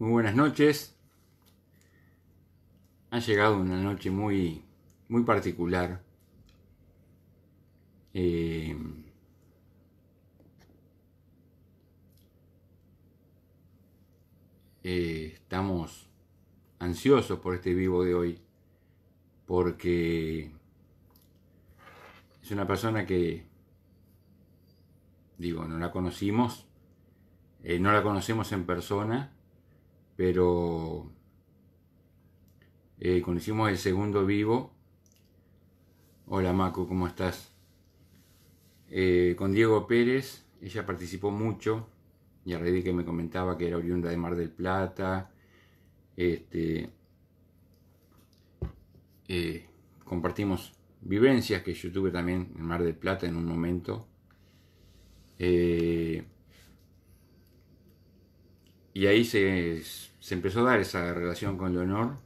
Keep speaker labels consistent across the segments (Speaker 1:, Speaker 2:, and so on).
Speaker 1: Muy buenas noches. Ha llegado una noche muy, muy particular. Eh, eh, estamos ansiosos por este vivo de hoy porque es una persona que, digo, no la conocimos, eh, no la conocemos en persona pero eh, conocimos el segundo vivo. Hola Maco, ¿cómo estás? Eh, con Diego Pérez, ella participó mucho, y redi que me comentaba que era oriunda de Mar del Plata, este, eh, compartimos vivencias que yo tuve también en Mar del Plata en un momento. y ahí se, se empezó a dar esa relación con Leonor.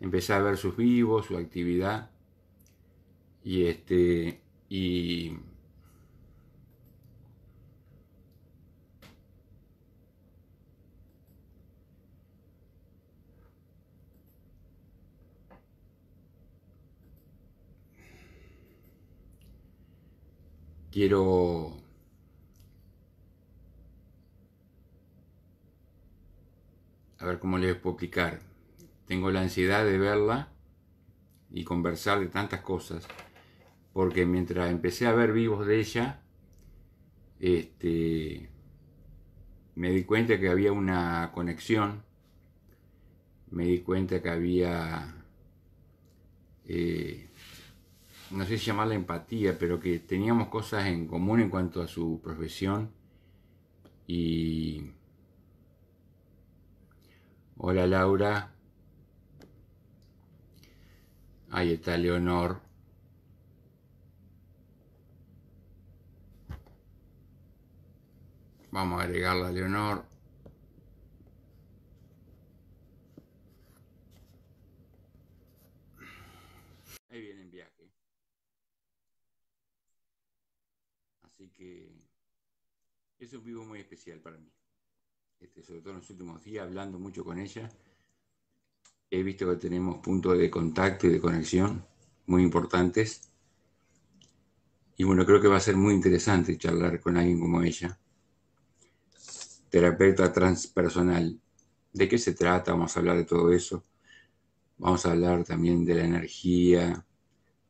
Speaker 1: Empecé a ver sus vivos, su actividad. Y este. Y. Quiero a ver cómo les puedo explicar. Tengo la ansiedad de verla y conversar de tantas cosas, porque mientras empecé a ver vivos de ella, este, me di cuenta que había una conexión, me di cuenta que había, eh, no sé si llamarla empatía, pero que teníamos cosas en común en cuanto a su profesión y Hola Laura. Ahí está Leonor. Vamos a agregarla a Leonor. Ahí viene en viaje. Así que es un vivo muy especial para mí. Este, sobre todo en los últimos días, hablando mucho con ella. He visto que tenemos puntos de contacto y de conexión muy importantes. Y bueno, creo que va a ser muy interesante charlar con alguien como ella. Terapeuta transpersonal. ¿De qué se trata? Vamos a hablar de todo eso. Vamos a hablar también de la energía,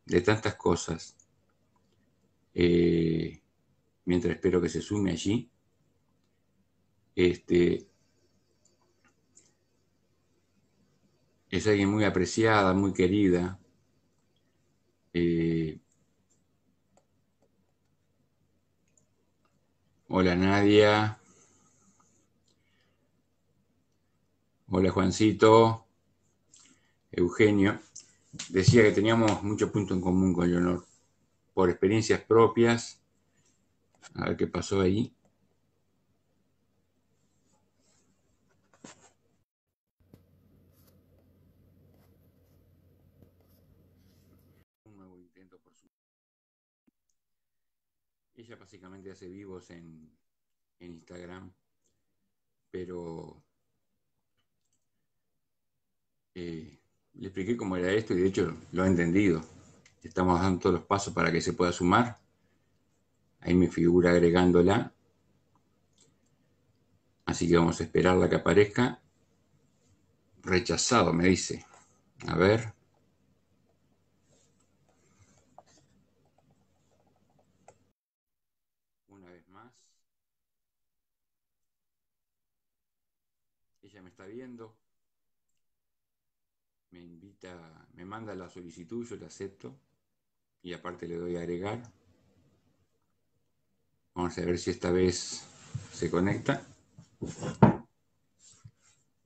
Speaker 1: de tantas cosas. Eh, mientras espero que se sume allí este, es alguien muy apreciada, muy querida. Eh, hola Nadia. Hola Juancito. Eugenio. Decía que teníamos mucho punto en común con Leonor, por experiencias propias. A ver qué pasó ahí. hace vivos en, Instagram, pero eh, le expliqué cómo era esto y de hecho lo ha entendido. Estamos dando todos los pasos para que se pueda sumar. Ahí me figura agregándola. Así que vamos a esperar la que aparezca. Rechazado, me dice. A ver. viendo, me invita, me manda la solicitud, yo la acepto y aparte le doy a agregar. Vamos a ver si esta vez se conecta.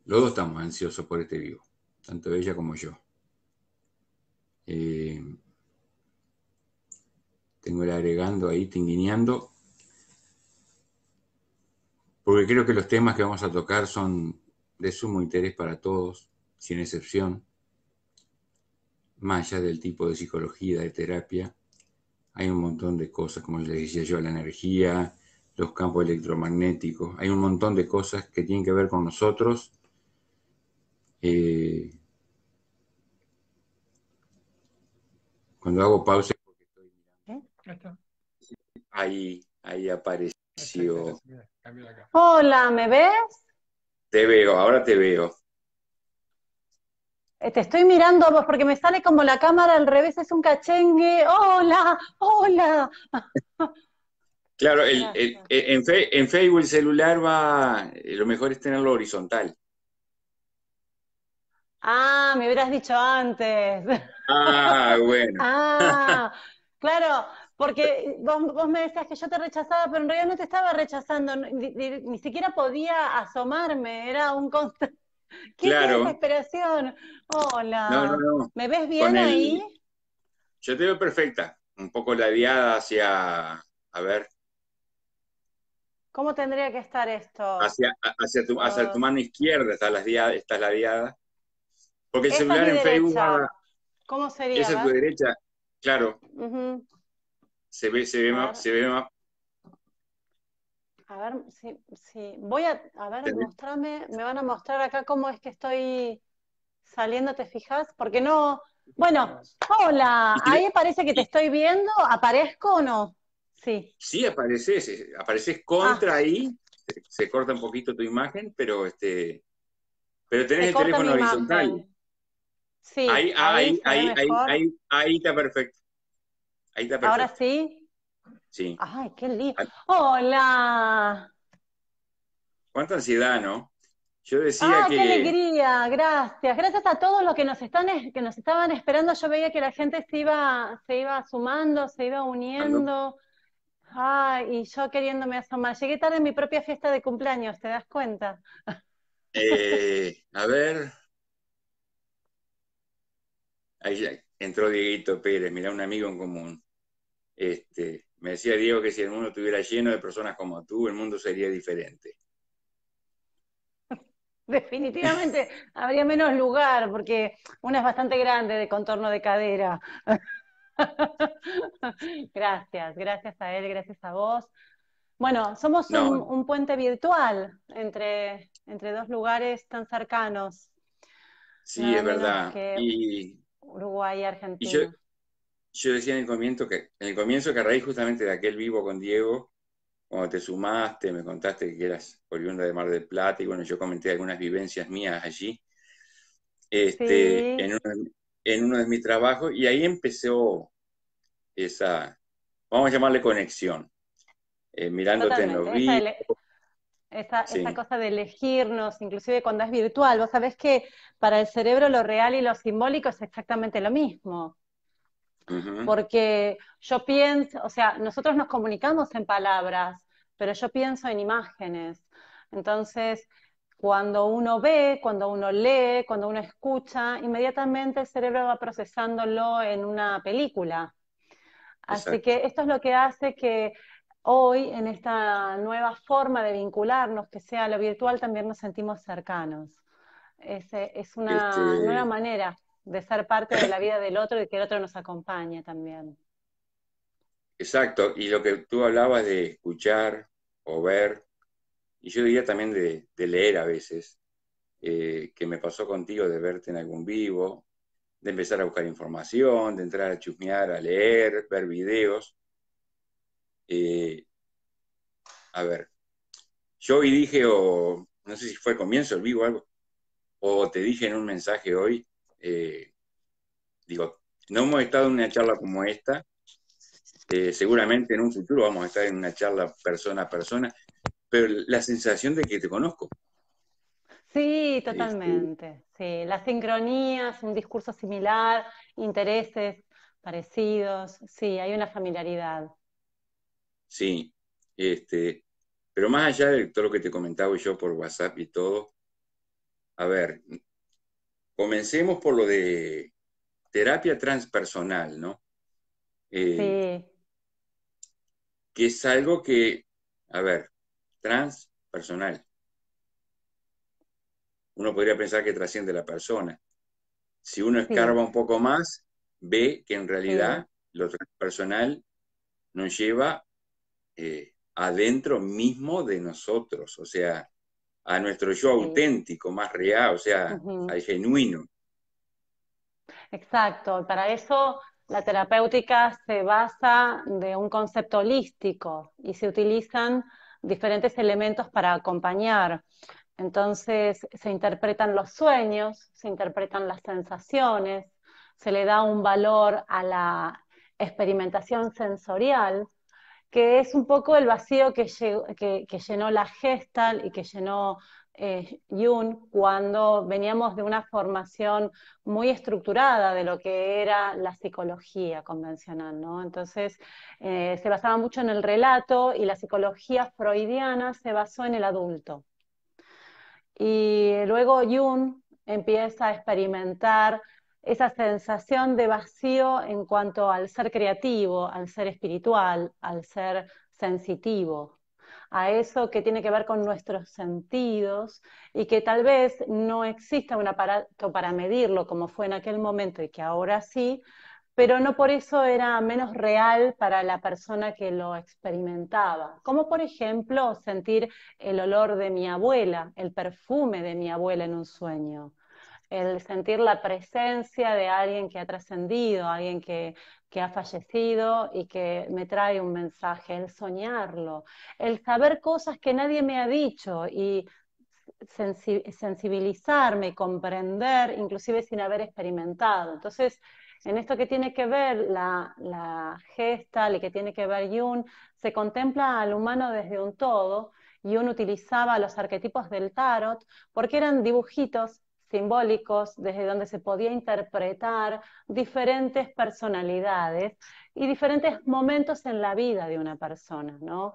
Speaker 1: Los dos estamos ansiosos por este vivo, tanto ella como yo. Eh, tengo el agregando ahí, tinguineando, porque creo que los temas que vamos a tocar son de sumo interés para todos, sin excepción, más allá del tipo de psicología, de terapia, hay un montón de cosas, como les decía yo, la energía, los campos electromagnéticos, hay un montón de cosas que tienen que ver con nosotros. Eh, cuando hago pausa, Ahí, ahí apareció.
Speaker 2: Hola, ¿me ves?
Speaker 1: Te veo, ahora te veo.
Speaker 2: Eh, te estoy mirando vos porque me sale como la cámara al revés, es un cachengue. ¡Hola! ¡Hola!
Speaker 1: Claro, el, eh, en, en, Facebook el celular va, eh, lo mejor es tenerlo horizontal.
Speaker 2: Ah, me hubieras dicho antes. Ah, bueno. Ah, claro, porque vos, me decías que yo te rechazaba, pero en realidad no te estaba rechazando, ni, siquiera podía asomarme, era un constante.
Speaker 1: ¿Qué claro.
Speaker 2: desesperación? Hola. ¿Me ves bien ahí?
Speaker 1: Yo te veo perfecta, un poco ladeada hacia, a ver.
Speaker 2: ¿Cómo tendría que estar esto?
Speaker 1: Hacia, hacia, tu, hacia tu mano izquierda estás ladeada. Estás Porque el celular en Facebook...
Speaker 2: ¿Cómo sería? Esa es tu
Speaker 1: derecha, claro se ve, se ve, más,
Speaker 2: A ver, sí, voy a, a ver, mostrarme, me van a mostrar acá cómo es que estoy saliendo, ¿te fijas? Porque no, bueno, hola, ahí parece que te estoy viendo, ¿aparezco o no? Sí.
Speaker 1: Sí, apareces, apareces contra ah. ahí, se, corta un poquito tu imagen, pero este, pero tenés el teléfono horizontal.
Speaker 2: Sí, ahí, ahí, ahí,
Speaker 1: ahí, está perfecto. Ahí está ¿Ahora
Speaker 2: sí?
Speaker 1: Sí. Ay, qué lindo. Ah.
Speaker 2: Hola.
Speaker 1: Cuánta ansiedad, ¿no? Yo decía ah, qué
Speaker 2: alegría, gracias. Gracias a todos los que nos están que nos estaban esperando. Yo veía que la gente se iba, se iba sumando, se iba uniendo. Ay, y yo queriéndome asomar. Llegué tarde en mi propia fiesta de cumpleaños, ¿te das cuenta?
Speaker 1: Eh, a ver. Ahí, entró Dieguito Pérez, mirá, un amigo en común. Este, me decía Diego que si el mundo estuviera lleno de personas como tú, el mundo sería diferente.
Speaker 2: Definitivamente habría menos lugar, porque una es bastante grande de contorno de cadera. gracias, gracias a él, gracias a vos. Bueno, somos un, puente virtual entre, entre dos lugares tan cercanos.
Speaker 1: Sí, es verdad. Y
Speaker 2: Uruguay, Argentina.
Speaker 1: Y yo, decía en el, comienzo que, el comienzo que a raíz justamente de aquel vivo con Diego, cuando te sumaste, me contaste que eras oriunda de Mar del Plata y bueno, yo comenté algunas vivencias mías allí, este, en, uno, de mis trabajos y ahí empezó esa, vamos a llamarle conexión, eh, mirándote en los vídeos.
Speaker 2: Esa, cosa de elegirnos, inclusive cuando es virtual. Vos sabés que para el cerebro lo real y lo simbólico es exactamente lo mismo. Porque yo pienso, o sea, nosotros nos comunicamos en palabras, pero yo pienso en imágenes. Entonces, cuando uno ve, cuando uno lee, cuando uno escucha, inmediatamente el cerebro va procesándolo en una película. Así que esto es lo que hace que hoy en esta nueva forma de vincularnos, que sea lo virtual, también nos sentimos cercanos. Es, una nueva este manera de ser parte de la vida del otro y que el otro nos acompañe también.
Speaker 1: Exacto, y lo que tú hablabas de escuchar o ver, y yo diría también de, leer a veces, eh, que me pasó contigo de verte en algún vivo, de empezar a buscar información, de entrar a chusmear, a leer, ver videos, eh, a ver, yo hoy dije, o no sé si fue comienzo el vivo algo, o te dije en un mensaje hoy, eh, digo, no hemos estado en una charla como esta, eh, seguramente en un futuro vamos a estar en una charla persona a persona, pero la sensación de que te conozco.
Speaker 2: Sí, este, totalmente. Sí, las sincronías, un discurso similar, intereses parecidos, sí, hay una familiaridad.
Speaker 1: Sí, este, pero más allá de todo lo que te comentaba yo por WhatsApp y todo, a ver, comencemos por lo de terapia transpersonal, ¿no? Eh, sí. Que es algo que, a ver, transpersonal. Uno podría pensar que trasciende la persona. Si uno escarba un poco más, ve que en realidad lo transpersonal nos lleva eh, adentro mismo de nosotros, o sea, a nuestro yo auténtico, más real, o sea, al genuino.
Speaker 2: Exacto, para eso la terapéutica se basa de un concepto holístico y se utilizan diferentes elementos para acompañar. Entonces se interpretan los sueños, se interpretan las sensaciones, se le da un valor a la experimentación sensorial, que es un poco el vacío que, llenó la Gestalt y que llenó eh, Jung cuando veníamos de una formación muy estructurada de lo que era la psicología convencional, ¿no? Entonces eh, se basaba mucho en el relato y la psicología freudiana se basó en el adulto. Y luego Jung empieza a experimentar esa sensación de vacío en cuanto al ser creativo, al ser espiritual, al ser sensitivo, a eso que tiene que ver con nuestros sentidos y que tal vez no exista un aparato para medirlo como fue en aquel momento y que ahora sí, pero no por eso era menos real para la persona que lo experimentaba. Como por ejemplo sentir el olor de mi abuela, el perfume de mi abuela en un sueño el sentir la presencia de alguien que ha trascendido, alguien que, ha fallecido y que me trae un mensaje, el soñarlo, el saber cosas que nadie me ha dicho y sensibilizarme sensibilizarme, comprender, inclusive sin haber experimentado. Entonces, en esto que tiene que ver la, la gesta, lo que tiene que ver Jung, se contempla al humano desde un todo. Jung utilizaba los arquetipos del tarot porque eran dibujitos simbólicos, desde donde se podía interpretar diferentes personalidades y diferentes momentos en la vida de una persona, ¿no?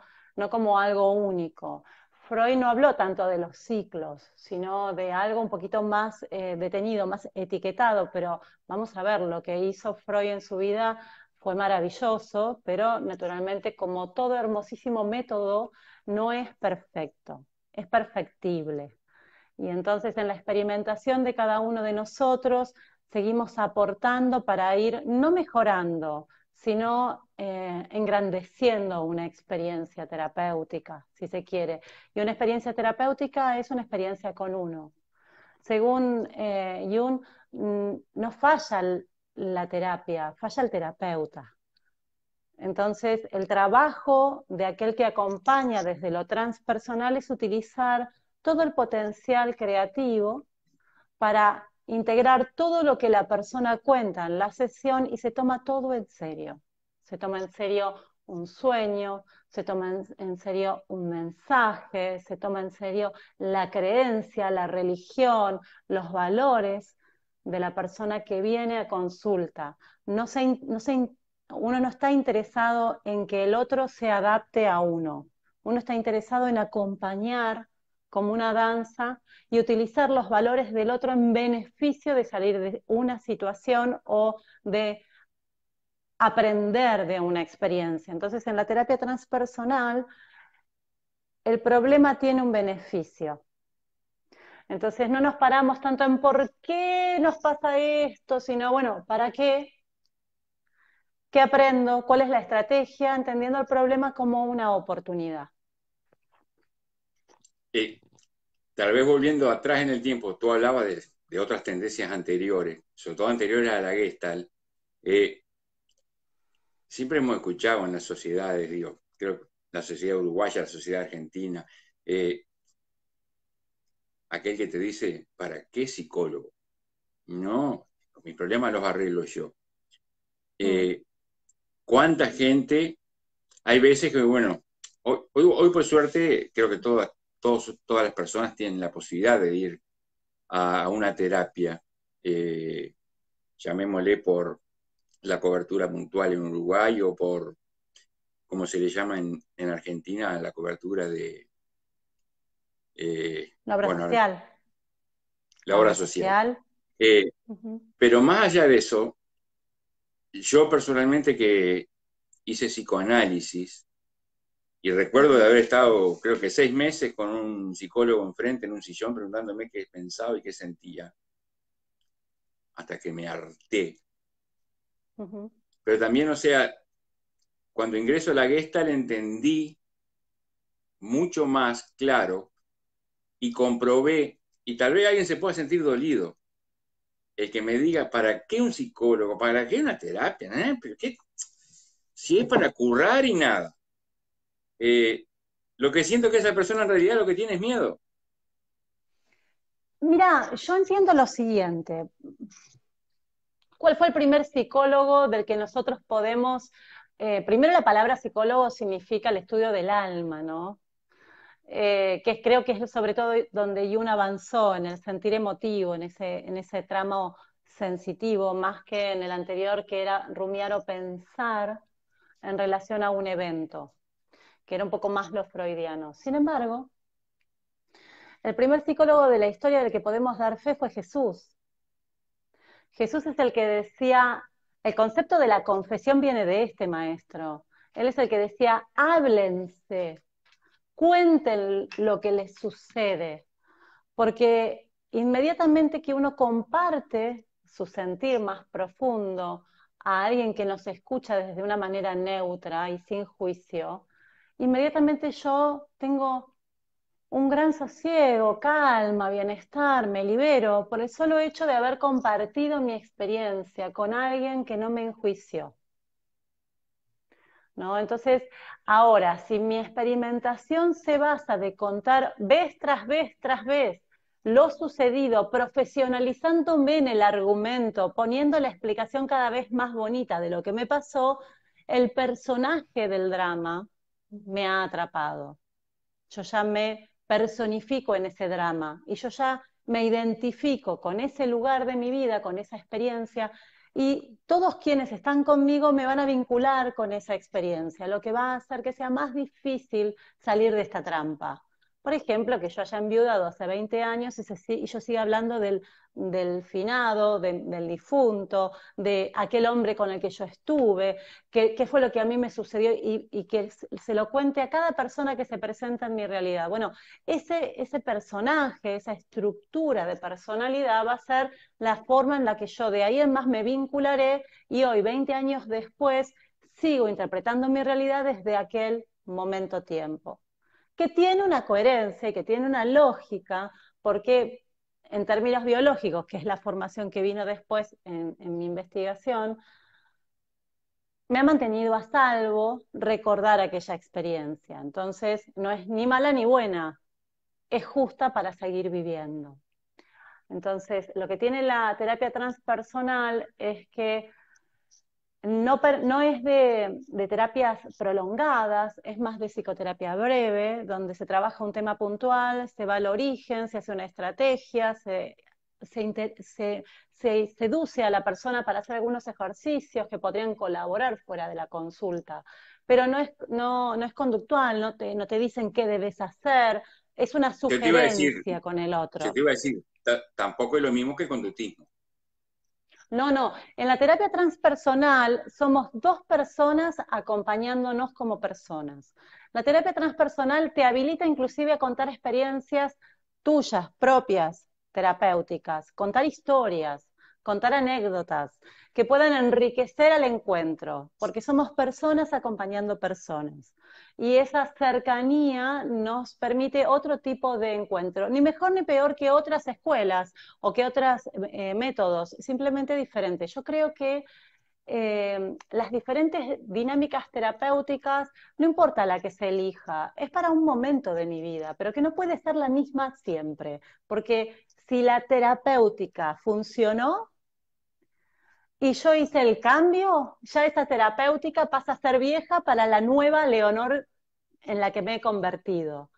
Speaker 2: como algo único. Freud no habló tanto de los ciclos, sino de algo un poquito más eh, detenido, más etiquetado, pero vamos a ver, lo que hizo Freud en su vida fue maravilloso, pero naturalmente como todo hermosísimo método no es perfecto, es perfectible. Y entonces en la experimentación de cada uno de nosotros seguimos aportando para ir no mejorando, sino eh, engrandeciendo una experiencia terapéutica, si se quiere. Y una experiencia terapéutica es una experiencia con uno. Según eh, Jung, mm, no falla la terapia, falla el terapeuta. Entonces, el trabajo de aquel que acompaña desde lo transpersonal es utilizar todo el potencial creativo para integrar todo lo que la persona cuenta en la sesión y se toma todo en serio. Se toma en serio un sueño, se toma en, serio un mensaje, se toma en serio la creencia, la religión, los valores de la persona que viene a consulta. No uno no está interesado en que el otro se adapte a uno, uno está interesado en acompañar como una danza y utilizar los valores del otro en beneficio de salir de una situación o de aprender de una experiencia. Entonces, en la terapia transpersonal, el problema tiene un beneficio. Entonces, no nos paramos tanto en por qué nos pasa esto, sino, bueno, ¿para qué? ¿Qué aprendo? ¿Cuál es la estrategia? Entendiendo el problema como una oportunidad
Speaker 1: tal vez volviendo atrás en el tiempo, tú hablabas de, otras tendencias anteriores, sobre todo anteriores a la Gestalt. Eh, siempre hemos escuchado en las sociedades, digo, creo que la sociedad uruguaya, la sociedad argentina, eh, aquel que te dice, ¿para qué psicólogo? No, mis problemas los arreglo yo. Eh, mm. ¿Cuánta gente? Hay veces que, bueno, hoy, hoy por suerte, creo que todas, todas las personas tienen la posibilidad de ir a, una terapia, eh, llamémosle por la cobertura puntual en Uruguay o por, como se le llama en, Argentina, la cobertura de... Eh,
Speaker 2: la obra social.
Speaker 1: La, obra social. Eh, pero más allá de eso, yo personalmente que hice psicoanálisis, y recuerdo de haber estado, creo que seis meses, con un psicólogo enfrente, en un sillón, preguntándome qué pensaba y qué sentía. Hasta que me harté.
Speaker 2: Pero
Speaker 1: también, o sea, cuando ingreso a la Gestalt entendí mucho más claro y comprobé, y tal vez alguien se pueda sentir dolido, el que me diga, ¿para qué un psicólogo? ¿Para qué una terapia? ¿Eh? ¿Pero qué? Si es para curar y nada. Eh, lo que siento que esa persona en realidad lo que tiene es miedo.
Speaker 2: Mira, yo entiendo lo siguiente. ¿Cuál fue el primer psicólogo del que nosotros podemos... Eh, primero la palabra psicólogo significa el estudio del alma, ¿no? Eh, que creo que es sobre todo donde Jung avanzó, en el sentir emotivo, en ese, en ese tramo sensitivo, más que en el anterior que era rumiar o pensar en relación a un evento que era un poco más los freudianos. Sin embargo, el primer psicólogo de la historia del que podemos dar fe fue Jesús. Jesús es el que decía, el concepto de la confesión viene de este maestro. Él es el que decía, háblense, cuenten lo que les sucede, porque inmediatamente que uno comparte su sentir más profundo a alguien que nos escucha desde una manera neutra y sin juicio, inmediatamente yo tengo un gran sosiego, calma, bienestar, me libero por el solo hecho de haber compartido mi experiencia con alguien que no me enjuició. ¿No? Entonces, ahora, si mi experimentación se basa de contar vez tras vez tras vez lo sucedido, profesionalizándome en el argumento, poniendo la explicación cada vez más bonita de lo que me pasó, el personaje del drama me ha atrapado. Yo ya me personifico en ese drama y yo ya me identifico con ese lugar de mi vida, con esa experiencia, y todos quienes están conmigo me van a vincular con esa experiencia, lo que va a hacer que sea más difícil salir de esta trampa. Por ejemplo, que yo haya enviudado hace 20 años y, yo siga hablando del, finado, del difunto, de aquel hombre con el que yo estuve, qué fue lo que a mí me sucedió y, que se lo cuente a cada persona que se presenta en mi realidad. Bueno, ese personaje, esa estructura de personalidad va a ser la forma en la que yo de ahí en más me vincularé y hoy, 20 años después, sigo interpretando mi realidad desde aquel momento-tiempo que tiene una coherencia y que tiene una lógica, porque en términos biológicos, que es la formación que vino después en, en mi investigación, me ha mantenido a salvo recordar aquella experiencia. Entonces, no es ni mala ni buena, es justa para seguir viviendo. Entonces, lo que tiene la terapia transpersonal es que no, no es de, terapias prolongadas, es más de psicoterapia breve, donde se trabaja un tema puntual, se va al origen, se hace una estrategia, se, seduce a la persona para hacer algunos ejercicios que podrían colaborar fuera de la consulta. Pero no es, no, es conductual, no te, dicen qué debes hacer, es una sugerencia con el otro. te
Speaker 1: iba a decir, tampoco es lo mismo que conductismo.
Speaker 2: No, no, en la terapia transpersonal somos dos personas acompañándonos como personas. La terapia transpersonal te habilita inclusive a contar experiencias tuyas, propias, terapéuticas, contar historias, contar anécdotas que puedan enriquecer al encuentro, porque somos personas acompañando personas y esa cercanía nos permite otro tipo de encuentro, ni mejor ni peor que otras escuelas o que otros eh, métodos, simplemente diferente. Yo creo que eh, las diferentes dinámicas terapéuticas, no importa la que se elija, es para un momento de mi vida, pero que no puede ser la misma siempre, porque si la terapéutica funcionó, y yo hice el cambio, ya esa terapéutica pasa a ser vieja para la nueva Leonor en la que me he convertido.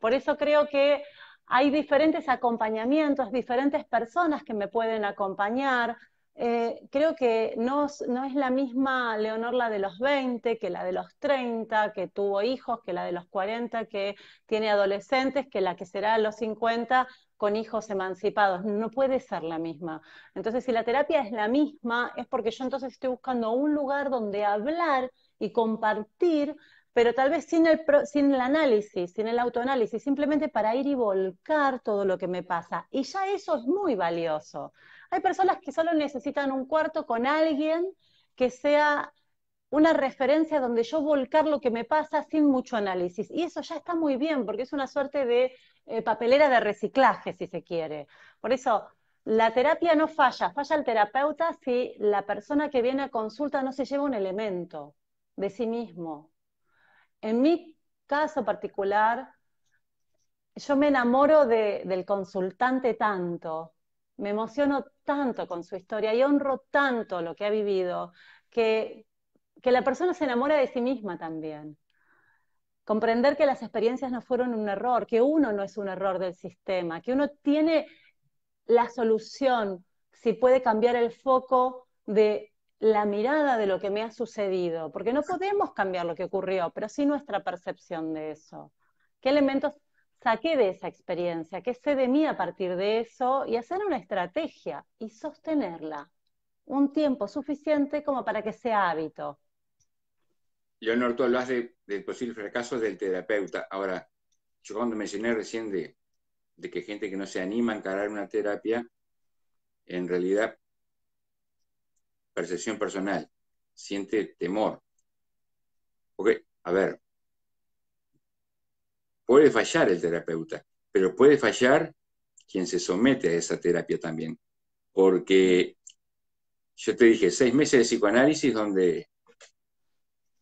Speaker 2: Por eso creo que hay diferentes acompañamientos, diferentes personas que me pueden acompañar, eh, creo que no, es la misma Leonor la de los 20 que la de los 30, que tuvo hijos, que la de los 40, que tiene adolescentes, que la que será a los 50 con hijos emancipados. No puede ser la misma. Entonces, si la terapia es la misma, es porque yo entonces estoy buscando un lugar donde hablar y compartir pero tal vez sin el, sin el análisis, sin el autoanálisis, simplemente para ir y volcar todo lo que me pasa. Y ya eso es muy valioso. Hay personas que solo necesitan un cuarto con alguien que sea una referencia donde yo volcar lo que me pasa sin mucho análisis. Y eso ya está muy bien, porque es una suerte de eh, papelera de reciclaje, si se quiere. Por eso, la terapia no falla, falla el terapeuta si la persona que viene a consulta no se lleva un elemento de sí mismo. En mi caso particular, yo me enamoro del consultante tanto me emociono tanto con su historia y honro tanto lo que ha vivido, que, la persona se enamora de sí misma también. Comprender que las experiencias no fueron un error, que uno no es un error del sistema, que uno tiene la solución si puede cambiar el foco de la mirada de lo que me ha sucedido, porque no podemos cambiar lo que ocurrió, pero sí nuestra percepción de eso. ¿Qué elementos saqué de esa experiencia, qué sé de mí a partir de eso y hacer una estrategia y sostenerla un tiempo suficiente como para que sea hábito.
Speaker 1: Leonor, tú hablas del posible fracaso del terapeuta. Ahora, yo cuando mencioné recién de, de que gente que no se anima a encarar una terapia, en realidad, percepción personal, siente temor. Porque, a ver, Puede fallar el terapeuta, pero puede fallar quien se somete a esa terapia también. Porque yo te dije, seis meses de psicoanálisis donde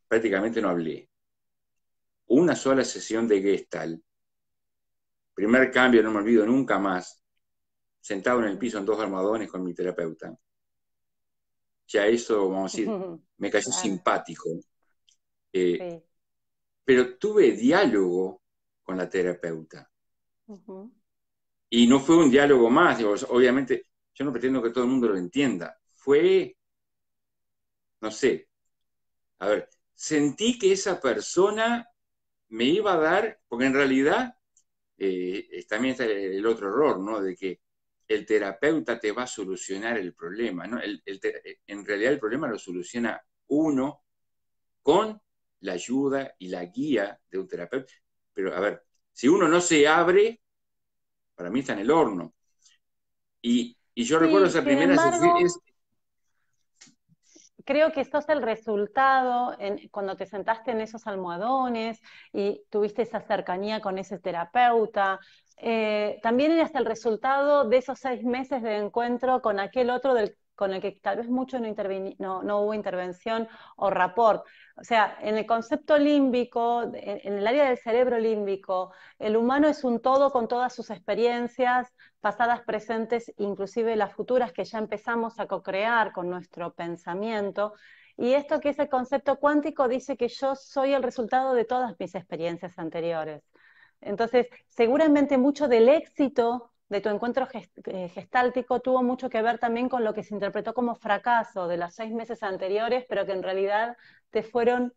Speaker 1: prácticamente no hablé. Una sola sesión de gestal. Primer cambio, no me olvido nunca más. Sentado en el piso en dos armadones con mi terapeuta. Ya eso, vamos a decir, me cayó simpático. Eh, pero tuve diálogo con la terapeuta. Y no fue un diálogo más, obviamente yo no pretendo que todo el mundo lo entienda, fue, no sé, a ver, sentí que esa persona me iba a dar, porque en realidad eh, también está el otro error, ¿no? De que el terapeuta te va a solucionar el problema, ¿no? en realidad el problema lo soluciona uno con la ayuda y la guía de un terapeuta pero a ver, si uno no se abre, para mí está en el horno. Y, yo recuerdo esa primera
Speaker 2: Creo que esto es el resultado cuando te sentaste en esos almohadones y tuviste esa cercanía con ese terapeuta. Eh, también también hasta el resultado de esos seis meses de encuentro con aquel otro del con el que tal vez mucho no, no, hubo intervención o rapport. O sea, en el concepto límbico, en, el área del cerebro límbico, el humano es un todo con todas sus experiencias, pasadas, presentes, inclusive las futuras que ya empezamos a co-crear con nuestro pensamiento. Y esto que es el concepto cuántico dice que yo soy el resultado de todas mis experiencias anteriores. Entonces, seguramente mucho del éxito de tu encuentro eh, gestáltico tuvo mucho que ver también con lo que se interpretó como fracaso de los seis meses anteriores, pero que en realidad te fueron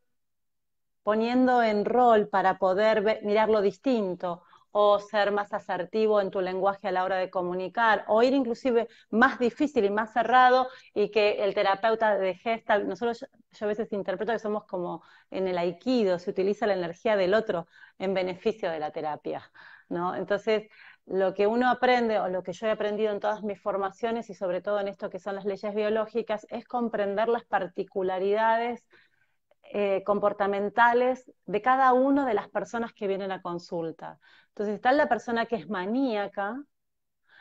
Speaker 2: poniendo en rol para poder mirar lo distinto o ser más asertivo en tu lenguaje a la hora de comunicar, o ir inclusive más difícil y más cerrado y que el terapeuta de gesta, nosotros yo a veces interpreto que somos como en el aikido, se utiliza la energía del otro en beneficio de la terapia, ¿no? Entonces, lo que uno aprende o lo que yo he aprendido en todas mis formaciones y sobre todo en esto que son las leyes biológicas es comprender las particularidades eh, comportamentales de cada una de las personas que vienen a consulta. Entonces está la persona que es maníaca,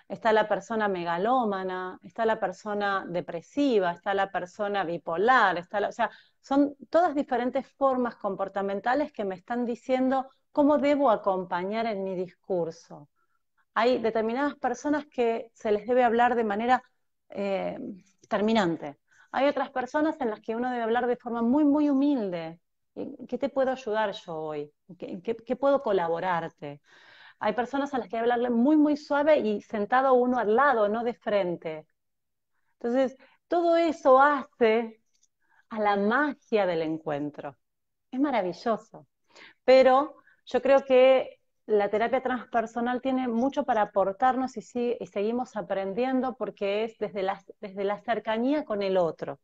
Speaker 2: está la persona megalómana, está la persona depresiva, está la persona bipolar, o sea, son todas diferentes formas comportamentales que me están diciendo cómo debo acompañar en mi discurso hay determinadas personas que se les debe hablar de manera eh, terminante. Hay otras personas en las que uno debe hablar de forma muy, muy humilde. ¿Qué te puedo ayudar yo hoy? ¿Qué, qué, qué puedo colaborarte? Hay personas a las que hay hablarle muy, muy suave y sentado uno al lado, no de frente. Entonces, todo eso hace a la magia del encuentro. Es maravilloso. Pero yo creo que la terapia transpersonal tiene mucho para aportarnos y, sí seguimos aprendiendo porque es desde la, desde la cercanía con el otro,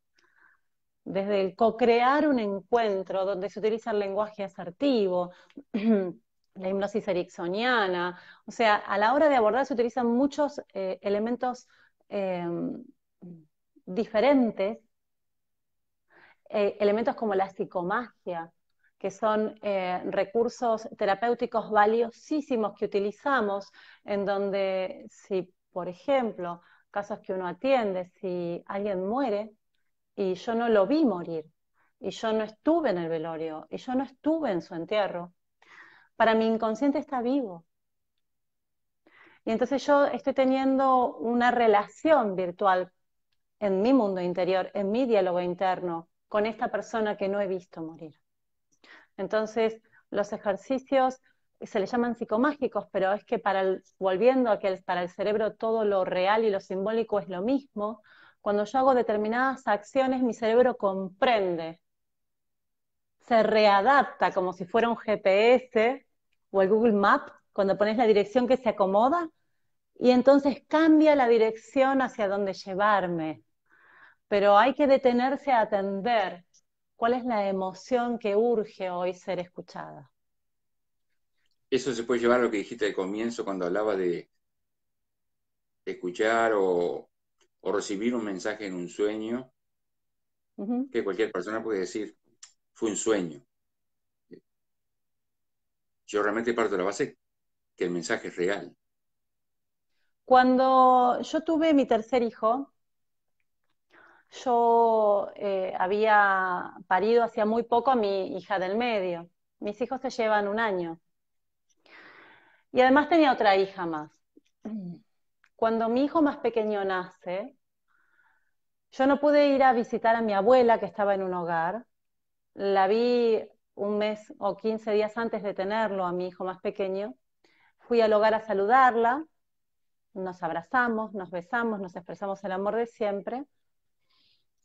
Speaker 2: desde el co-crear un encuentro donde se utiliza el lenguaje asertivo, la hipnosis ericksoniana, o sea, a la hora de abordar se utilizan muchos eh, elementos em, diferentes, eh, elementos como la psicomagia, que son eh, recursos terapéuticos valiosísimos que utilizamos, en donde si, por ejemplo, casos que uno atiende, si alguien muere y yo no lo vi morir, y yo no estuve en el velorio, y yo no estuve en su entierro, para mi inconsciente está vivo. Y entonces yo estoy teniendo una relación virtual en mi mundo interior, en mi diálogo interno, con esta persona que no he visto morir. Entonces, los ejercicios se le llaman psicomágicos, pero es que volviendo a que para el cerebro todo lo real y lo simbólico es lo mismo, cuando yo hago determinadas acciones, mi cerebro comprende, se readapta como si fuera un GPS o el Google Map, cuando pones la dirección que se acomoda, y entonces cambia la dirección hacia dónde llevarme. Pero hay que detenerse a atender ¿Cuál es la emoción que urge hoy ser escuchada?
Speaker 1: Eso se puede llevar a lo que dijiste al comienzo cuando hablaba de escuchar o, recibir un mensaje en un sueño, que cualquier persona puede decir, fue un sueño. Yo realmente parto de la base que el mensaje es real.
Speaker 2: Cuando yo tuve mi tercer hijo, yo eh, había parido hacía muy poco a mi hija del medio. Mis hijos se llevan un año. Y además tenía otra hija más. Cuando mi hijo más pequeño nace, yo no pude ir a visitar a mi abuela que estaba en un hogar. La vi un mes o 15 días antes de tenerlo a mi hijo más pequeño. Fui al hogar a saludarla, nos abrazamos, nos besamos, nos expresamos el amor de siempre.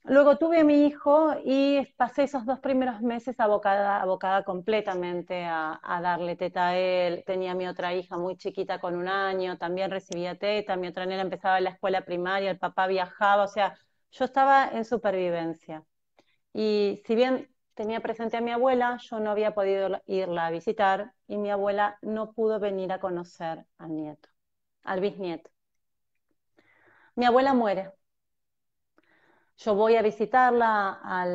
Speaker 2: Luego tuve a mi hijo y pasé esos dos primeros meses abocada, abocada completamente a, darle teta a él. Tenía a mi otra hija muy chiquita con un año, también recibía teta, mi otra nena empezaba la escuela primaria, el papá viajaba, o sea, yo estaba en supervivencia. Y si bien tenía presente a mi abuela, yo no había podido irla a visitar y mi abuela no pudo venir a conocer al nieto, al bisnieto. Mi abuela muere yo voy a visitarla a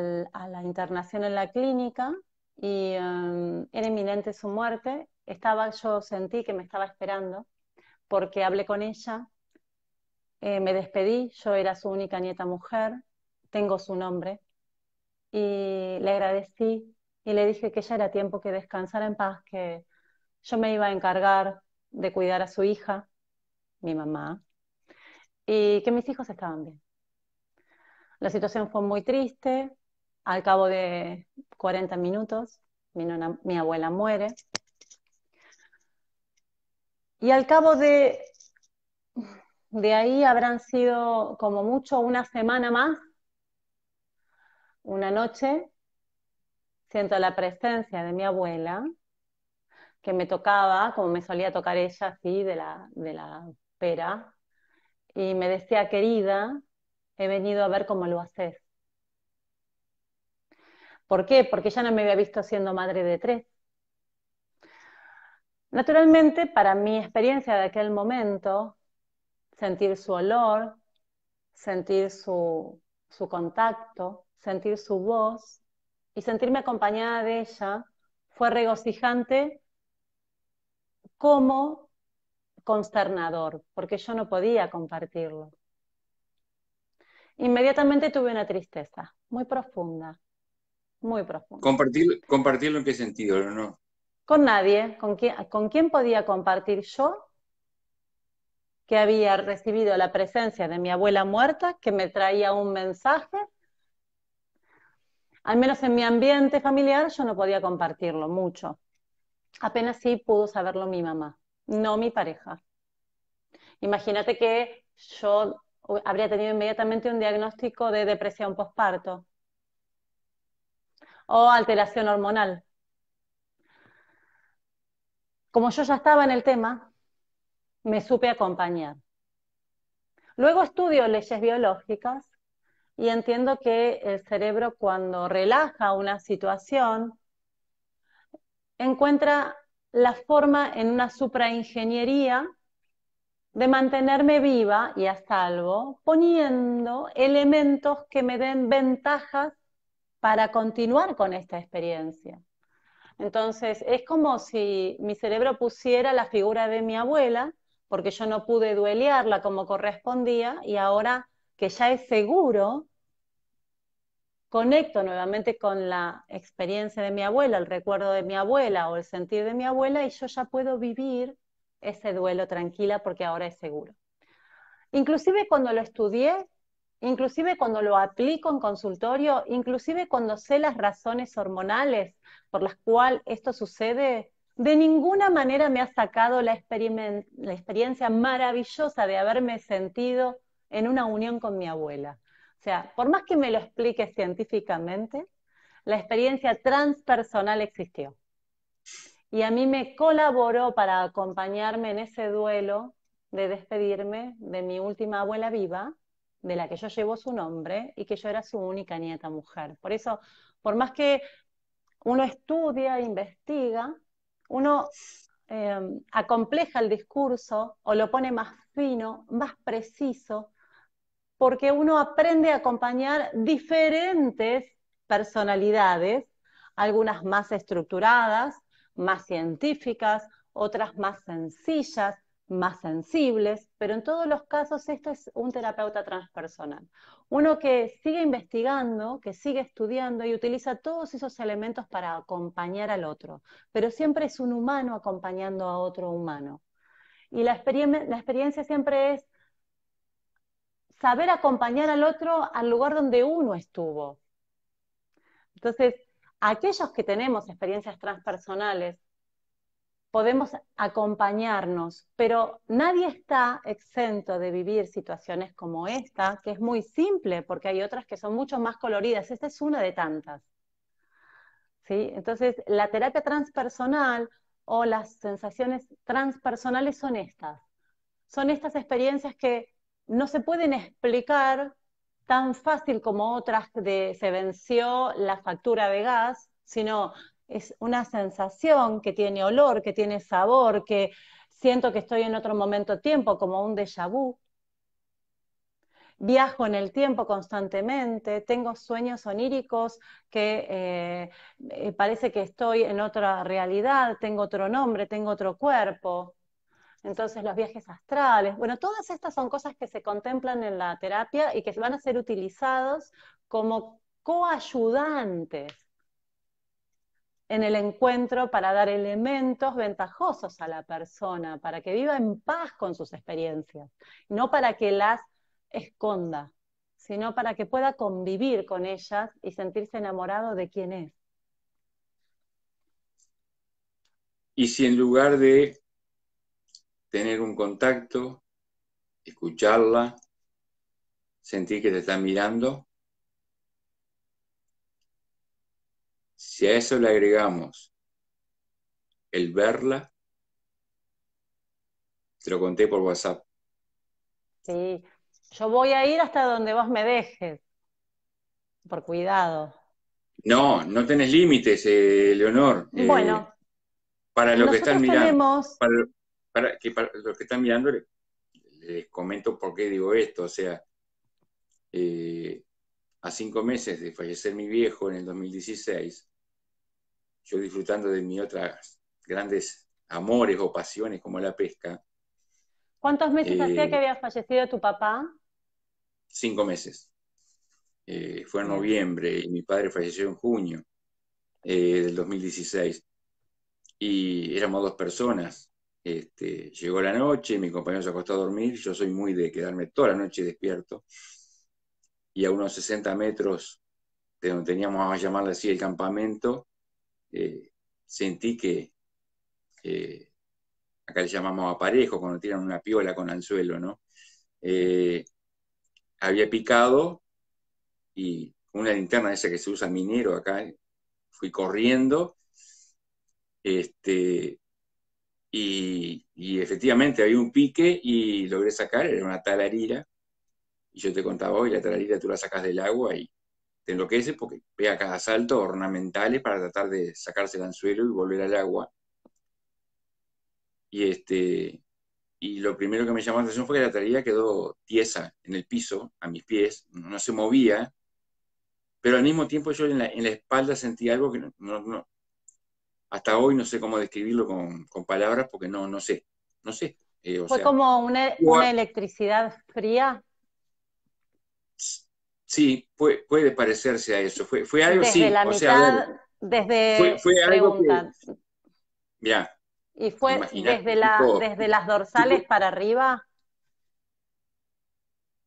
Speaker 2: la internación en la clínica y em, era inminente su muerte. Estaba, yo sentí que me estaba esperando porque hablé con ella, eh, me despedí, yo era su única nieta mujer, tengo su nombre, y le agradecí y le dije que ya era tiempo que descansara en paz, que yo me iba a encargar de cuidar a su hija, mi mamá, y que mis hijos estaban bien. La situación fue muy triste. Al cabo de 40 minutos, mi, abuela muere. Y al cabo de, de ahí habrán sido como mucho una semana más. Una noche siento la presencia de mi abuela que me tocaba, como me solía tocar ella, así, de la, de la pera, y me decía, querida, he venido a ver cómo lo haces. ¿Por qué? Porque ya no me había visto siendo madre de tres. Naturalmente, para mi experiencia de aquel momento, sentir su olor, sentir su, su contacto, sentir su voz y sentirme acompañada de ella fue regocijante como consternador, porque yo no podía compartirlo. Inmediatamente tuve una tristeza muy profunda, muy profunda.
Speaker 1: ¿Compartir, compartirlo en qué sentido, no?
Speaker 2: Con nadie, con quién, con quién podía compartir yo que había recibido la presencia de mi abuela muerta, que me traía un mensaje. Al menos en mi ambiente familiar yo no podía compartirlo mucho. Apenas sí pudo saberlo mi mamá, no mi pareja. Imagínate que yo habría tenido inmediatamente un diagnóstico de depresión postparto o alteración hormonal. Como yo ya estaba en el tema, me supe acompañar. Luego estudio leyes biológicas y entiendo que el cerebro cuando relaja una situación encuentra la forma en una supraingeniería de mantenerme viva y a salvo, poniendo elementos que me den ventajas para continuar con esta experiencia. Entonces, es como si mi cerebro pusiera la figura de mi abuela, porque yo no pude duelearla como correspondía, y ahora que ya es seguro, conecto nuevamente con la experiencia de mi abuela, el recuerdo de mi abuela o el sentir de mi abuela, y yo ya puedo vivir ese duelo tranquila porque ahora es seguro. Inclusive cuando lo estudié, inclusive cuando lo aplico en consultorio, inclusive cuando sé las razones hormonales por las cuales esto sucede, de ninguna manera me ha sacado la, experiencia maravillosa de haberme sentido en una unión con mi abuela. O sea, por más que me lo explique científicamente, la experiencia transpersonal existió y a mí me colaboró para acompañarme en ese duelo de despedirme de mi última abuela viva, de la que yo llevo su nombre y que yo era su única nieta mujer. Por eso, por más que uno estudia, investiga, uno em, acompleja el discurso o lo pone más fino, más preciso, porque uno aprende a acompañar diferentes personalidades, algunas más estructuradas, más científicas, otras más sencillas, más sensibles, pero en todos los casos esto es un terapeuta transpersonal. Uno que sigue investigando, que sigue estudiando y utiliza todos esos elementos para acompañar al otro, pero siempre es un humano acompañando a otro humano. Y la, experiencia siempre es saber acompañar al otro al lugar donde uno estuvo. Entonces, aquellos que tenemos experiencias transpersonales, podemos acompañarnos, pero nadie está exento de vivir situaciones como esta, que es muy simple, porque hay otras que son mucho más coloridas. Esta es una de tantas. ¿Sí? Entonces, la terapia transpersonal o las sensaciones transpersonales son estas. Son estas experiencias que no se pueden explicar tan fácil como otras de se venció la factura de gas, sino es una sensación que tiene olor, que tiene sabor, que siento que estoy en otro momento tiempo, como un déjà vu. Viajo en el tiempo constantemente, tengo sueños oníricos que eh, eh, parece que estoy en otra realidad, tengo otro nombre, tengo otro cuerpo entonces los viajes astrales. Bueno, todas estas son cosas que se contemplan en la terapia y que van a ser utilizados como coayudantes en el encuentro para dar elementos ventajosos a la persona, para que viva en paz con sus experiencias, no para que las esconda, sino para que pueda convivir con ellas y sentirse enamorado de quien es.
Speaker 1: Y si en lugar de tener un contacto, escucharla, sentir que te están mirando. Si a eso le agregamos el verla, te lo conté por WhatsApp.
Speaker 2: Sí, yo voy a ir hasta donde vos me dejes, por cuidado.
Speaker 1: No, no tenés límites, eh, Leonor. Bueno. Eh, para lo que están mirando para que los que están mirando les, comento por qué digo esto. O sea, eh, a cinco meses de fallecer mi viejo en el 2016, yo disfrutando de mis otras grandes amores o pasiones como la pesca.
Speaker 2: ¿Cuántos meses hacía eh, que había fallecido tu papá?
Speaker 1: Cinco meses. Eh, fue en noviembre y mi padre falleció en junio del 2016. Y éramos dos personas este, llegó la noche, mi compañero se acostó a dormir, yo soy muy de quedarme toda la noche despierto, y a unos 60 metros de donde teníamos, vamos a llamarle así, el campamento, eh, sentí que, acá le llamamos aparejo, cuando tiran una piola con anzuelo, ¿no? Eh, había picado y una linterna esa que se usa minero acá, fui corriendo, este, y, efectivamente había un pique y logré sacar, era una talarira. Y yo te contaba hoy, la talarira tú la sacas del agua y te enloqueces porque a cada salto ornamentales para tratar de sacarse el anzuelo y volver al agua. Y este y lo primero que me llamó la atención fue que la talarira quedó tiesa en el piso, a mis pies, no se movía, pero al mismo tiempo yo en la, espalda sentí algo que no, hasta hoy no sé cómo describirlo con, palabras porque no, no sé, no sé. Eh, ¿Fue como
Speaker 2: una, electricidad fría?
Speaker 1: Sí, puede, parecerse a eso. Fue, fue algo, desde la mitad,
Speaker 2: desde fue, algo ¿Y fue desde, la, desde las dorsales para arriba?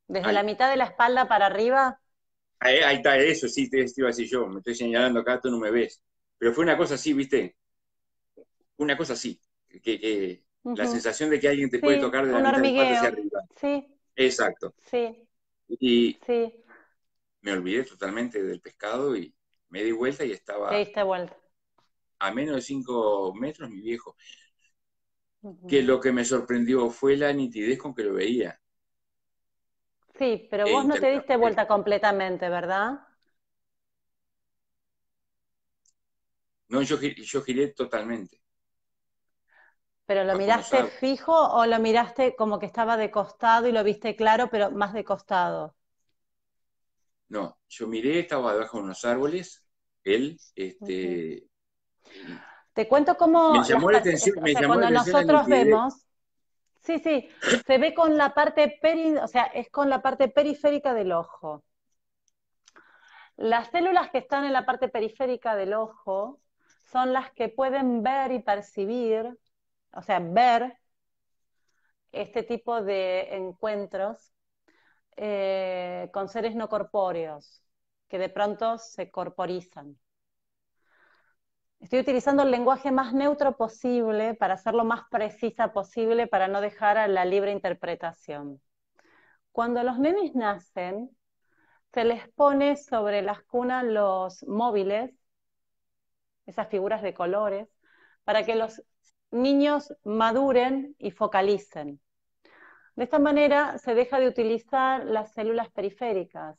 Speaker 2: ¿Desde la mitad de la espalda para arriba?
Speaker 1: Ahí, está, eso sí, te, te iba a yo. Me estoy señalando acá, tú no me ves. Pero fue una cosa así, ¿viste? Una cosa así, que,
Speaker 2: la sensación
Speaker 1: de que alguien te puede tocar de la mitad parte hacia arriba. Sí. Exacto. Sí. Y me olvidé totalmente del pescado y me di vuelta y estaba... vuelta. A menos de cinco metros, mi viejo. Que lo que me sorprendió fue la nitidez con que lo veía.
Speaker 2: Sí, pero vos no te diste vuelta completamente, ¿verdad?
Speaker 1: No, yo, giré totalmente.
Speaker 2: ¿Pero lo miraste fijo o lo miraste como que estaba de costado y lo viste claro, pero más de costado?
Speaker 1: No, yo miré, estaba debajo de unos árboles, él, este...
Speaker 2: Te cuento cómo... Me llamó la atención, cuando nosotros vemos... Sí, sí, se ve con la parte peri, o sea, es con la parte periférica del ojo. Las células que están en la parte periférica del ojo son las que pueden ver y percibir, o sea, ver este tipo de encuentros eh, con seres no corpóreos, que de pronto se corporizan. Estoy utilizando el lenguaje más neutro posible para hacerlo más precisa posible para no dejar a la libre interpretación. Cuando los nenes nacen, se les pone sobre las cunas los móviles esas figuras de colores, para que los niños maduren y focalicen. De esta manera se deja de utilizar las células periféricas.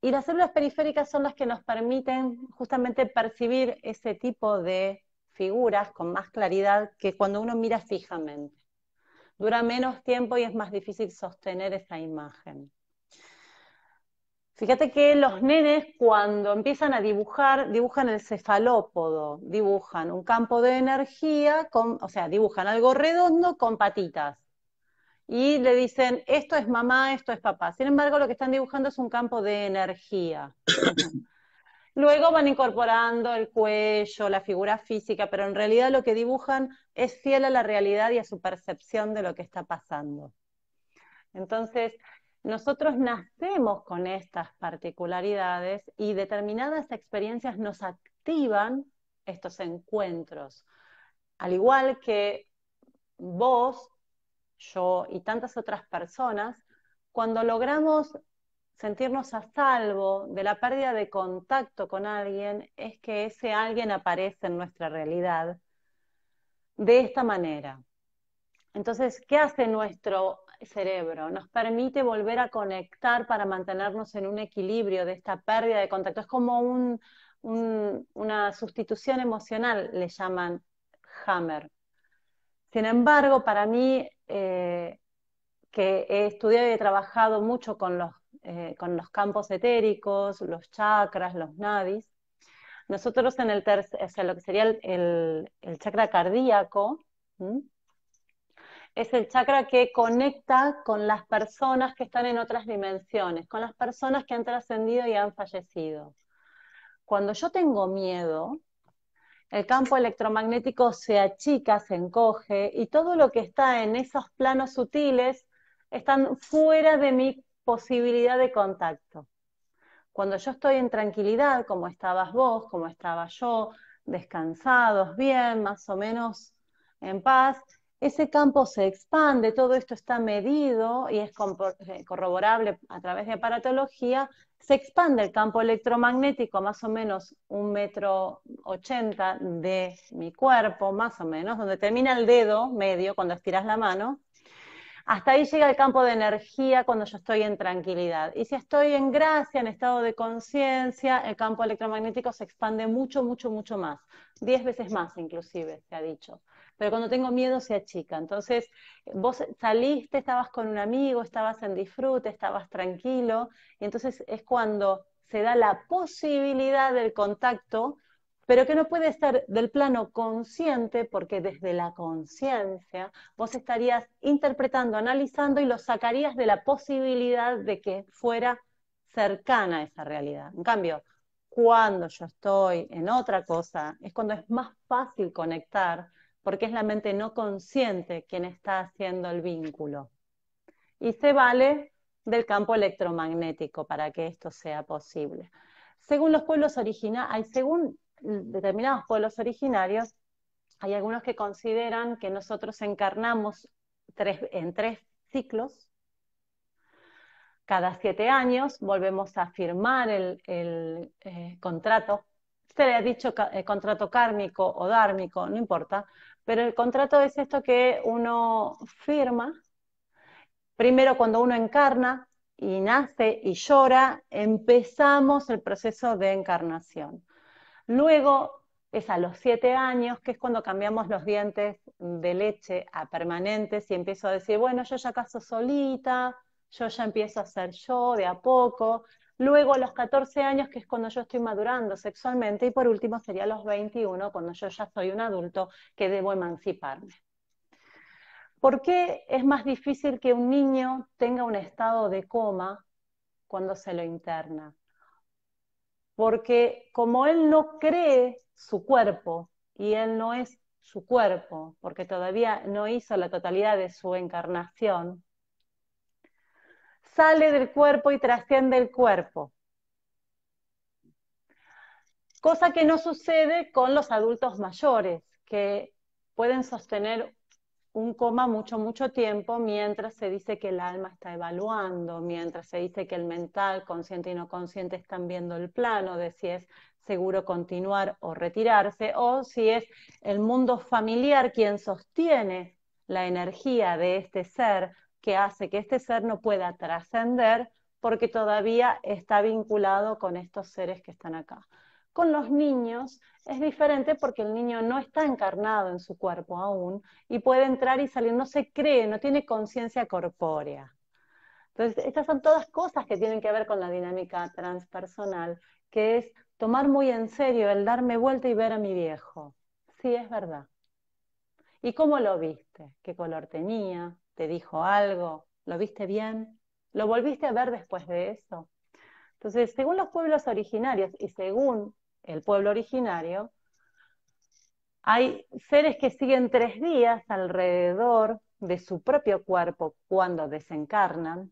Speaker 2: Y las células periféricas son las que nos permiten justamente percibir ese tipo de figuras con más claridad que cuando uno mira fijamente. Dura menos tiempo y es más difícil sostener esa imagen. Fíjate que los nenes cuando empiezan a dibujar, dibujan el cefalópodo, dibujan un campo de energía, o sea, dibujan algo redondo con patitas. Y le dicen, esto es mamá, esto es papá. Sin embargo, lo que están dibujando es un campo de energía. Luego van incorporando el cuello, la figura física, pero en realidad lo que dibujan es fiel a la realidad y a su percepción de lo que está pasando. Entonces, nosotros nacemos con estas particularidades y determinadas experiencias nos activan estos encuentros. Al igual que vos, yo y tantas otras personas, cuando logramos sentirnos a salvo de la pérdida de contacto con alguien, es que ese alguien aparece en nuestra realidad de esta manera. Entonces, ¿qué hace nuestro cerebro, nos permite volver a conectar para mantenernos en un equilibrio de esta pérdida de contacto. Es como una sustitución emocional, le llaman Hammer. Sin embargo, para mí, eh, que he estudiado y he trabajado mucho eh, con los, campos etéricos, los chakras, los nadis, nosotros en el tercer, lo que sería el, chakra cardíaco, es el chakra que conecta con las personas que están en otras dimensiones, con las personas que han trascendido y han fallecido. Cuando yo tengo miedo, el campo electromagnético se achica, se encoge y todo lo que está en esos planos sutiles están fuera de mi posibilidad de contacto. Cuando yo estoy en tranquilidad, como estabas vos, como estaba yo, descansados, bien, más o menos en paz, ese campo se expande, todo esto está medido y es eh, corroborable a través de aparatología, se expande el campo electromagnético más o menos un metro ochenta de mi cuerpo, más o menos, donde termina el dedo medio cuando estiras la mano, hasta ahí llega el campo de energía cuando yo estoy en tranquilidad. Y si estoy en gracia, en estado de conciencia, el campo electromagnético se expande mucho, mucho, mucho más. Diez veces más inclusive, se ha dicho pero cuando tengo miedo se achica. Entonces, vos saliste, estabas con un amigo, estabas en disfrute, estabas tranquilo, y entonces es cuando se da la posibilidad del contacto, pero que no puede estar del plano consciente, porque desde la conciencia vos estarías interpretando, analizando y lo sacarías de la posibilidad de que fuera cercana a esa realidad. En cambio, cuando yo estoy en otra cosa, es cuando es más fácil conectar porque es la mente no consciente quien está haciendo el vínculo. Y se vale del campo electromagnético para que esto sea posible. Según los pueblos según determinados pueblos originarios, hay algunos que consideran que nosotros encarnamos en tres ciclos. Cada siete años volvemos a firmar el, eh, contrato se le ha dicho eh, contrato kármico o dármico, no importa, pero el contrato es esto que uno firma, primero cuando uno encarna y nace y llora, empezamos el proceso de encarnación. Luego es a los siete años, que es cuando cambiamos los dientes de leche a permanentes y empiezo a decir, bueno, yo ya caso solita, yo ya empiezo a ser yo de a poco, luego a los 14 años, que es cuando yo estoy madurando sexualmente, y por último sería los 21, cuando yo ya soy un adulto que debo emanciparme. ¿Por qué es más difícil que un niño tenga un estado de coma cuando se lo interna? Porque como él no cree su cuerpo y él no es su cuerpo, porque todavía no hizo la totalidad de su encarnación, sale del cuerpo y trasciende el cuerpo. Cosa que no sucede con los adultos mayores, que pueden sostener un coma mucho, mucho tiempo mientras se dice que el alma está evaluando, mientras se dice que el mental, consciente y no consciente, están viendo el plano de si es seguro continuar o retirarse, o si es el mundo familiar quien sostiene la energía de este ser que hace que este ser no pueda trascender porque todavía está vinculado con estos seres que están acá. Con los niños es diferente porque el niño no está encarnado en su cuerpo aún y puede entrar y salir, no se cree, no tiene conciencia corpórea. Entonces, estas son todas cosas que tienen que ver con la dinámica transpersonal, que es tomar muy en serio el darme vuelta y ver a mi viejo. Sí, es verdad. ¿Y cómo lo viste? ¿Qué color tenía? te dijo algo, lo viste bien, lo volviste a ver después de eso. Entonces, según los pueblos originarios y según el pueblo originario, hay seres que siguen tres días alrededor de su propio cuerpo cuando desencarnan.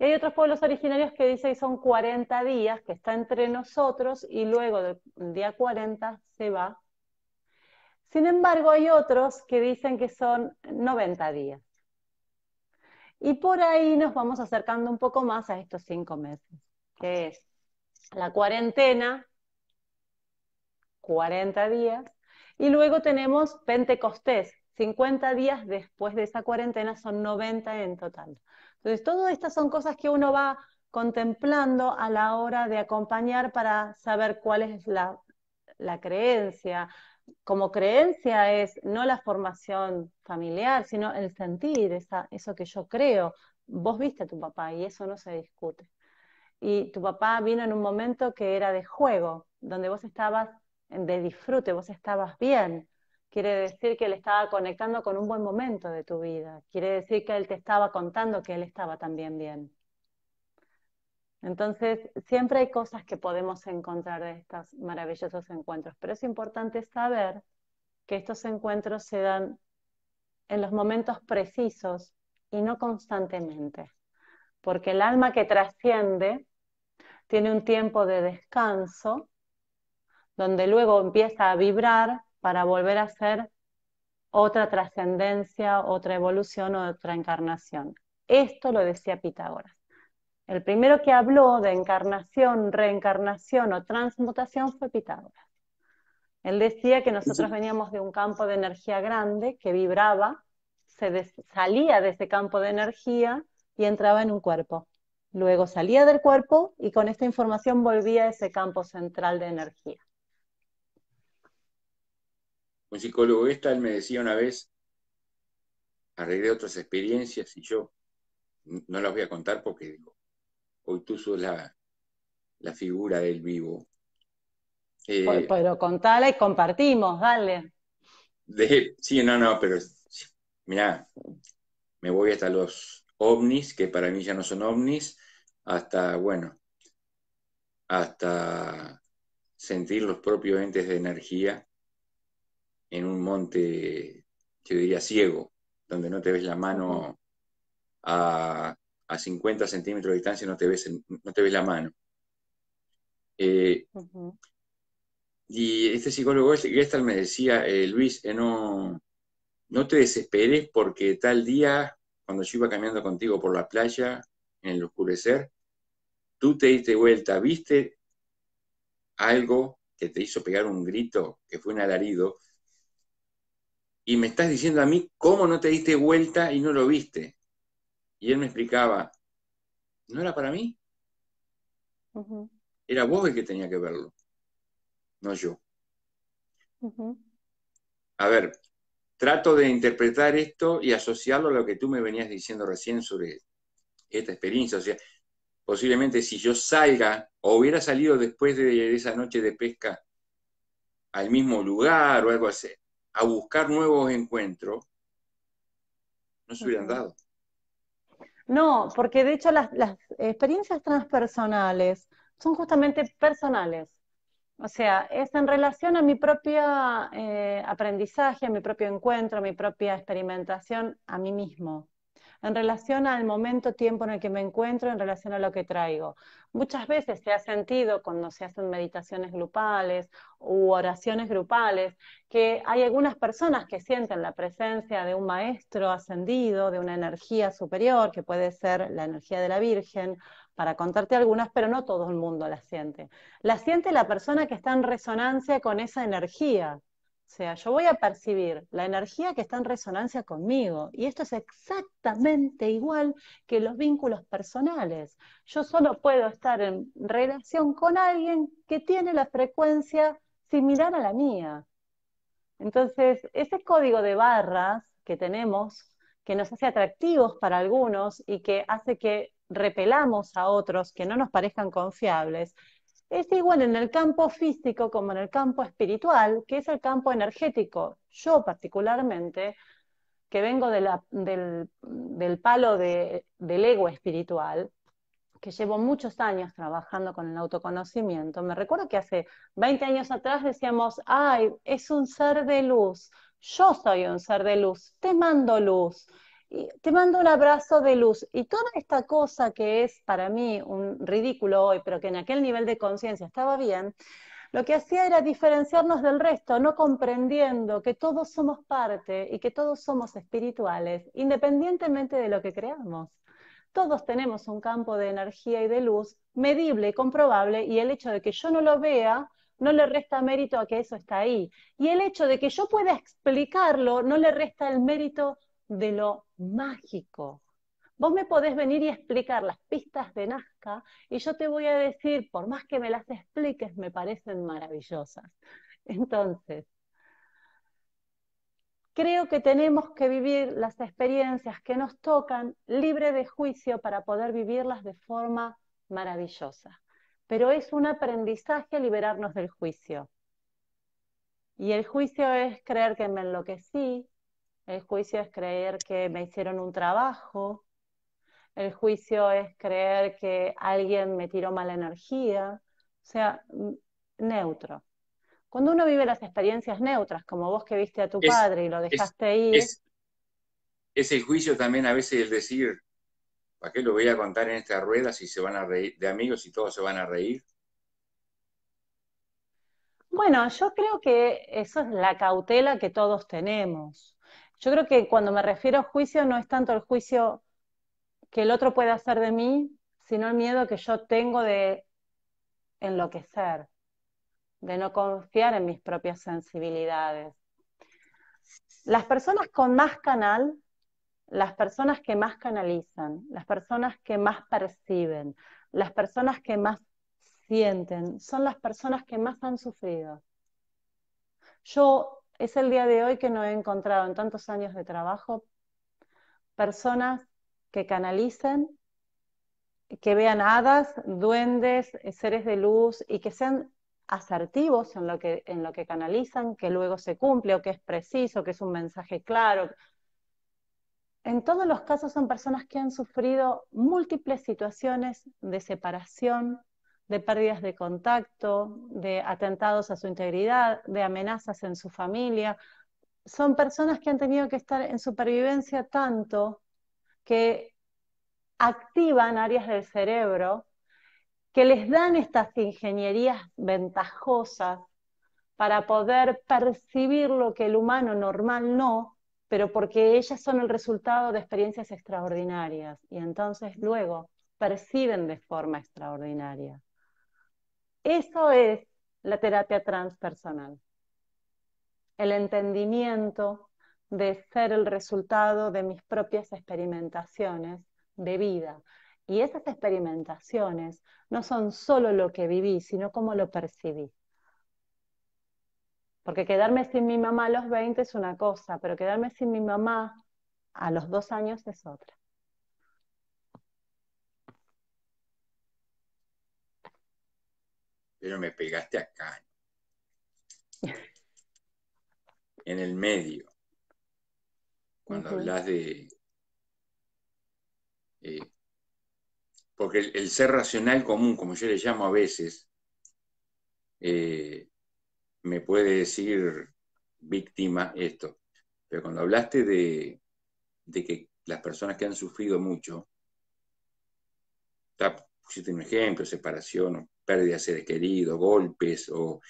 Speaker 2: Y hay otros pueblos originarios que dicen son 40 días, que está entre nosotros y luego del día 40 se va sin embargo, hay otros que dicen que son 90 días. Y por ahí nos vamos acercando un poco más a estos cinco meses, que es la cuarentena, 40 días, y luego tenemos Pentecostés, 50 días después de esa cuarentena, son 90 en total. Entonces, todas estas son cosas que uno va contemplando a la hora de acompañar para saber cuál es la, la creencia, como creencia es no la formación familiar, sino el sentir, esa, eso que yo creo. Vos viste a tu papá y eso no se discute. Y tu papá vino en un momento que era de juego, donde vos estabas de disfrute, vos estabas bien. Quiere decir que él estaba conectando con un buen momento de tu vida. Quiere decir que él te estaba contando que él estaba también bien. Entonces, siempre hay cosas que podemos encontrar de estos maravillosos encuentros, pero es importante saber que estos encuentros se dan en los momentos precisos y no constantemente, porque el alma que trasciende tiene un tiempo de descanso, donde luego empieza a vibrar para volver a ser otra trascendencia, otra evolución o otra encarnación. Esto lo decía Pitágoras. El primero que habló de encarnación, reencarnación o transmutación fue Pitágoras. Él decía que nosotros veníamos de un campo de energía grande que vibraba, se salía de ese campo de energía y entraba en un cuerpo. Luego salía del cuerpo y con esta información volvía a ese campo central de energía.
Speaker 1: Un psicólogo esta, él me decía una vez, arreglé otras experiencias y yo no las voy a contar porque digo, hoy tú sos la, figura del vivo. Eh, pues,
Speaker 2: pero, contala y compartimos, dale.
Speaker 1: sí, no, no, pero mira me voy hasta los ovnis, que para mí ya no son ovnis, hasta, bueno, hasta sentir los propios entes de energía en un monte, yo diría ciego, donde no te ves la mano a a 50 centímetros de distancia no te ves, no te ves la mano. Eh, y este psicólogo Gestal este, me decía, eh, Luis, eh, no, no te desesperes porque tal día, cuando yo iba caminando contigo por la playa, en el oscurecer, tú te diste vuelta, viste algo que te hizo pegar un grito, que fue un alarido, y me estás diciendo a mí cómo no te diste vuelta y no lo viste. Y él me explicaba, no era para mí. Era vos el que tenía que verlo, no yo. A ver, trato de interpretar esto y asociarlo a lo que tú me venías diciendo recién sobre esta experiencia. O sea, posiblemente si yo salga o hubiera salido después de esa noche de pesca al mismo lugar o algo así, a buscar nuevos encuentros, no se hubieran dado.
Speaker 2: No, porque de hecho las, experiencias transpersonales son justamente personales. O sea, es en relación a mi propio eh, aprendizaje, a mi propio encuentro, a mi propia experimentación, a mí mismo en relación al momento, tiempo en el que me encuentro, en relación a lo que traigo. Muchas veces se ha sentido cuando se hacen meditaciones grupales u oraciones grupales que hay algunas personas que sienten la presencia de un maestro ascendido, de una energía superior, que puede ser la energía de la Virgen, para contarte algunas, pero no todo el mundo la siente. La siente la persona que está en resonancia con esa energía, o sea, yo voy a percibir la energía que está en resonancia conmigo. Y esto es exactamente igual que los vínculos personales. Yo solo puedo estar en relación con alguien que tiene la frecuencia similar a la mía. Entonces, ese código de barras que tenemos, que nos hace atractivos para algunos y que hace que repelamos a otros que no nos parezcan confiables, es igual en el campo físico como en el campo espiritual, que es el campo energético. Yo particularmente, que vengo del, del, palo del ego espiritual, que llevo muchos años trabajando con el autoconocimiento, me recuerdo que hace 20 años atrás decíamos, ay, es un ser de luz, yo soy un ser de luz, te mando luz te mando un abrazo de luz. Y toda esta cosa que es para mí un ridículo hoy, pero que en aquel nivel de conciencia estaba bien, lo que hacía era diferenciarnos del resto, no comprendiendo que todos somos parte y que todos somos espirituales, independientemente de lo que creamos. Todos tenemos un campo de energía y de luz medible y comprobable y el hecho de que yo no lo vea no le resta mérito a que eso está ahí. Y el hecho de que yo pueda explicarlo no le resta el mérito de lo mágico. Vos me podés venir y explicar las pistas de Nazca y yo te voy a decir, por más que me las expliques, me parecen maravillosas. Entonces, creo que tenemos que vivir las experiencias que nos tocan libre de juicio para poder vivirlas de forma maravillosa. Pero es un aprendizaje liberarnos del juicio. Y el juicio es creer que me enloquecí, el juicio es creer que me hicieron un trabajo. El juicio es creer que alguien me tiró mala energía. O sea, neutro. Cuando uno vive las experiencias neutras, como vos que viste a tu padre y lo dejaste ir.
Speaker 1: Es, el juicio también a veces el decir, ¿para qué lo voy a contar en esta rueda si se van a reír de amigos y todos se van a reír?
Speaker 2: Bueno, yo creo que eso es la cautela que todos tenemos. Yo creo que cuando me refiero a juicio no es tanto el juicio que el otro puede hacer de mí, sino el miedo que yo tengo de enloquecer, de no confiar en mis propias sensibilidades. Las personas con más canal, las personas que más canalizan, las personas que más perciben, las personas que más sienten, son las personas que más han sufrido. Yo es el día de hoy que no he encontrado en tantos años de trabajo personas que canalicen, que vean hadas, duendes, seres de luz y que sean asertivos en lo que, en lo que canalizan, que luego se cumple o que es preciso, que es un mensaje claro. En todos los casos son personas que han sufrido múltiples situaciones de separación, de pérdidas de contacto, de atentados a su integridad, de amenazas en su familia. Son personas que han tenido que estar en supervivencia tanto que activan áreas del cerebro que les dan estas ingenierías ventajosas para poder percibir lo que el humano normal no, pero porque ellas son el resultado de experiencias extraordinarias y entonces luego perciben de forma extraordinaria. Eso es la terapia transpersonal. El entendimiento de ser el resultado de mis propias experimentaciones de vida. Y esas experimentaciones no son solo lo que viví, sino cómo lo percibí. Porque quedarme sin mi mamá a los 20 es una cosa, pero quedarme sin mi mamá a los dos años es otra.
Speaker 1: pero me pegaste acá. En el medio. Cuando hablas de. Eh, porque el, ser racional común, como yo le llamo a veces, eh, me puede decir víctima esto. Pero cuando hablaste de, de que las personas que han sufrido mucho, pusiste un ejemplo, separación, pérdidas de seres queridos, golpes, o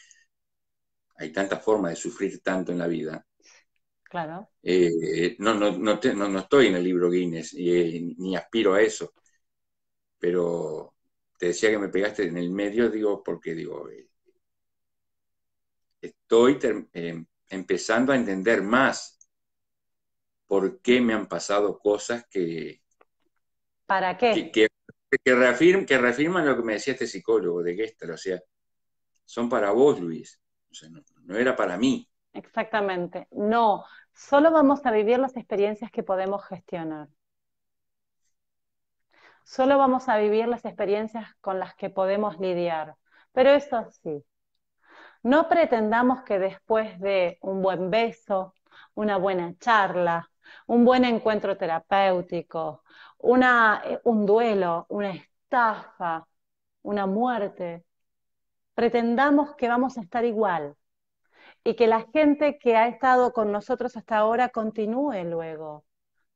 Speaker 1: hay tantas formas de sufrir tanto en la vida. Claro. Eh, no, no, no, no, estoy en el libro Guinness, eh, ni aspiro a eso, pero te decía que me pegaste en el medio, digo, porque digo, eh, estoy empezando a entender más por qué me han pasado cosas que...
Speaker 2: ¿Para qué?
Speaker 1: que que, reafirma, que reafirman lo que me decía este psicólogo de Gestalt, o sea, son para vos, Luis, no, no era para mí.
Speaker 2: Exactamente, no, solo vamos a vivir las experiencias que podemos gestionar. Solo vamos a vivir las experiencias con las que podemos lidiar. Pero eso sí, no pretendamos que después de un buen beso, una buena charla, un buen encuentro terapéutico, eh, un duelo, una estafa, una muerte, pretendamos que vamos a estar igual y que la gente que ha estado con nosotros hasta ahora continúe luego,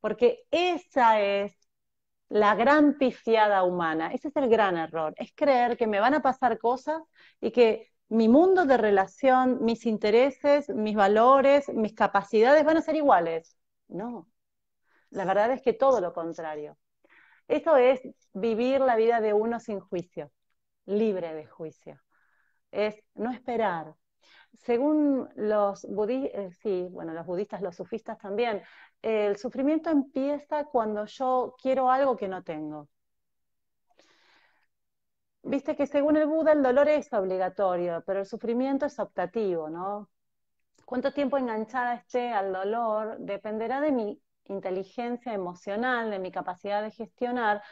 Speaker 2: porque esa es la gran pifiada humana, ese es el gran error, es creer que me van a pasar cosas y que mi mundo de relación, mis intereses, mis valores, mis capacidades van a ser iguales. No, la verdad es que todo lo contrario. Eso es vivir la vida de uno sin juicio, libre de juicio. Es no esperar. Según los, eh, sí, bueno, los budistas, los sufistas también, el sufrimiento empieza cuando yo quiero algo que no tengo. Viste que según el Buda el dolor es obligatorio, pero el sufrimiento es optativo, ¿no? cuánto tiempo enganchada esté al dolor dependerá de mi inteligencia emocional, de mi capacidad de gestionar.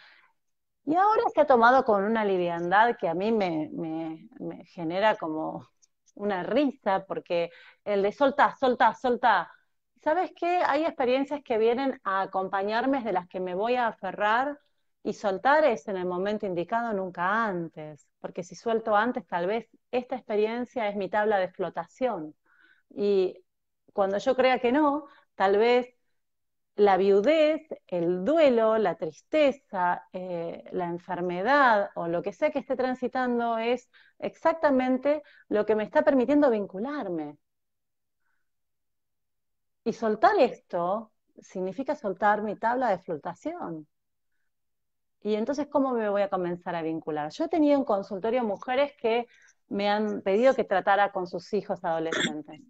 Speaker 2: Y ahora se ha tomado con una liviandad que a mí me, genera como una risa, porque el de solta, solta, solta. ¿Sabes qué? Hay experiencias que vienen a acompañarme de las que me voy a aferrar y soltar es en el momento indicado, nunca antes, porque si suelto antes, tal vez esta experiencia es mi tabla de flotación. Y cuando yo crea que no, tal vez la viudez, el duelo, la tristeza, eh, la enfermedad o lo que sea que esté transitando es exactamente lo que me está permitiendo vincularme. Y soltar esto significa soltar mi tabla de flotación. Y entonces, ¿cómo me voy a comenzar a vincular? Yo he tenido un consultorio mujeres que me han pedido que tratara con sus hijos adolescentes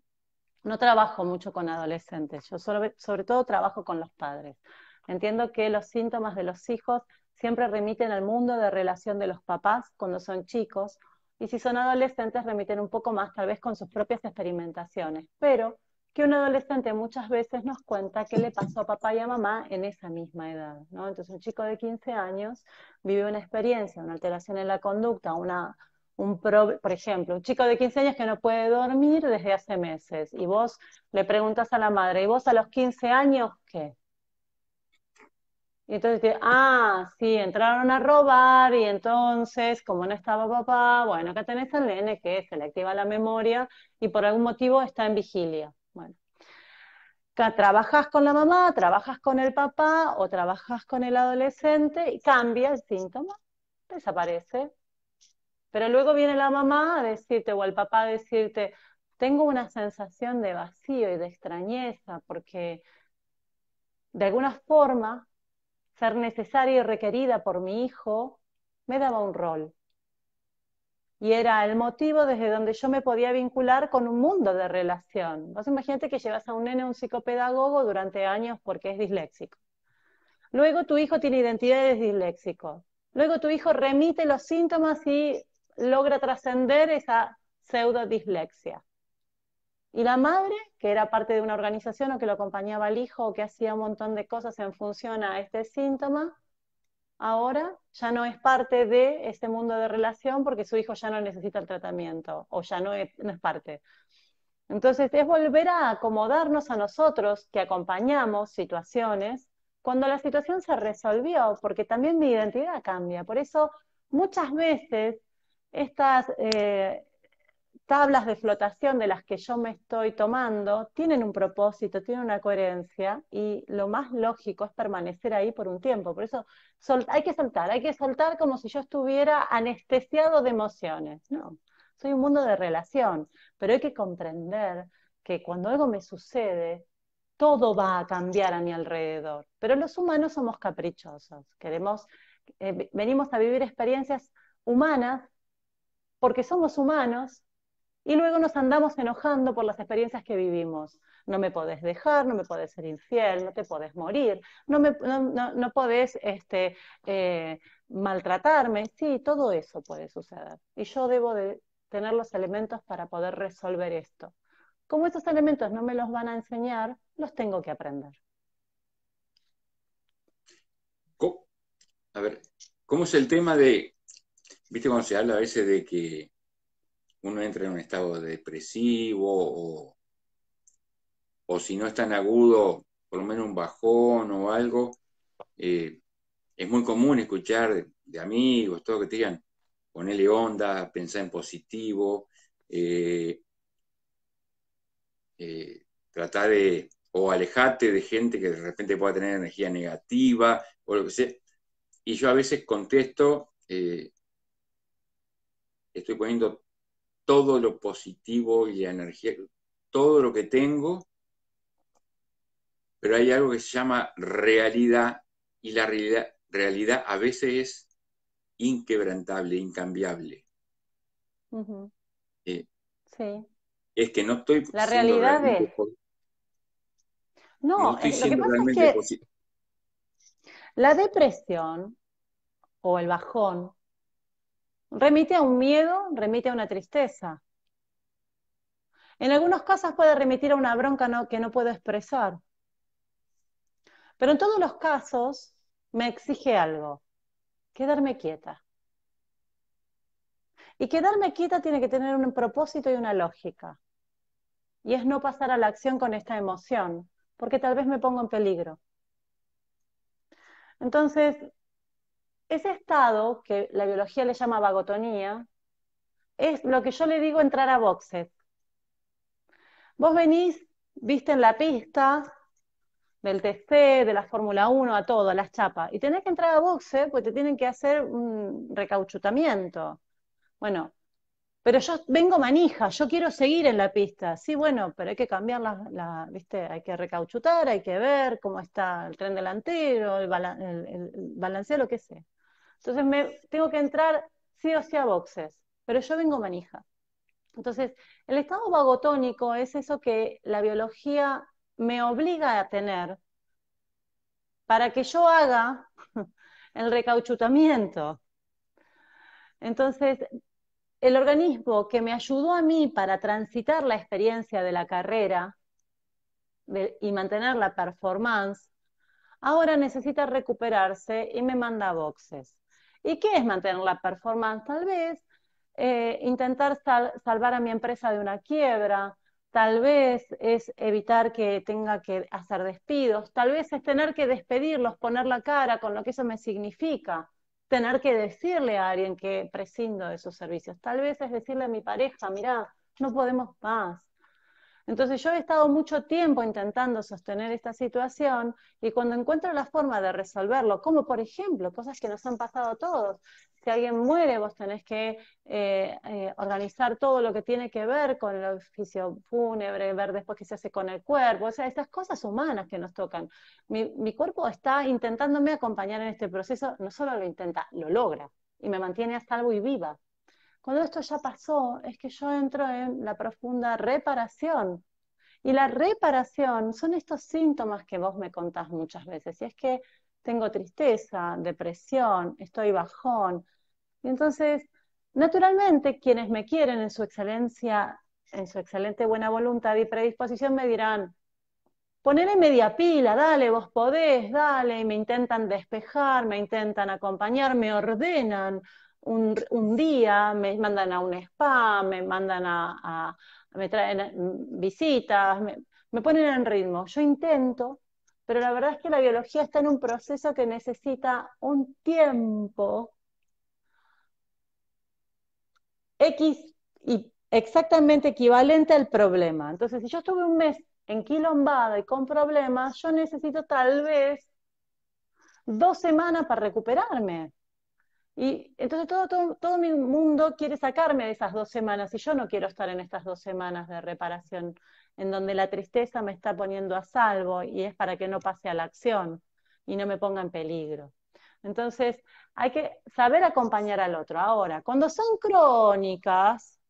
Speaker 2: no trabajo mucho con adolescentes, yo sobre, todo trabajo con los padres. Entiendo que los síntomas de los hijos siempre remiten al mundo de relación de los papás cuando son chicos y si son adolescentes remiten un poco más tal vez con sus propias experimentaciones, pero que un adolescente muchas veces nos cuenta qué le pasó a papá y a mamá en esa misma edad, Entonces un chico de 15 años vive una experiencia, una alteración en la conducta, una por ejemplo, un chico de 15 años que no puede dormir desde hace meses y vos le preguntas a la madre, ¿y vos a los 15 años qué? Y entonces, dice, ah, sí, entraron a robar y entonces, como no estaba papá, bueno, acá tenés al nene que se le activa la memoria y por algún motivo está en vigilia. Bueno, trabajas con la mamá, trabajas con el papá o trabajas con el adolescente y cambia el síntoma, desaparece, pero luego viene la mamá a decirte o el papá a decirte, tengo una sensación de vacío y de extrañeza porque de alguna forma ser necesaria y requerida por mi hijo me daba un rol. Y era el motivo desde donde yo me podía vincular con un mundo de relación. Vos imagínate que llevas a un nene a un psicopedagogo durante años porque es disléxico. Luego tu hijo tiene identidad de disléxico. Luego tu hijo remite los síntomas y logra trascender esa pseudo dislexia. Y la madre, que era parte de una organización o que lo acompañaba al hijo o que hacía un montón de cosas en función a este síntoma, ahora ya no es parte de este mundo de relación porque su hijo ya no necesita el tratamiento o ya no no es parte. Entonces es volver a acomodarnos a nosotros que acompañamos situaciones cuando la situación se resolvió, porque también mi identidad cambia. Por eso muchas veces estas eh, tablas de flotación de las que yo me estoy tomando tienen un propósito, tienen una coherencia y lo más lógico es permanecer ahí por un tiempo. Por eso hay que soltar, hay que soltar como si yo estuviera anestesiado de emociones. No, soy un mundo de relación, pero hay que comprender que cuando algo me sucede, todo va a cambiar a mi alrededor. Pero los humanos somos caprichosos, queremos, eh, venimos a vivir experiencias humanas porque somos humanos y luego nos andamos enojando por las experiencias que vivimos. No me podés dejar, no me podés ser infiel, no te podés morir, no, no, podés este, eh, maltratarme. Sí, todo eso puede suceder. Y yo debo de tener los elementos para poder resolver esto. Como esos elementos no me los van a enseñar, los tengo que aprender.
Speaker 1: A ver, ¿cómo es el tema de Viste cuando se habla a veces de que uno entra en un estado depresivo o, si no es tan agudo, por lo menos un bajón o algo. Eh, es muy común escuchar de, amigos, todo que te digan, ponele onda, pensar en positivo, eh, eh, tratar de, o alejarte de gente que de repente pueda tener energía negativa, o lo que sea. Y yo a veces contesto, estoy poniendo todo lo positivo y la energía, todo lo que tengo, pero hay algo que se llama realidad y la realidad, realidad a veces es inquebrantable, incambiable.
Speaker 2: sí.
Speaker 1: Es que no estoy... La realidad es...
Speaker 2: No, eh, lo que pasa es que la depresión o el bajón remite a un miedo, remite a una tristeza. En algunos casos puede remitir a una bronca que no puedo expresar. Pero en todos los casos me exige algo, quedarme quieta. Y quedarme quieta tiene que tener un propósito y una lógica. Y es no pasar a la acción con esta emoción, porque tal vez me pongo en peligro. Entonces, ese estado, que la biología le llama vagotonía, es lo que yo le digo entrar a boxe. Vos venís, viste en la pista del TC, de la Fórmula 1, a todo, a las chapas, y tenés que entrar a boxe porque te tienen que hacer un recauchutamiento. Bueno, pero yo vengo manija, yo quiero seguir en la pista. Sí, bueno, pero hay que cambiar la, ¿viste? Hay que recauchutar, hay que ver cómo está el tren delantero, el balanceo, lo que sea. Entonces tengo que entrar sí o sí a boxes, pero yo vengo manija. Entonces, el estado vagotónico es eso que la biología me obliga a tener para que yo haga el recauchutamiento. Entonces, el organismo que me ayudó a mí para transitar la experiencia de la carrera y mantener la performance, ahora necesita recuperarse y me manda boxes. ¿Y qué es mantener la performance? Tal vez eh, intentar salvar a mi empresa de una quiebra, tal vez es evitar que tenga que hacer despidos, tal vez es tener que despedirlos, poner la cara con lo que eso me significa, tener que decirle a alguien que prescindo de sus servicios, tal vez es decirle a mi pareja, mirá, no podemos más, entonces yo he estado mucho tiempo intentando sostener esta situación y cuando encuentro la forma de resolverlo, como por ejemplo cosas que nos han pasado a todos, si alguien muere, vos tenés que eh, eh, organizar todo lo que tiene que ver con el oficio fúnebre, ver después qué se hace con el cuerpo, o sea, estas cosas humanas que nos tocan. Mi, mi cuerpo está intentándome acompañar en este proceso, no solo lo intenta, lo logra y me mantiene hasta salvo y viva. Cuando esto ya pasó, es que yo entro en la profunda reparación. Y la reparación son estos síntomas que vos me contás muchas veces. Y es que tengo tristeza, depresión, estoy bajón. Y entonces, naturalmente, quienes me quieren en su excelencia, en su excelente buena voluntad y predisposición me dirán, ponele media pila, dale, vos podés, dale, y me intentan despejar, me intentan acompañar, me ordenan, un, día, me mandan a un spa, me mandan a, me traen eh, visitas, me, ponen en ritmo. Yo intento, pero la verdad es que la biología está en un proceso que necesita un tiempo X y exactamente equivalente al problema. Entonces, si yo estuve un mes en quilombada y con problemas, yo necesito tal vez dos semanas para recuperarme. Y entonces todo, todo, mi mundo quiere sacarme de esas dos semanas y yo no quiero estar en estas dos semanas de reparación, en donde la tristeza me está poniendo a salvo y es para que no pase a la acción y no me ponga en peligro. Entonces hay que saber acompañar al otro. Ahora, cuando son crónicas,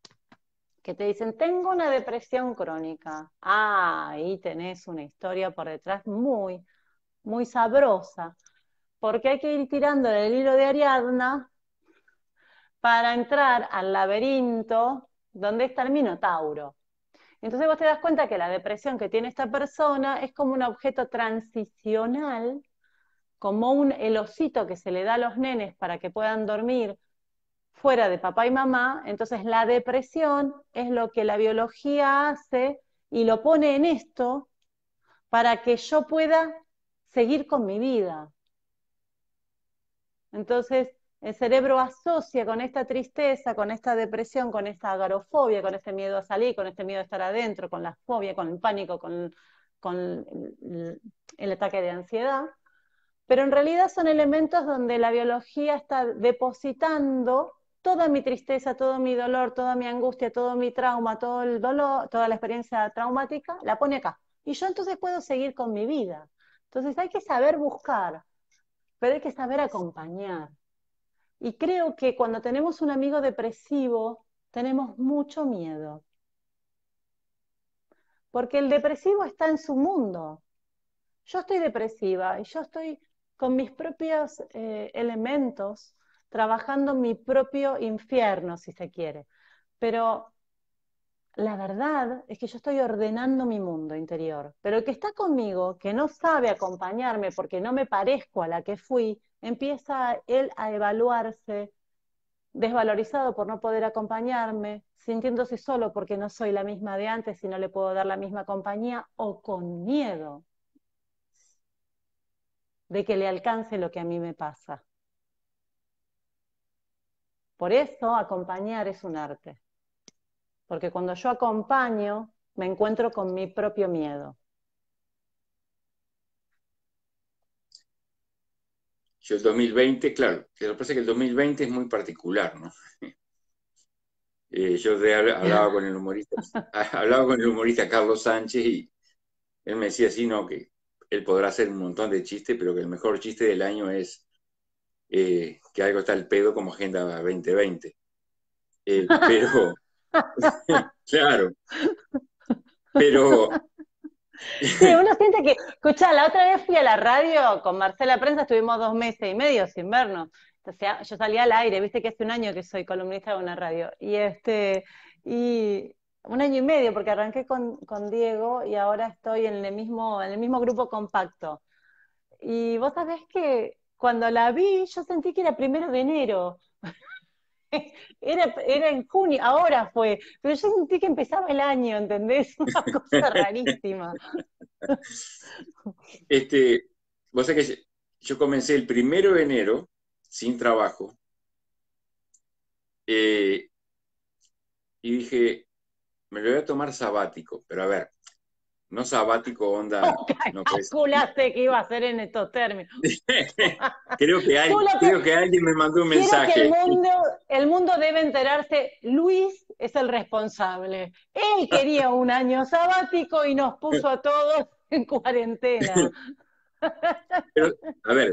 Speaker 2: que te dicen, tengo una depresión crónica, ah, ahí tenés una historia por detrás muy, muy sabrosa porque hay que ir tirando del hilo de Ariadna para entrar al laberinto donde está el Minotauro. Entonces vos te das cuenta que la depresión que tiene esta persona es como un objeto transicional, como un elocito que se le da a los nenes para que puedan dormir fuera de papá y mamá, entonces la depresión es lo que la biología hace y lo pone en esto para que yo pueda seguir con mi vida, entonces, el cerebro asocia con esta tristeza, con esta depresión, con esta agarofobia, con este miedo a salir, con este miedo a estar adentro, con la fobia, con el pánico, con, el, el ataque de ansiedad. Pero en realidad son elementos donde la biología está depositando toda mi tristeza, todo mi dolor, toda mi angustia, todo mi trauma, todo el dolor, toda la experiencia traumática, la pone acá. Y yo entonces puedo seguir con mi vida. Entonces hay que saber buscar pero hay que saber acompañar. Y creo que cuando tenemos un amigo depresivo, tenemos mucho miedo. Porque el depresivo está en su mundo. Yo estoy depresiva y yo estoy con mis propios eh, elementos trabajando mi propio infierno, si se quiere. Pero la verdad es que yo estoy ordenando mi mundo interior, pero el que está conmigo, que no sabe acompañarme porque no me parezco a la que fui, empieza él a evaluarse desvalorizado por no poder acompañarme, sintiéndose solo porque no soy la misma de antes y no le puedo dar la misma compañía, o con miedo de que le alcance lo que a mí me pasa. Por eso acompañar es un arte. Porque cuando yo acompaño, me encuentro con mi propio miedo.
Speaker 1: Yo el 2020, claro, lo que pasa es que el 2020 es muy particular, ¿no? Eh, yo hablaba con el humorista, hablaba con el humorista Carlos Sánchez y él me decía así, no, que él podrá hacer un montón de chistes, pero que el mejor chiste del año es eh, que algo está al pedo como Agenda 2020. Eh, pero claro. Pero.
Speaker 2: Sí, uno siente que. Escucha, la otra vez fui a la radio con Marcela Prensa, estuvimos dos meses y medio sin vernos. yo salí al aire, viste que hace un año que soy columnista de una radio. Y este. Y, un año y medio, porque arranqué con, con, Diego y ahora estoy en el, mismo, en el mismo grupo compacto. Y vos sabés que cuando la vi, yo sentí que era primero de enero. era, era en junio, ahora fue, pero yo sentí que empezaba el año, ¿entendés? Una cosa rarísima.
Speaker 1: Este, vos sabés que yo comencé el primero de enero sin trabajo eh, y dije, me lo voy a tomar sabático, pero a ver, no sabático, onda. No,
Speaker 2: calculaste que iba a ser en estos términos.
Speaker 1: creo, que alguien me mandó un mensaje. El mundo,
Speaker 2: el mundo debe enterarse, Luis es el responsable. Él quería un año sabático y nos puso a todos en cuarentena.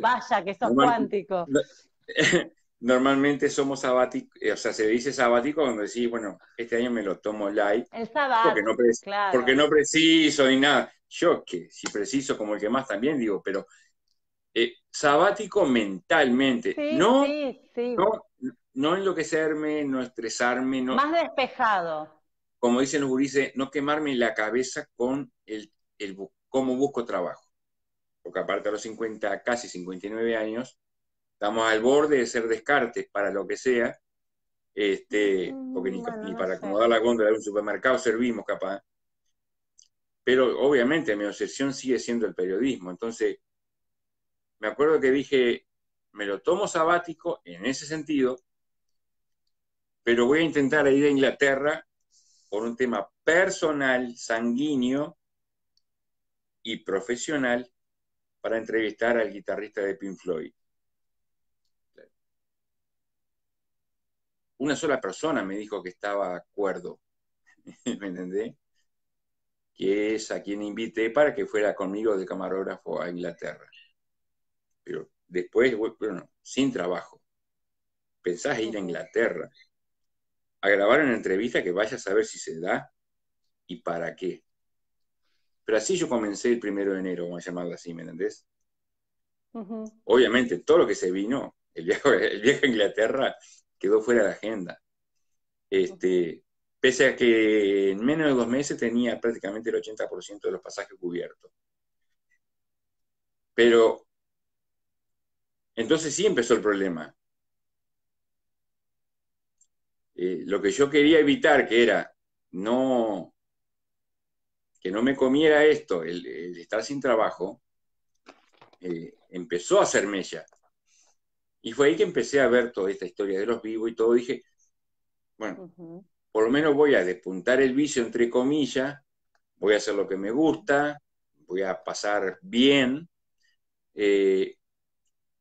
Speaker 2: Vaya que sos cuántico
Speaker 1: normalmente somos sabáticos, eh, o sea, se dice sabático cuando decís, bueno, este año me lo tomo light.
Speaker 2: sabático, porque
Speaker 1: no, preciso ni nada. Yo que si preciso como el que más también digo, pero eh, sabático mentalmente. no, no, enloquecerme, no estresarme. No, más
Speaker 2: despejado.
Speaker 1: Como dicen los gurises, no quemarme la cabeza con el, el cómo busco trabajo. Porque aparte a los 50, casi 59 años, Estamos al borde de ser descartes para lo que sea, este, mm, porque ni, ni para acomodar la góndola de un supermercado servimos capaz. Pero obviamente mi obsesión sigue siendo el periodismo. Entonces, me acuerdo que dije, me lo tomo sabático en ese sentido, pero voy a intentar ir a Inglaterra por un tema personal, sanguíneo y profesional para entrevistar al guitarrista de Pink Floyd. Una sola persona me dijo que estaba de acuerdo, ¿me entendés? Que es a quien invité para que fuera conmigo de camarógrafo a Inglaterra. Pero después, bueno, sin trabajo. Pensás ir a Inglaterra a grabar una entrevista que vaya a saber si se da y para qué. Pero así yo comencé el primero de enero, vamos a llamarlo así, ¿me entendés? Obviamente, todo lo que se vino, el viejo el viaje a Inglaterra quedó fuera de la agenda. Este, pese a que en menos de dos meses tenía prácticamente el 80% de los pasajes cubiertos. Pero entonces sí empezó el problema. Eh, lo que yo quería evitar, que era no que no me comiera esto, el, estar sin trabajo, eh, empezó a hacer mella. Y fue ahí que empecé a ver toda esta historia de los vivos y todo. Dije, bueno, por lo menos voy a despuntar el vicio, entre comillas, voy a hacer lo que me gusta, voy a pasar bien. Eh,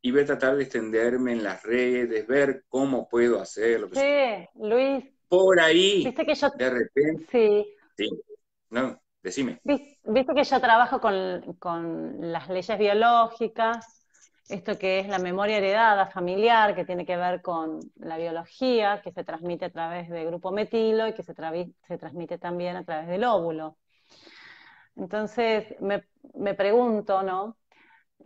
Speaker 1: y voy a tratar de extenderme en las redes, ver cómo puedo hacerlo.
Speaker 2: Sí, Luis. Por ahí, ¿Viste que yo... de repente. Sí. No, decime. ¿Viste, que yo trabajo con, con las leyes biológicas esto que es la memoria heredada familiar, que tiene que ver con la biología, que se transmite a través del grupo metilo y que se, transmite también a través del óvulo. Entonces, me, me pregunto, ¿no?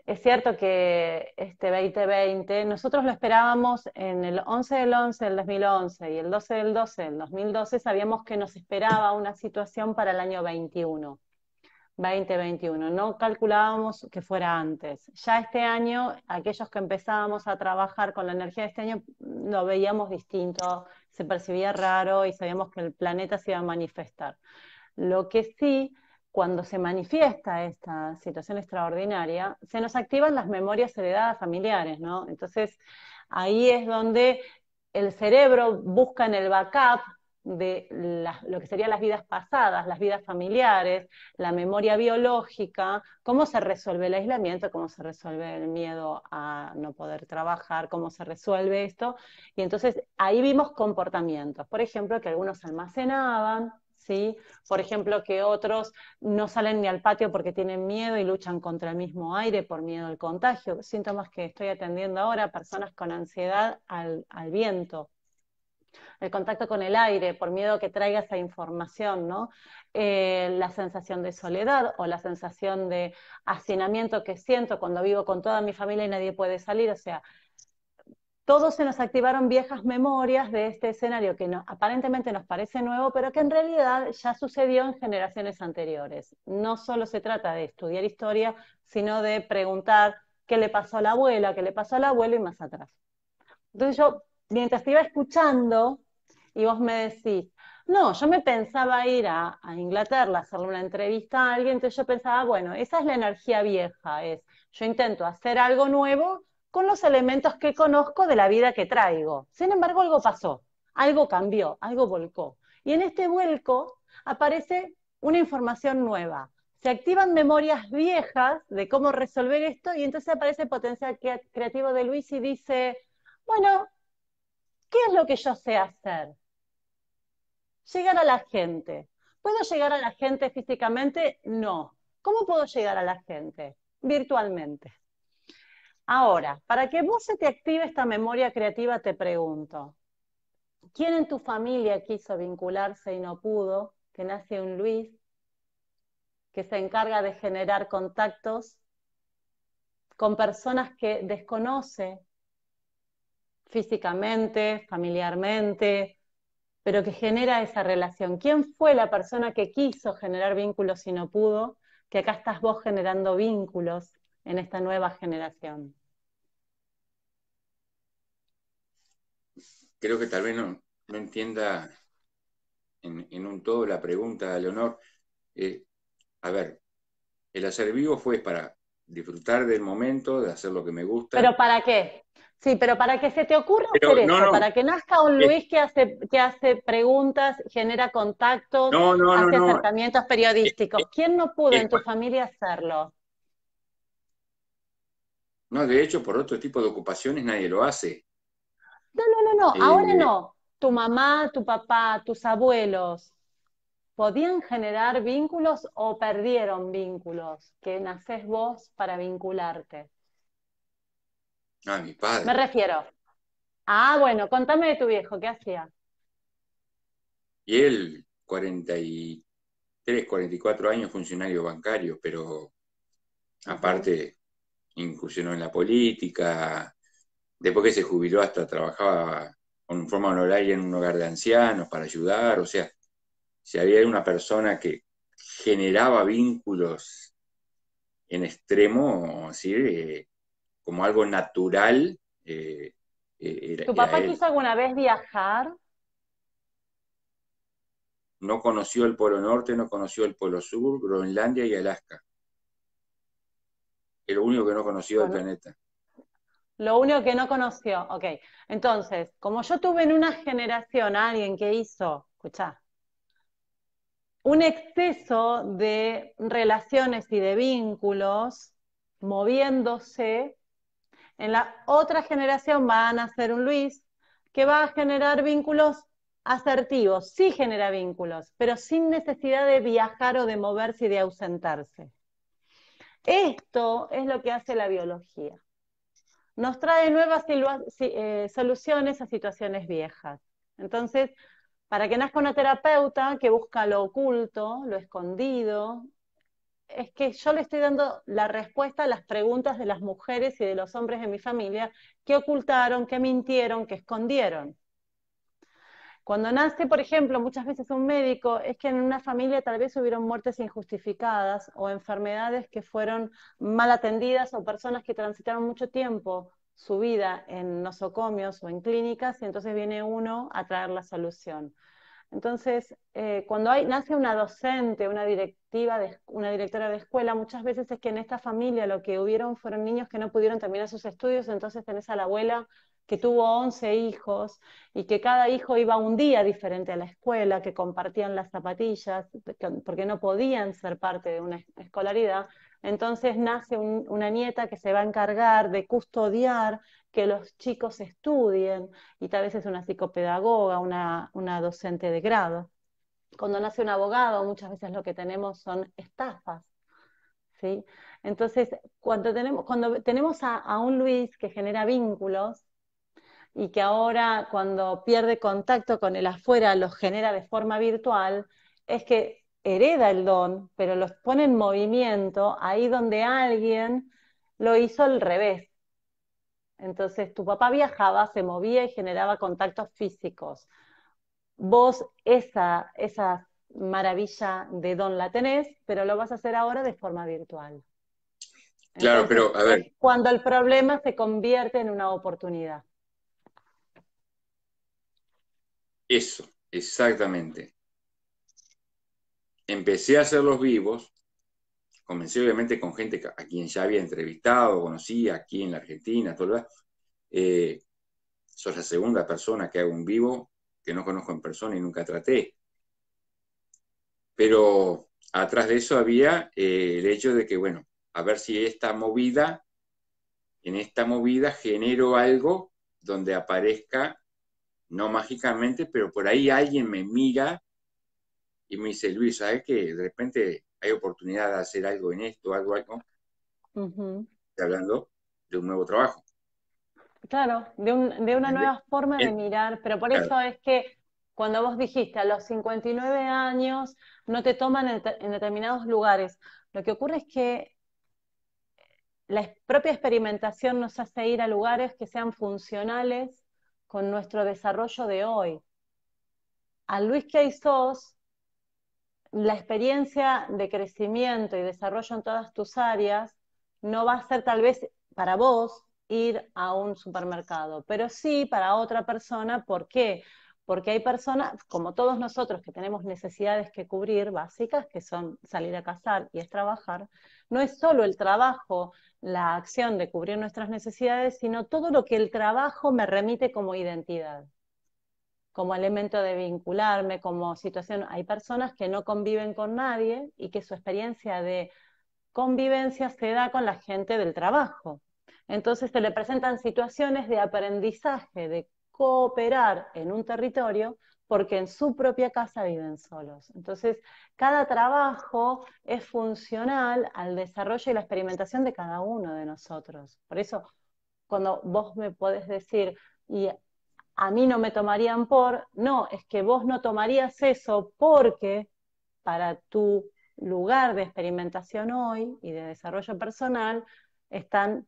Speaker 2: Es cierto que este 2020 nosotros lo esperábamos en el 11 del 11 del 2011 y el 12 del 12 del 2012, sabíamos que nos esperaba una situación para el año 21. 2021. No calculábamos que fuera antes. Ya este año, aquellos que empezábamos a trabajar con la energía de este año, lo veíamos distinto, se percibía raro y sabíamos que el planeta se iba a manifestar. Lo que sí, cuando se manifiesta esta situación extraordinaria, se nos activan las memorias heredadas familiares, ¿no? Entonces, ahí es donde el cerebro busca en el backup de lo que serían las vidas pasadas, las vidas familiares, la memoria biológica, cómo se resuelve el aislamiento, cómo se resuelve el miedo a no poder trabajar, cómo se resuelve esto. Y entonces ahí vimos comportamientos, por ejemplo, que algunos almacenaban, ¿Sí? Por ejemplo, que otros no salen ni al patio porque tienen miedo y luchan contra el mismo aire por miedo al contagio. Síntomas que estoy atendiendo ahora, personas con ansiedad al viento, el contacto con el aire, por miedo que traiga esa información, ¿no? Eh, la sensación de soledad o la sensación de hacinamiento que siento cuando vivo con toda mi familia y nadie puede salir, o sea, todos se nos activaron viejas memorias de este escenario que no, aparentemente nos parece nuevo, pero que en realidad ya sucedió en generaciones anteriores. No solo se trata de estudiar historia, sino de preguntar qué le pasó a la abuela, qué le pasó al abuelo y más atrás. Entonces yo, mientras iba escuchando, y vos me decís, no, yo me pensaba ir a, Inglaterra a hacerle una entrevista a alguien, entonces yo pensaba, bueno, esa es la energía vieja, es yo intento hacer algo nuevo con los elementos que conozco de la vida que traigo. Sin embargo, algo pasó, algo cambió, algo volcó. Y en este vuelco aparece una información nueva. Se activan memorias viejas de cómo resolver esto y entonces aparece el potencial creativo de Luis y dice, bueno, ¿qué es lo que yo sé hacer? Llegar a la gente. ¿Puedo llegar a la gente físicamente? No. ¿Cómo puedo llegar a la gente? Virtualmente. Ahora, para que vos se te active esta memoria creativa, te pregunto, ¿quién en tu familia quiso vincularse y no pudo? Que nace un Luis, que se encarga de generar contactos con personas que desconoce físicamente, familiarmente, pero que genera esa relación. ¿Quién fue la persona que quiso generar vínculos y no pudo? Que acá estás vos generando vínculos en esta nueva generación.
Speaker 1: Creo que tal vez no, entienda en, un todo la pregunta, Leonor. Eh, a ver, el hacer vivo fue para disfrutar del momento, de hacer lo que me gusta. ¿Pero
Speaker 2: para qué? Sí, pero para que se te ocurra para que nazca un Luis que hace, que hace preguntas, genera contactos, hace acercamientos periodísticos. ¿Quién no pudo en tu familia hacerlo?
Speaker 1: No, de hecho, por otro tipo de ocupaciones nadie lo hace.
Speaker 2: No, no, no, no, eh, ahora no. Tu mamá, tu papá, tus abuelos, ¿podían generar vínculos o perdieron vínculos que nacés vos para vincularte?
Speaker 1: Ah, mi padre. Me
Speaker 2: refiero. Ah, bueno, contame de tu viejo, ¿qué hacía?
Speaker 1: Y él, 43, 44 años, funcionario bancario, pero aparte incursionó en la política, después que se jubiló hasta trabajaba con forma honoraria en un hogar de ancianos para ayudar, o sea, si había una persona que generaba vínculos en extremo, ¿sí? como algo natural. Eh, eh, ¿Tu papá quiso
Speaker 2: alguna vez viajar?
Speaker 1: No conoció el Polo Norte, no conoció el Polo Sur, Groenlandia y Alaska. Es lo único que no conoció del planeta.
Speaker 2: Lo único que no conoció, ok. Entonces, como yo tuve en una generación a alguien que hizo, escuchá, un exceso de relaciones y de vínculos moviéndose en la otra generación va a nacer un Luis que va a generar vínculos asertivos, sí genera vínculos, pero sin necesidad de viajar o de moverse y de ausentarse. Esto es lo que hace la biología. Nos trae nuevas eh, soluciones a situaciones viejas. Entonces, para que nazca una terapeuta que busca lo oculto, lo escondido, es que yo le estoy dando la respuesta a las preguntas de las mujeres y de los hombres de mi familia que ocultaron, que mintieron, que escondieron. Cuando nace, por ejemplo, muchas veces un médico, es que en una familia tal vez hubieron muertes injustificadas o enfermedades que fueron mal atendidas o personas que transitaron mucho tiempo su vida en nosocomios o en clínicas y entonces viene uno a traer la solución. Entonces, eh, cuando hay, nace una docente, una directiva, una directora de escuela, muchas veces es que en esta familia lo que hubieron fueron niños que no pudieron terminar sus estudios, entonces tenés a la abuela que tuvo 11 hijos y que cada hijo iba un día diferente a la escuela, que compartían las zapatillas porque no podían ser parte de una escolaridad. Entonces nace una nieta que se va a encargar de custodiar que los chicos estudien y tal vez es una psicopedagoga, una, docente de grado. Cuando nace un abogado, muchas veces lo que tenemos son estafas. ¿sí? Entonces, cuando tenemos, cuando tenemos a, a un Luis que genera vínculos, y que ahora cuando pierde contacto con el afuera los genera de forma virtual, es que hereda el don, pero los pone en movimiento ahí donde alguien lo hizo al revés. Entonces tu papá viajaba, se movía y generaba contactos físicos. Vos esa, esa maravilla de don la tenés, pero lo vas a hacer ahora de forma virtual.
Speaker 1: claro, pero a ver.
Speaker 2: Cuando el problema se convierte en una oportunidad.
Speaker 1: Eso, exactamente empecé a hacer los vivos, comencé obviamente con gente a quien ya había entrevistado, conocía aquí en la Argentina, todo lo eh, soy la segunda persona que hago un vivo que no conozco en persona y nunca traté. Pero atrás de eso había eh, el hecho de que, bueno, a ver si esta movida, en esta movida genero algo donde aparezca, no mágicamente, pero por ahí alguien me mira y me dice, Luis, ¿sabes que de repente hay oportunidad de hacer algo en esto, algo, algo? Uh Hablando de un nuevo
Speaker 2: trabajo. Claro, de, una nueva forma de mirar, pero por eso es que cuando vos dijiste a los 59 años no te toman en, determinados lugares, lo que ocurre es que la propia experimentación nos hace ir a lugares que sean funcionales con nuestro desarrollo de hoy. A Luis que la experiencia de crecimiento y desarrollo en todas tus áreas no va a ser tal vez para vos ir a un supermercado, pero sí para otra persona. ¿Por qué? Porque hay personas, como todos nosotros, que tenemos necesidades que cubrir básicas, que son salir a cazar y es trabajar, no es solo el trabajo, la acción de cubrir nuestras necesidades, sino todo lo que el trabajo me remite como identidad como elemento de vincularme, como situación. Hay personas que no conviven con nadie y que su experiencia de convivencia se da con la gente del trabajo. Entonces se le presentan situaciones de aprendizaje, de cooperar en un territorio porque en su propia casa viven solos. Entonces, cada trabajo es funcional al desarrollo y la experimentación de cada uno de nosotros. Por eso, cuando vos me puedes decir, y a mí no me tomarían por, no, es que vos no tomarías eso porque para tu lugar de experimentación hoy y de desarrollo personal están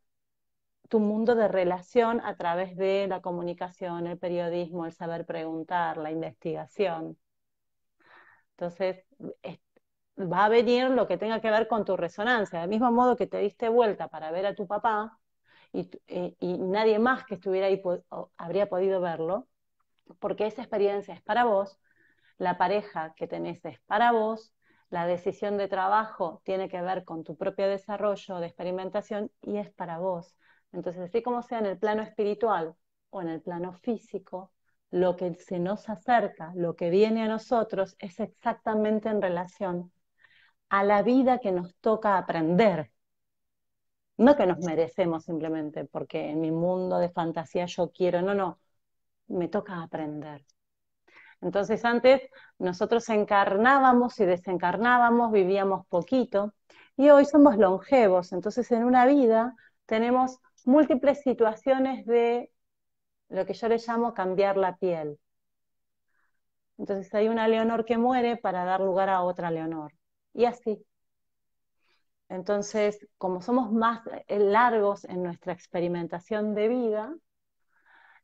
Speaker 2: tu mundo de relación a través de la comunicación, el periodismo, el saber preguntar, la investigación. Entonces, va a venir lo que tenga que ver con tu resonancia. Del mismo modo que te diste vuelta para ver a tu papá, eh, y, nadie más que estuviera ahí habría podido verlo, porque esa experiencia es para vos, la pareja que tenés es para vos, la decisión de trabajo tiene que ver con tu propio desarrollo de experimentación y es para vos. Entonces, así como sea en el plano espiritual o en el plano físico, lo que se nos acerca, lo que viene a nosotros, es exactamente en relación a la vida que nos toca aprender. No que nos merecemos simplemente, porque en mi mundo de fantasía yo quiero, no, no, me toca aprender. Entonces antes nosotros encarnábamos y desencarnábamos, vivíamos poquito y hoy somos longevos. Entonces en una vida tenemos múltiples situaciones de lo que yo le llamo cambiar la piel. Entonces hay una Leonor que muere para dar lugar a otra Leonor. Y así. Entonces, como somos más eh, largos en nuestra experimentación de vida,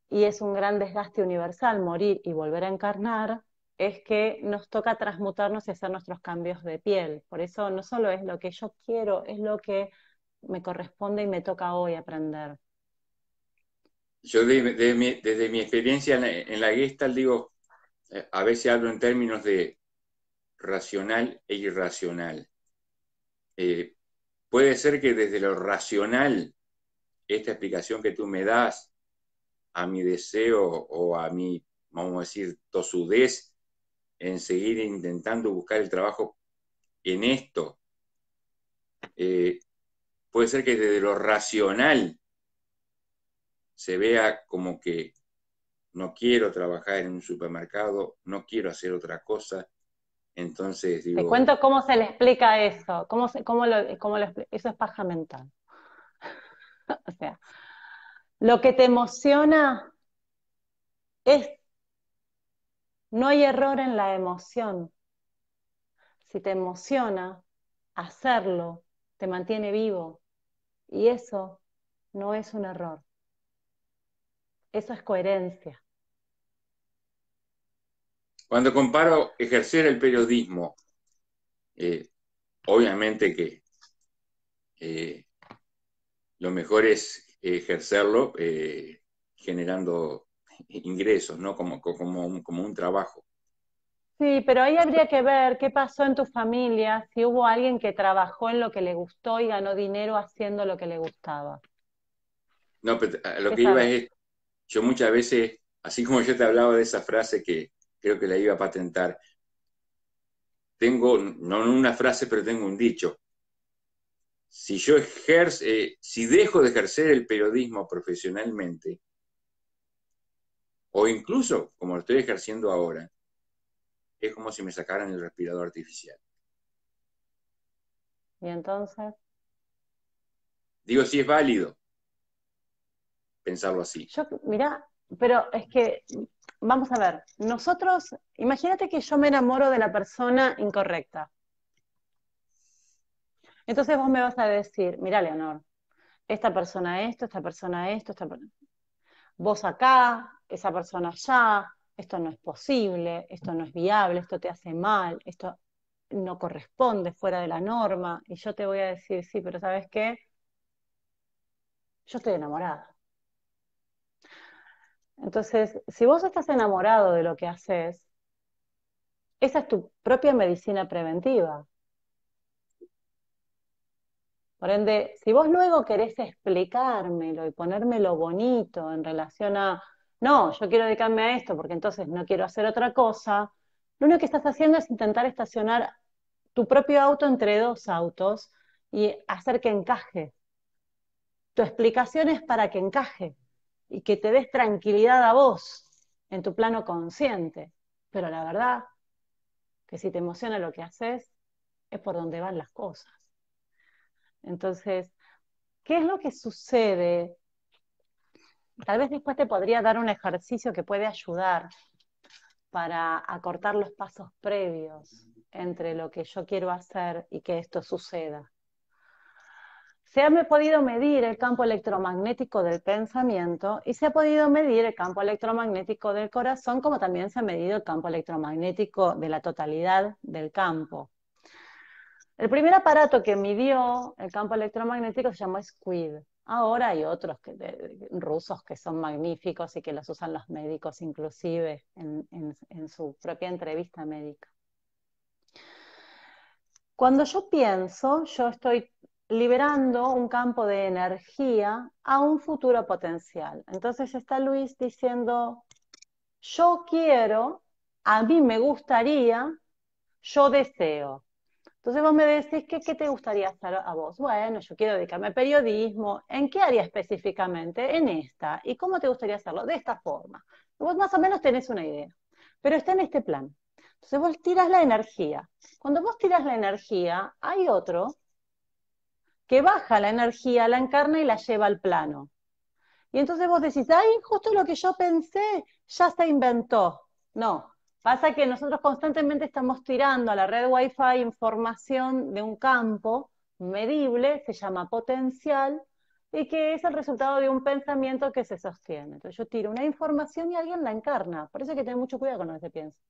Speaker 2: y es un gran desgaste universal morir y volver a encarnar, es que nos toca transmutarnos y hacer nuestros cambios de piel. Por eso no solo es lo que yo quiero, es lo que me corresponde y me toca hoy aprender.
Speaker 1: Yo desde mi experiencia en la, en digo, eh, a veces hablo en términos de racional e irracional. Eh, Puede ser que desde lo racional, esta explicación que tú me das a mi deseo o a mi, vamos a decir, tosudez en seguir intentando buscar el trabajo en esto, eh, puede ser que desde lo racional se vea como que no quiero trabajar en un supermercado, no quiero hacer otra cosa, entonces, digo, Te cuento
Speaker 2: cómo se le explica eso, eso es paja mental. o sea, lo que te emociona es, no hay error en la emoción. Si te emociona, hacerlo te mantiene vivo. Y eso no es un error. Eso es coherencia.
Speaker 1: Cuando comparo ejercer el periodismo, eh, obviamente que eh, lo mejor es ejercerlo eh, generando ingresos, ¿no? Como, como, como un trabajo.
Speaker 2: Sí, pero ahí habría que ver qué pasó en tu familia, si hubo alguien que trabajó en lo que le gustó y ganó dinero haciendo lo que le gustaba.
Speaker 1: No, pero lo que iba es, yo muchas veces, así como yo te hablaba de esa frase que creo que la iba a patentar. Tengo, no una frase, pero tengo un dicho. Si yo ejerzo, eh, si dejo de ejercer el periodismo profesionalmente, o incluso como lo estoy ejerciendo ahora, es como si me sacaran el respirador artificial.
Speaker 2: ¿Y entonces?
Speaker 1: Digo, si es válido pensarlo así. Yo,
Speaker 2: mirá, pero es que vamos a ver, nosotros, imagínate que yo me enamoro de la persona incorrecta. Entonces vos me vas a decir, mira Leonor, esta persona esto, esta persona esto, esta persona... Vos acá, esa persona allá, esto no es posible, esto no es viable, esto te hace mal, esto no corresponde fuera de la norma. Y yo te voy a decir, sí, pero ¿sabes qué? Yo estoy enamorada. Entonces, si vos estás enamorado de lo que haces, esa es tu propia medicina preventiva. Por ende, si vos luego querés explicármelo y ponérmelo bonito en relación a, no, yo quiero dedicarme a esto porque entonces no quiero hacer otra cosa, lo único que estás haciendo es intentar estacionar tu propio auto entre dos autos y hacer que encaje. Tu explicación es para que encaje y que te des tranquilidad a vos en tu plano consciente. Pero la verdad, que si te emociona lo que haces, es por donde van las cosas. Entonces, ¿qué es lo que sucede? Tal vez después te podría dar un ejercicio que puede ayudar para acortar los pasos previos entre lo que yo quiero hacer y que esto suceda se ha podido medir el campo electromagnético del pensamiento y se ha podido medir el campo electromagnético del corazón, como también se ha medido el campo electromagnético de la totalidad del campo. El primer aparato que midió el campo electromagnético se llamó SQUID. Ahora hay otros rusos que son magníficos y que los usan los médicos inclusive en su propia entrevista médica. Cuando yo pienso, yo estoy liberando un campo de energía a un futuro potencial. Entonces está Luis diciendo, yo quiero, a mí me gustaría, yo deseo. Entonces vos me decís, ¿qué, qué te gustaría hacer a vos? Bueno, yo quiero dedicarme al periodismo. ¿En qué área específicamente? En esta. ¿Y cómo te gustaría hacerlo? De esta forma. Vos más o menos tenés una idea, pero está en este plan. Entonces vos tiras la energía. Cuando vos tiras la energía, hay otro que baja la energía, la encarna y la lleva al plano. Y entonces vos decís, ay, justo lo que yo pensé ya se inventó. No, pasa que nosotros constantemente estamos tirando a la red Wi-Fi información de un campo medible, se llama potencial, y que es el resultado de un pensamiento que se sostiene. Entonces yo tiro una información y alguien la encarna. Por eso hay que tener mucho cuidado con lo que se piensa.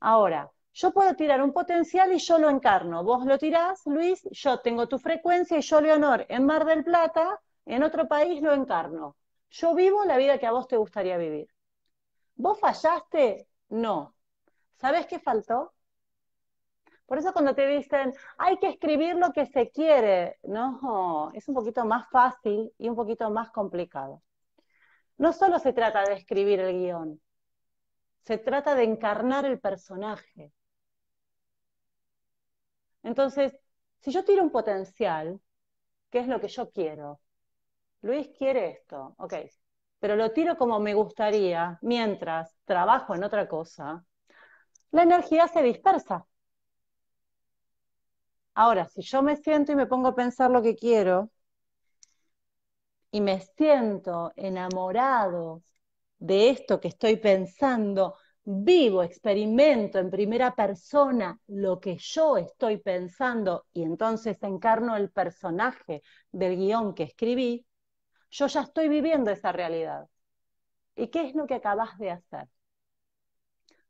Speaker 2: Ahora, yo puedo tirar un potencial y yo lo encarno. Vos lo tirás, Luis, yo tengo tu frecuencia y yo, Leonor, en Mar del Plata, en otro país, lo encarno. Yo vivo la vida que a vos te gustaría vivir. ¿Vos fallaste? No. ¿Sabés qué faltó? Por eso cuando te dicen, hay que escribir lo que se quiere, no, es un poquito más fácil y un poquito más complicado. No solo se trata de escribir el guión, se trata de encarnar el personaje. Entonces, si yo tiro un potencial, que es lo que yo quiero? Luis quiere esto, ok, pero lo tiro como me gustaría mientras trabajo en otra cosa, la energía se dispersa. Ahora, si yo me siento y me pongo a pensar lo que quiero y me siento enamorado de esto que estoy pensando, vivo, experimento en primera persona lo que yo estoy pensando y entonces encarno el personaje del guión que escribí, yo ya estoy viviendo esa realidad. ¿Y qué es lo que acabas de hacer?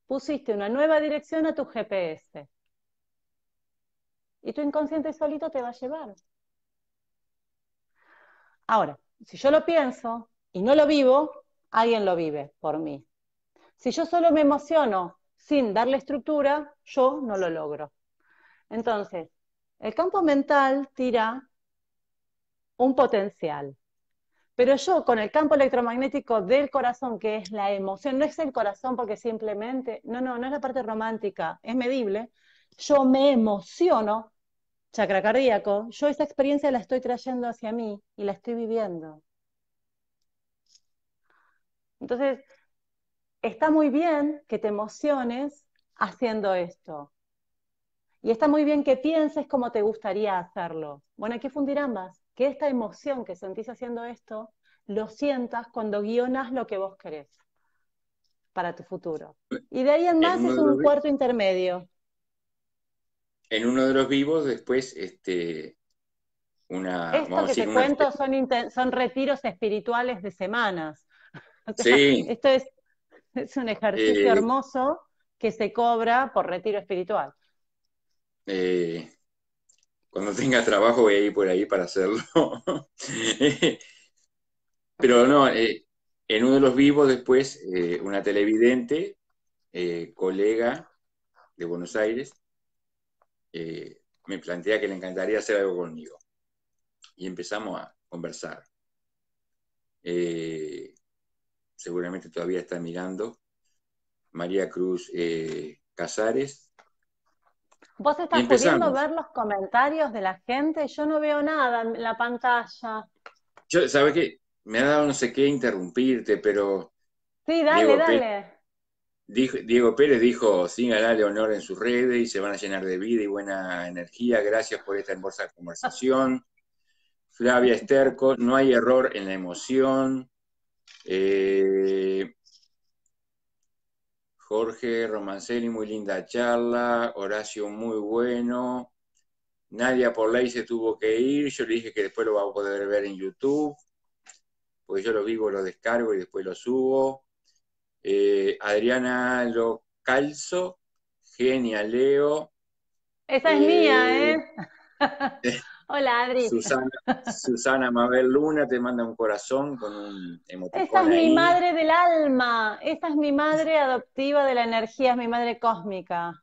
Speaker 2: Pusiste una nueva dirección a tu GPS. Y tu inconsciente solito te va a llevar. Ahora, si yo lo pienso y no lo vivo, alguien lo vive por mí. Si yo solo me emociono sin darle estructura, yo no lo logro. Entonces, el campo mental tira un potencial. Pero yo con el campo electromagnético del corazón, que es la emoción, no es el corazón porque simplemente, no, no, no es la parte romántica, es medible, yo me emociono, chakra cardíaco, yo esa experiencia la estoy trayendo hacia mí y la estoy viviendo. Entonces, está muy bien que te emociones haciendo esto. Y está muy bien que pienses cómo te gustaría hacerlo. Bueno, hay que fundir ambas. Que esta emoción que sentís haciendo esto, lo sientas cuando guionas lo que vos querés para tu futuro. Y de ahí en más es un cuarto intermedio.
Speaker 1: En uno de los vivos, después, este, una... Esto que te cuento
Speaker 2: son, retiros espirituales de semanas. sí. Esto es Es un ejercicio eh, hermoso que se cobra por retiro espiritual.
Speaker 1: Eh, cuando tenga trabajo voy a ir por ahí para hacerlo. Pero no, eh, en uno de los vivos después, una televidente, colega de Buenos Aires, me plantea que le encantaría hacer algo conmigo. Y empezamos a conversar. Eh, seguramente todavía está mirando, María Cruz eh, Casares.
Speaker 2: Vos estás pudiendo ver los comentarios de la gente, yo no veo nada en la pantalla.
Speaker 1: Yo, ¿sabes qué? Me ha dado no sé qué interrumpirte, pero...
Speaker 2: Sí, dale, dale.
Speaker 1: dijo, Diego Pérez dijo, sí, dale honor en sus redes y se van a llenar de vida y buena energía. Gracias por esta hermosa conversación. Flavia Esterco, no hay error en la emoción. Eh, Jorge Romancelli, muy linda charla. Horacio, muy bueno. Nadia por ley se tuvo que ir. Yo le dije que después lo va a poder ver en YouTube. pues yo lo vivo, lo descargo y después lo subo. Eh, Adriana Lo Calzo, genial Leo.
Speaker 2: Esa es mía, ¿eh? ¿eh? Hola, Adri.
Speaker 1: Susana, Mabel Luna te manda un corazón con un Esa es mi madre
Speaker 2: del alma, esa es mi madre adoptiva de la energía, es mi madre cósmica.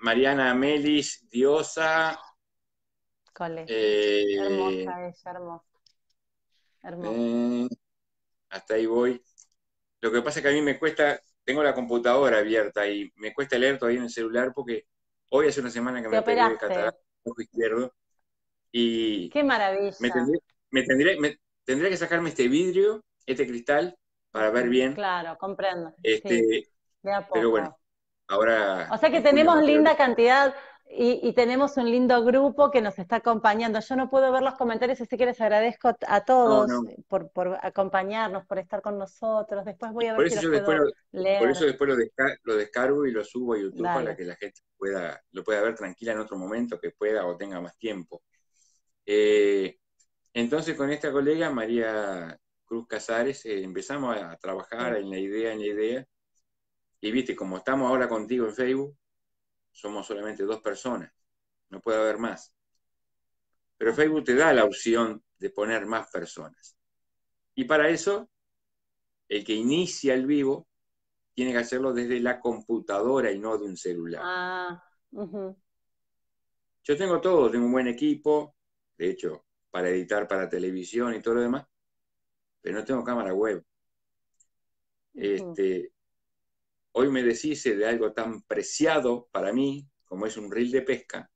Speaker 1: Mariana Melis, diosa.
Speaker 2: Cole. Eh, hermosa ella, hermosa.
Speaker 1: Hermosa. Eh, hasta ahí voy. Lo que pasa es que a mí me cuesta, tengo la computadora abierta y me cuesta leer todavía en el celular porque hoy hace una semana que me operé el cataracto izquierdo y ¡Qué maravilla! Me tendría que sacarme este vidrio, este cristal, para ver bien.
Speaker 2: Claro, comprendo. Este, Pero bueno,
Speaker 1: ahora... O sea que tenemos linda
Speaker 2: cantidad... Y, tenemos un lindo grupo que nos está acompañando. Yo no puedo ver los comentarios, así que les agradezco a todos Por, acompañarnos, por estar con nosotros. Después voy a ver por eso si los leer. Por eso
Speaker 1: después lo, descargo y lo subo a YouTube para que la gente pueda, lo pueda ver tranquila en otro momento que pueda o tenga más tiempo. Eh, entonces con esta colega, María Cruz Casares, eh, empezamos a trabajar en la idea, en la idea. Y viste, como estamos ahora contigo en Facebook, somos solamente dos personas, no puede haber más. Pero Facebook te da la opción de poner más personas. Y para eso, el que inicia el vivo tiene que hacerlo desde la computadora y no de un celular. Ah, Yo tengo todo, tengo un buen equipo, de hecho, para editar para televisión y todo lo demás, pero no tengo cámara web. Este, hoy me deshice de algo tan preciado para mí como es un reel de pesca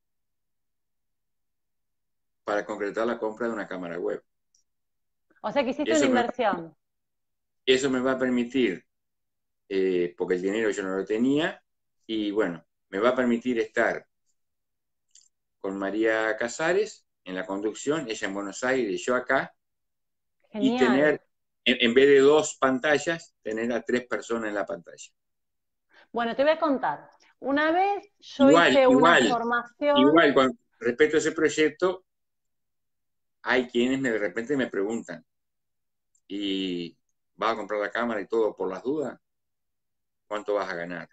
Speaker 1: para concretar la compra de una cámara web.
Speaker 2: O sea que hiciste una inversión.
Speaker 1: eso me va a permitir, eh, porque el dinero yo no lo tenía, y bueno, me va a permitir estar con María Casares en la conducción, ella en Buenos Aires yo acá,
Speaker 2: y tener,
Speaker 1: en, vez de dos pantallas, tener a tres personas en la pantalla.
Speaker 2: Bueno, te voy a contar. Una vez yo hice una formación. Igual,
Speaker 1: cuando respecto ese proyecto, hay quienes de repente me preguntan, ¿y vas a comprar la cámara y todo por las dudas? ¿Cuánto vas a ganar?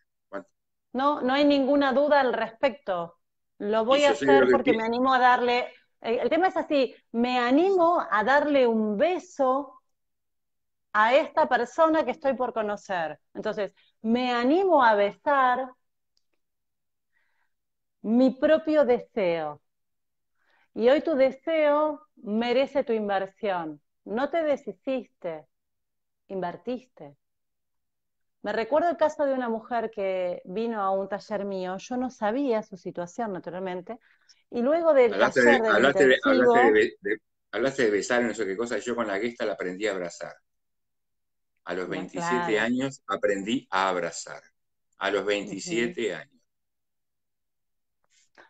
Speaker 2: No, no hay ninguna duda al respecto. Lo voy a hacer porque me animo a darle el tema es así, me animo a darle un beso a esta persona que estoy por conocer. Entonces, me animo a besar mi propio deseo. Y hoy tu deseo merece tu inversión. No te deshiciste, invertiste. Me recuerdo el caso de una mujer que vino a un taller mío, yo no sabía su situación, naturalmente, y luego de, del hablaste, de, hablaste,
Speaker 1: de, besar, no sé qué cosa, yo con la guesta la aprendí a abrazar. A los 27 años aprendí a abrazar. A los 27 años.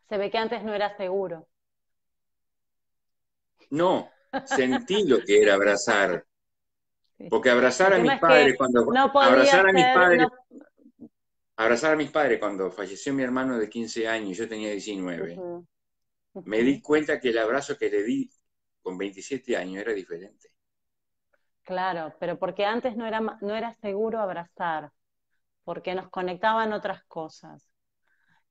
Speaker 2: Se ve que antes no era seguro. No, sentí
Speaker 1: lo que era abrazar. Porque abrazar a mis padres cuando abrazar a mis abrazar a mis padres cuando falleció mi hermano de 15 años, y yo tenía 19. Me di cuenta que el abrazo que le di con 27 años era diferente.
Speaker 2: Claro, pero porque antes no era no era seguro abrazar, porque nos conectaban otras cosas.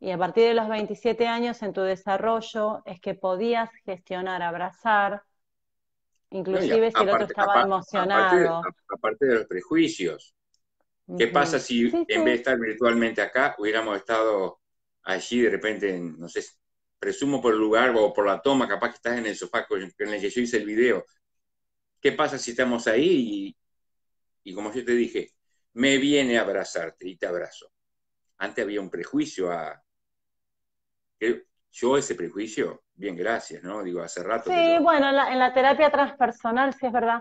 Speaker 2: Y a partir de los 27 años en tu desarrollo es que podías gestionar abrazar Inclusive si el otro estaba emocionado.
Speaker 1: Aparte, de, los prejuicios. ¿Qué pasa si en vez de estar virtualmente acá, hubiéramos estado allí de repente, no sé, presumo por el lugar o por la toma, capaz que estás en el sofá en el que yo hice el video. ¿Qué pasa si estamos ahí y, y como yo te dije, me viene a abrazarte y te abrazo? Antes había un prejuicio a... Yo ese prejuicio, bien,
Speaker 2: gracias, ¿no? Digo, hace rato. Sí, bueno, en la, terapia transpersonal sí es verdad.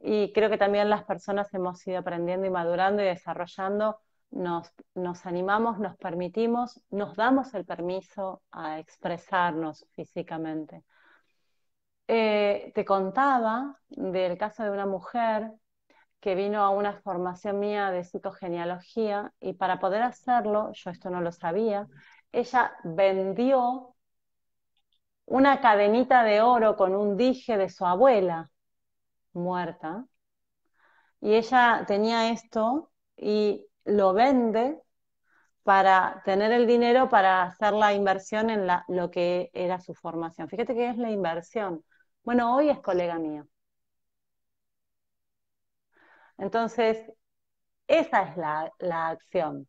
Speaker 2: Y creo que también las personas hemos ido aprendiendo y madurando y desarrollando. Nos, nos animamos, nos permitimos, nos damos el permiso a expresarnos físicamente. Eh, te contaba del caso de una mujer que vino a una formación mía de psicogenealogía y para poder hacerlo, yo esto no lo sabía, ella vendió una cadenita de oro con un dije de su abuela muerta. Y ella tenía esto y lo vende para tener el dinero para hacer la inversión en lo que era su formación. Fíjate que es la inversión. Bueno, hoy es colega mía. Entonces, esa es la acción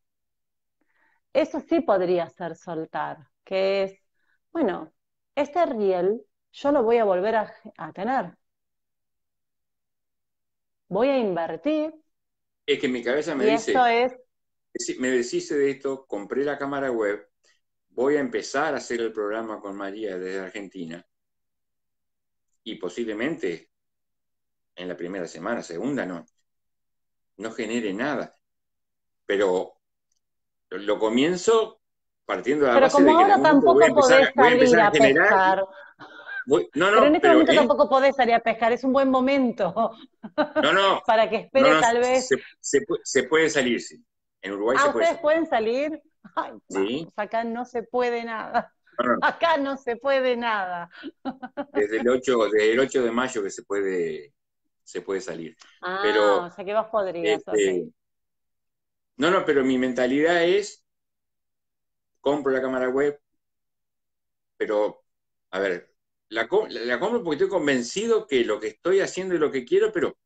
Speaker 2: eso sí podría ser soltar, que es, bueno, este riel yo lo voy a volver a, tener. Voy a invertir.
Speaker 1: Es que mi cabeza me dice, esto
Speaker 2: es...
Speaker 1: me deshice de esto, compré la cámara web, voy a empezar a hacer el programa con María desde Argentina y posiblemente en la primera semana, segunda no, no genere nada. Pero lo, comienzo partiendo de la Pero base como de que ahora tampoco podés salir a, pescar. no, no, pero en este momento tampoco
Speaker 2: podés salir a pescar, es un buen momento. No, no. para que espere tal vez.
Speaker 1: Se, puede salir, sí. En Uruguay ah, se puede. ¿Ustedes
Speaker 2: pueden salir? sí. Pues acá no se puede nada. Acá no se puede nada.
Speaker 1: Desde el 8, desde el 8 de mayo que se puede, se puede salir.
Speaker 2: Ah, pero, o sea que vos podrías. Este,
Speaker 1: no, no, pero mi mentalidad es, compro la cámara web, pero, a ver, la, compro porque estoy convencido que lo que estoy haciendo es lo que quiero, pero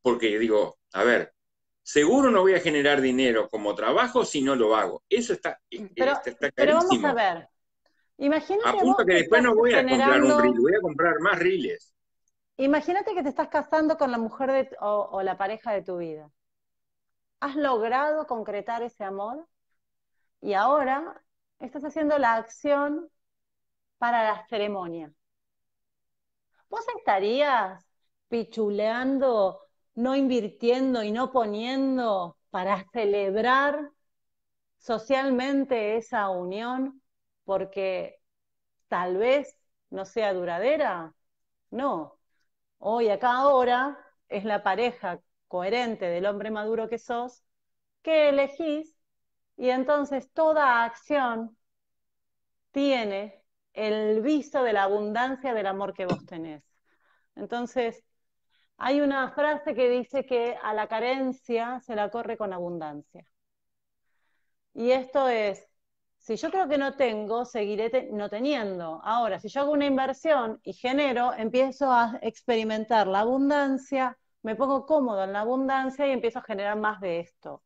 Speaker 1: porque digo, a ver, seguro no voy a generar dinero como trabajo si no lo hago. Eso está, pero, pero vamos a
Speaker 2: ver. Imagínate que, después no voy a comprar un
Speaker 1: voy a comprar más riles.
Speaker 2: Imagínate que te estás casando con la mujer o, la pareja de tu vida has logrado concretar ese amor y ahora estás haciendo la acción para la ceremonia. ¿Vos estarías pichuleando, no invirtiendo y no poniendo para celebrar socialmente esa unión porque tal vez no sea duradera? No. Hoy, acá ahora, es la pareja coherente del hombre maduro que sos, que elegís y entonces toda acción tiene el viso de la abundancia del amor que vos tenés. Entonces, hay una frase que dice que a la carencia se la corre con abundancia. Y esto es, si yo creo que no tengo, seguiré no teniendo. Ahora, si yo hago una inversión y genero, empiezo a experimentar la abundancia me pongo cómodo en la abundancia y empiezo a generar más de esto.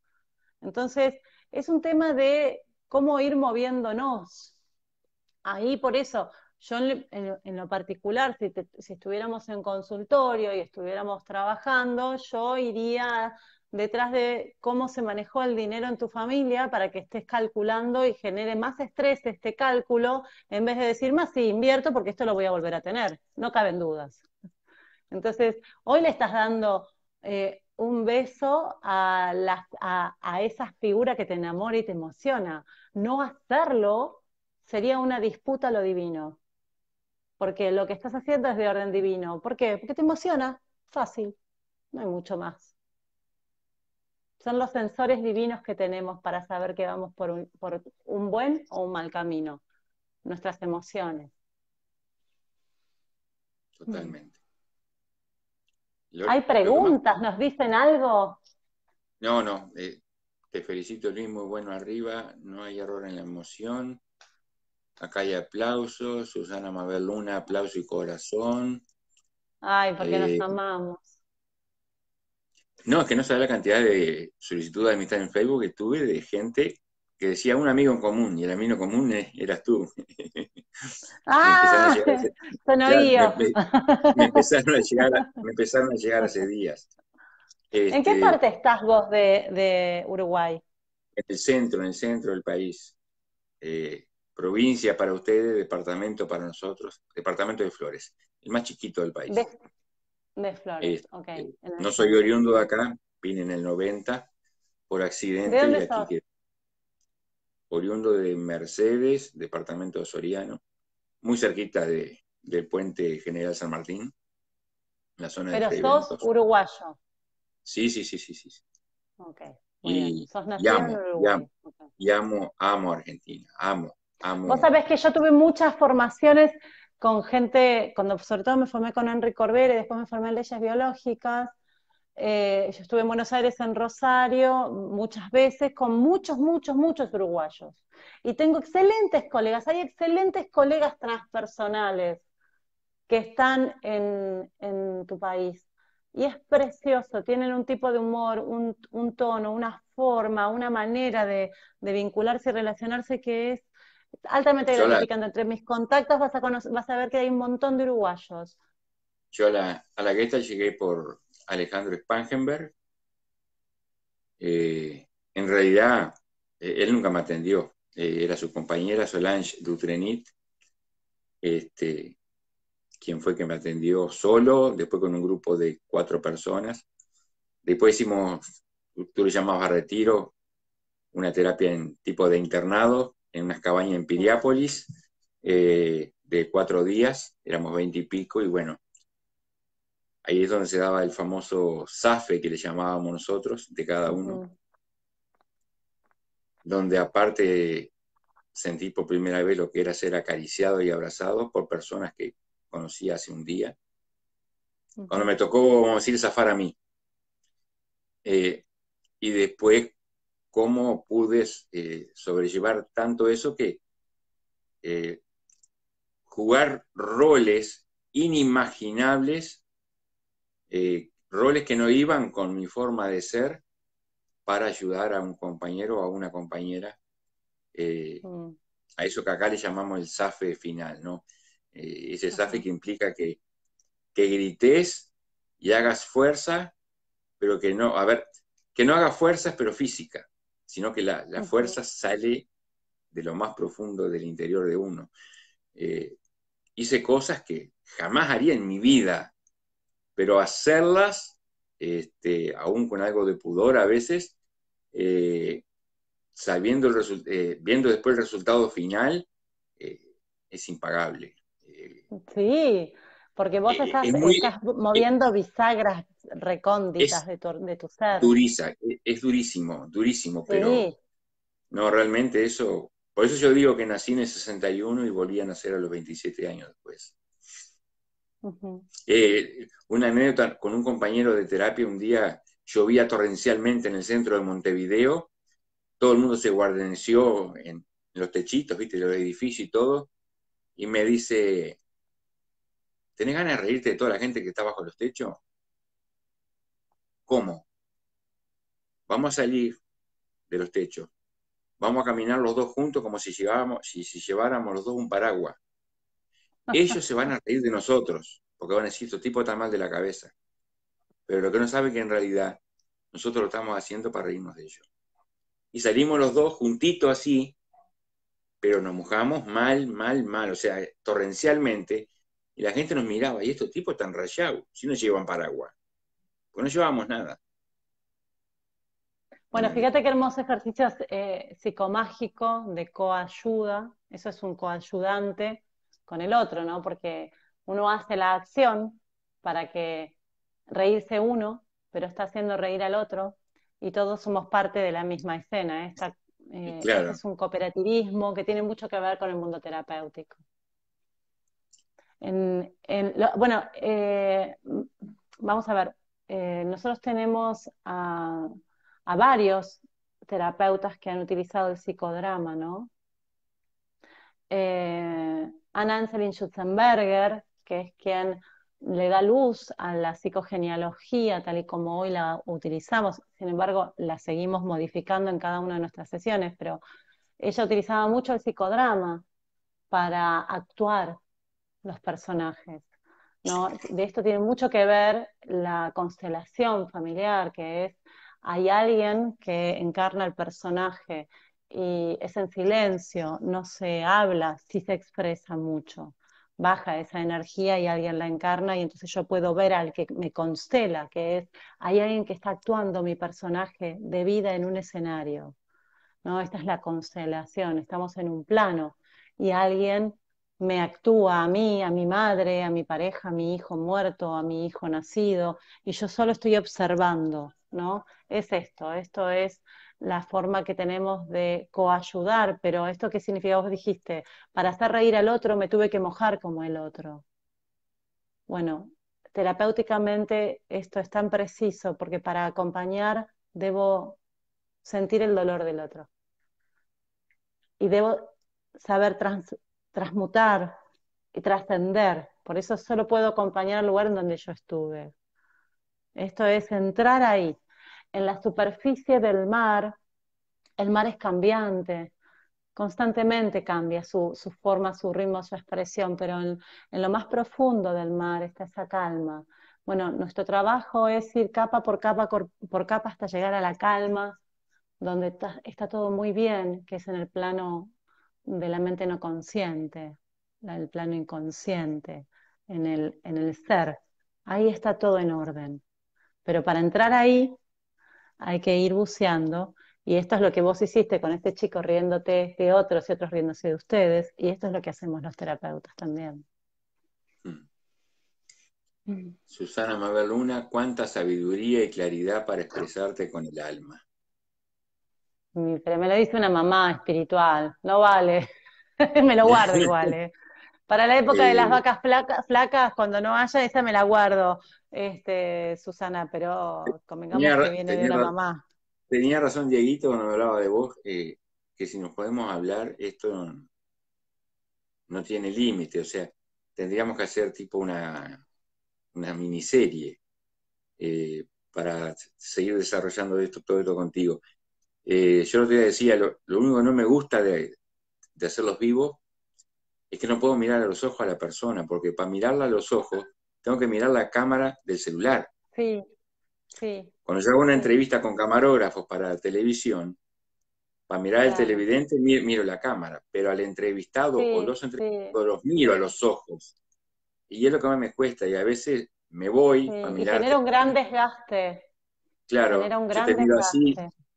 Speaker 2: Entonces, es un tema de cómo ir moviéndonos. Ahí por eso, yo en, lo particular, si, si estuviéramos en consultorio y estuviéramos trabajando, yo iría detrás de cómo se manejó el dinero en tu familia para que estés calculando y genere más estrés este cálculo en vez de decir más, sí, invierto porque esto lo voy a volver a tener. No caben dudas. Entonces, hoy le estás dando eh, un beso a, las, a, esas figuras que te enamora y te emociona. No hacerlo sería una disputa a lo divino. Porque lo que estás haciendo es de orden divino. ¿Por qué? Porque te emociona. Fácil. No hay mucho más. Son los sensores divinos que tenemos para saber que vamos por un buen o un mal camino. Nuestras emociones. Totalmente.
Speaker 1: ¿Hay preguntas?
Speaker 2: ¿Nos dicen algo?
Speaker 1: No, no. Eh, te felicito, Luis. Muy bueno arriba. No hay error en la emoción. Acá hay aplausos. Susana Mabel Luna, aplauso y corazón.
Speaker 2: Ay, ¿por qué nos eh, amamos.
Speaker 1: No, es que no sabe la cantidad de solicitudes de amistad en Facebook que tuve de gente decía un amigo en común, y el amigo en común eras tú.
Speaker 2: Ah, se me,
Speaker 1: empezaron a llegar, empezaron a llegar hace días. ¿En qué este, parte
Speaker 2: estás vos de, Uruguay?
Speaker 1: En el centro, en el centro del país. Eh, provincia para ustedes, departamento para nosotros, departamento de Flores, el más chiquito del país.
Speaker 2: De, Flores, este, no soy
Speaker 1: oriundo de acá, vine en el 90 por accidente. y aquí oriundo de Mercedes, departamento de Soriano, muy cerquita de, del puente General San Martín,
Speaker 2: la zona Pero sos uruguayo.
Speaker 1: Sí, sí, sí, sí, sí. Ok. Y, sos amo, y, amo, amo, Argentina, amo, amo. Vos sabés
Speaker 2: que yo tuve muchas formaciones con gente, cuando sobre todo me formé con Henry Corbera y después me formé en leyes biológicas, eh, yo estuve en Buenos Aires, en Rosario, muchas veces con muchos, muchos, muchos uruguayos. Y tengo excelentes colegas, hay excelentes colegas transpersonales que están en, tu país. Y es precioso, tienen un tipo de humor, un, tono, una forma, una manera de, vincularse y relacionarse que es altamente gratificante. Entre mis contactos vas a, ver que hay un montón de uruguayos.
Speaker 1: Yo a la, a la llegué por, Alejandro Spangenberg. Eh, en realidad, eh, él nunca me atendió. Eh, era su compañera Solange Dutrenit, este, quien fue que me atendió solo, después con un grupo de cuatro personas. Después hicimos, tú lo llamabas a retiro, una terapia en tipo de internado, en unas cabañas en Piriápolis, de cuatro días, éramos veinte y pico, y bueno, Ahí es donde se daba el famoso zafe que le llamábamos nosotros, de cada uno. Donde aparte sentí por primera vez lo que era ser acariciado y abrazado por personas que conocí hace un día. Cuando me tocó, vamos a decir, zafar a mí. Eh, y después, cómo pude eh, sobrellevar tanto eso que eh, jugar roles inimaginables eh, roles que no iban con mi forma de ser para ayudar a un compañero o a una compañera, eh, mm. a eso que acá le llamamos el SAFE final, ¿no? Eh, ese SAFE que implica que, grites y hagas fuerza, pero que no, a ver, que no hagas fuerzas pero física, sino que la, fuerza sale de lo más profundo del interior de uno. hice cosas que jamás haría en mi vida, pero hacerlas, este, aún con algo de pudor a veces, eh, sabiendo eh, viendo después el resultado final, eh, es impagable.
Speaker 2: sí, porque vos estás, moviendo bisagras recónditas de, tu, de ser. Duriza,
Speaker 1: e, es, durísimo, durísimo, pero no, realmente eso, por eso yo digo que nací en el 61 y volví a nacer a los 27 años después. Eh, una anécdota con un compañero de terapia, un día llovía torrencialmente en el centro de Montevideo, todo el mundo se guardenció en los techitos, viste, los edificios y todo, y me dice, ¿tenés ganas de reírte de toda la gente que está bajo los techos? ¿Cómo? Vamos a salir de los techos, vamos a caminar los dos juntos como si, si lleváramos los dos un paraguas ellos se van a reír de nosotros, porque van a decir, este tipo está mal de la cabeza. Pero lo que no sabe es que en realidad nosotros lo estamos haciendo para reírnos de ellos. Y salimos los dos juntitos así, pero nos mojamos mal, mal, mal, o sea, torrencialmente, y la gente nos miraba, y estos tipos están rayados, si no llevan paraguas, pues no llevábamos nada. Bueno, mm. fíjate
Speaker 2: qué hermoso ejercicio eh, psicomágico de coayuda, eso es un coayudante, con el otro, ¿no? Porque uno hace la acción para que reírse uno, pero está haciendo reír al otro y todos somos parte de la misma escena. ¿eh? Eh, es un cooperativismo que tiene mucho que ver con el mundo terapéutico. bueno, eh, vamos a ver, nosotros tenemos a, a, varios terapeutas que han utilizado el psicodrama, ¿no? Ann Anselin Schutzenberger, que es quien le da luz a la psicogenealogía tal y como hoy la utilizamos, sin embargo la seguimos modificando en cada una de nuestras sesiones, pero ella utilizaba mucho el psicodrama para actuar los personajes. De esto tiene mucho que ver la constelación familiar, que es hay alguien que encarna el personaje y es en silencio, no se habla, sí se expresa mucho. Baja esa energía y alguien la encarna y entonces yo puedo ver al que me constela, que es, hay alguien que está actuando mi personaje de vida en un escenario. ¿no? Esta es la constelación, estamos en un plano y alguien me actúa a mí, a mi madre, a mi pareja, a mi hijo muerto, a mi hijo nacido, y yo solo estoy observando, ¿no? Es esto, esto es la forma que tenemos de coayudar, pero esto qué significa, vos dijiste, para hacer reír al otro me tuve que mojar como el otro. Bueno, terapéuticamente esto es tan preciso porque para acompañar debo sentir el dolor del otro y debo saber transmutar y trascender. Por eso solo puedo acompañar al lugar en donde yo estuve. Esto es entrar ahí, en la superficie del mar, el mar es cambiante, constantemente cambia su, forma, su ritmo, su expresión, pero en, lo más profundo del mar está esa calma. Bueno, nuestro trabajo es ir capa por capa por capa hasta llegar a la calma, donde está, está todo muy bien, que es en el plano de la mente no consciente, el plano inconsciente, en el, en el ser. Ahí está todo en orden. Pero para entrar ahí hay que ir buceando. Y esto es lo que vos hiciste con este chico riéndote de otros y otros riéndose de ustedes. Y esto es lo que hacemos los terapeutas también. Mm.
Speaker 1: Mm. Susana Mabel Luna, cuánta sabiduría y claridad para expresarte con el alma.
Speaker 2: Mm, pero me lo dice una mamá espiritual, no vale. me lo guardo igual. Eh. Para la época de las eh. vacas flacas, cuando no haya, esa me la guardo este, Susana, pero convengamos que viene de una mamá.
Speaker 1: Tenía razón Dieguito cuando hablaba de vos, eh, que si nos podemos hablar, esto no, tiene límite, o sea, tendríamos que hacer tipo una, una miniserie eh, para seguir desarrollando esto, todo esto contigo. Eh, yo te decía, lo, único que no me gusta de hacerlos vivos es que no puedo mirar a los ojos a la persona, porque para mirarla a los ojos tengo que mirar la cámara del celular.
Speaker 2: Sí, sí.
Speaker 1: Cuando yo hago una entrevista con camarógrafos para la televisión, para mirar el televidente miro la cámara, pero al entrevistado o los entrevistados los miro a los ojos. Y es lo que más me cuesta y a veces me voy a mirar. Genera
Speaker 2: un gran desgaste.
Speaker 1: Claro, un gran yo te miro así,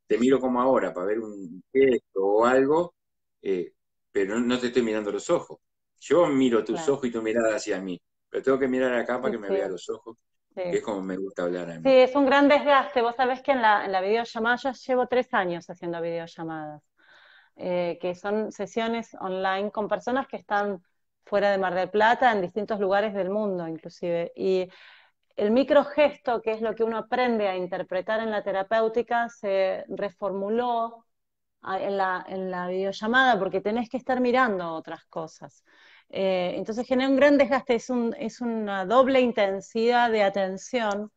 Speaker 1: te miro como ahora para ver un gesto o algo, eh, pero no, te estoy mirando los ojos. Yo miro tus ojos y tu mirada hacia mí. Pero tengo que mirar acá para que me vea los ojos. Que es como me gusta hablar a mí.
Speaker 2: Sí, es un gran desgaste. Vos sabés que en la, en videollamada, yo llevo tres años haciendo videollamadas, eh, que son sesiones online con personas que están fuera de Mar del Plata, en distintos lugares del mundo inclusive. Y el microgesto, que es lo que uno aprende a interpretar en la terapéutica, se reformuló ah, en la, en la videollamada porque tenés que estar mirando otras cosas. Eh, entonces genera un gran desgaste, es, es una doble intensidad de atención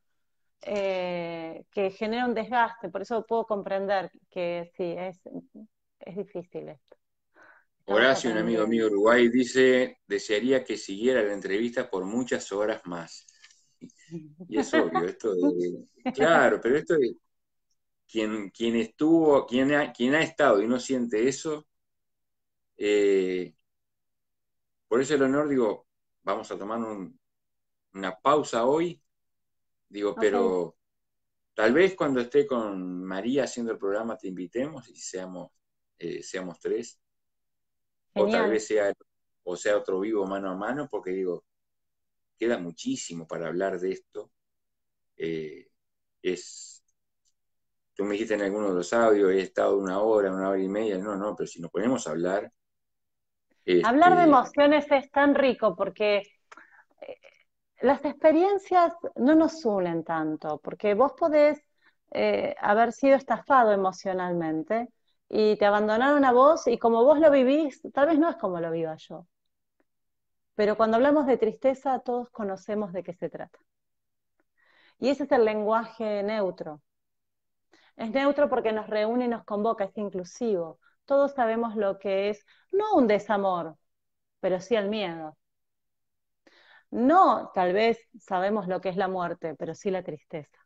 Speaker 2: eh, que genera un desgaste, por eso puedo comprender que sí, es, difícil esto.
Speaker 1: Horacio, un amigo mío Uruguay, dice, desearía que siguiera la entrevista por muchas horas más. Y es obvio, esto de, claro, pero esto de quien, quien estuvo, ha, quien ha estado y no siente eso, eh, por eso el honor, digo, vamos a tomar una pausa hoy, digo, pero tal vez cuando esté con María haciendo el programa te invitemos y seamos, eh, seamos tres. O tal vez sea, o sea otro vivo mano a mano, porque digo, queda muchísimo para hablar de esto. Eh, es, tú me dijiste en alguno de los audios, he estado una hora, una hora y media, no, no, pero si nos
Speaker 2: ponemos a hablar, Hablar de este, emociones es tan rico porque eh, las experiencias no nos unen tanto, porque vos podés eh, haber sido estafado emocionalmente y te abandonaron a vos y como vos lo vivís, tal vez no es como lo viva yo. Pero cuando hablamos de tristeza, todos conocemos de qué se trata. Y ese es el lenguaje neutro. Es neutro porque nos reúne y nos convoca, es inclusivo todos sabemos lo que es, no un desamor, pero sí el miedo. No, tal vez sabemos lo que es la muerte, pero sí la tristeza.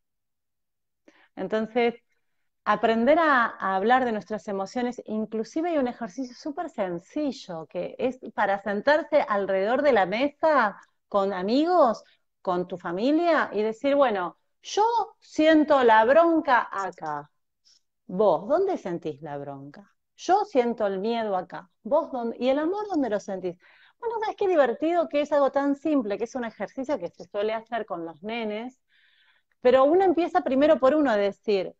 Speaker 2: Entonces, aprender a, hablar de nuestras emociones, inclusive hay un ejercicio súper sencillo, que es para sentarse alrededor de la mesa con amigos, con tu familia y decir, bueno, yo siento la bronca acá. Vos, ¿dónde sentís la bronca? Yo siento el miedo acá. ¿Vos dónde? ¿Y el amor dónde lo sentís? Bueno, ¿sabes qué divertido que es algo tan simple, que es un ejercicio que se suele hacer con los nenes? Pero uno empieza primero por uno a decir,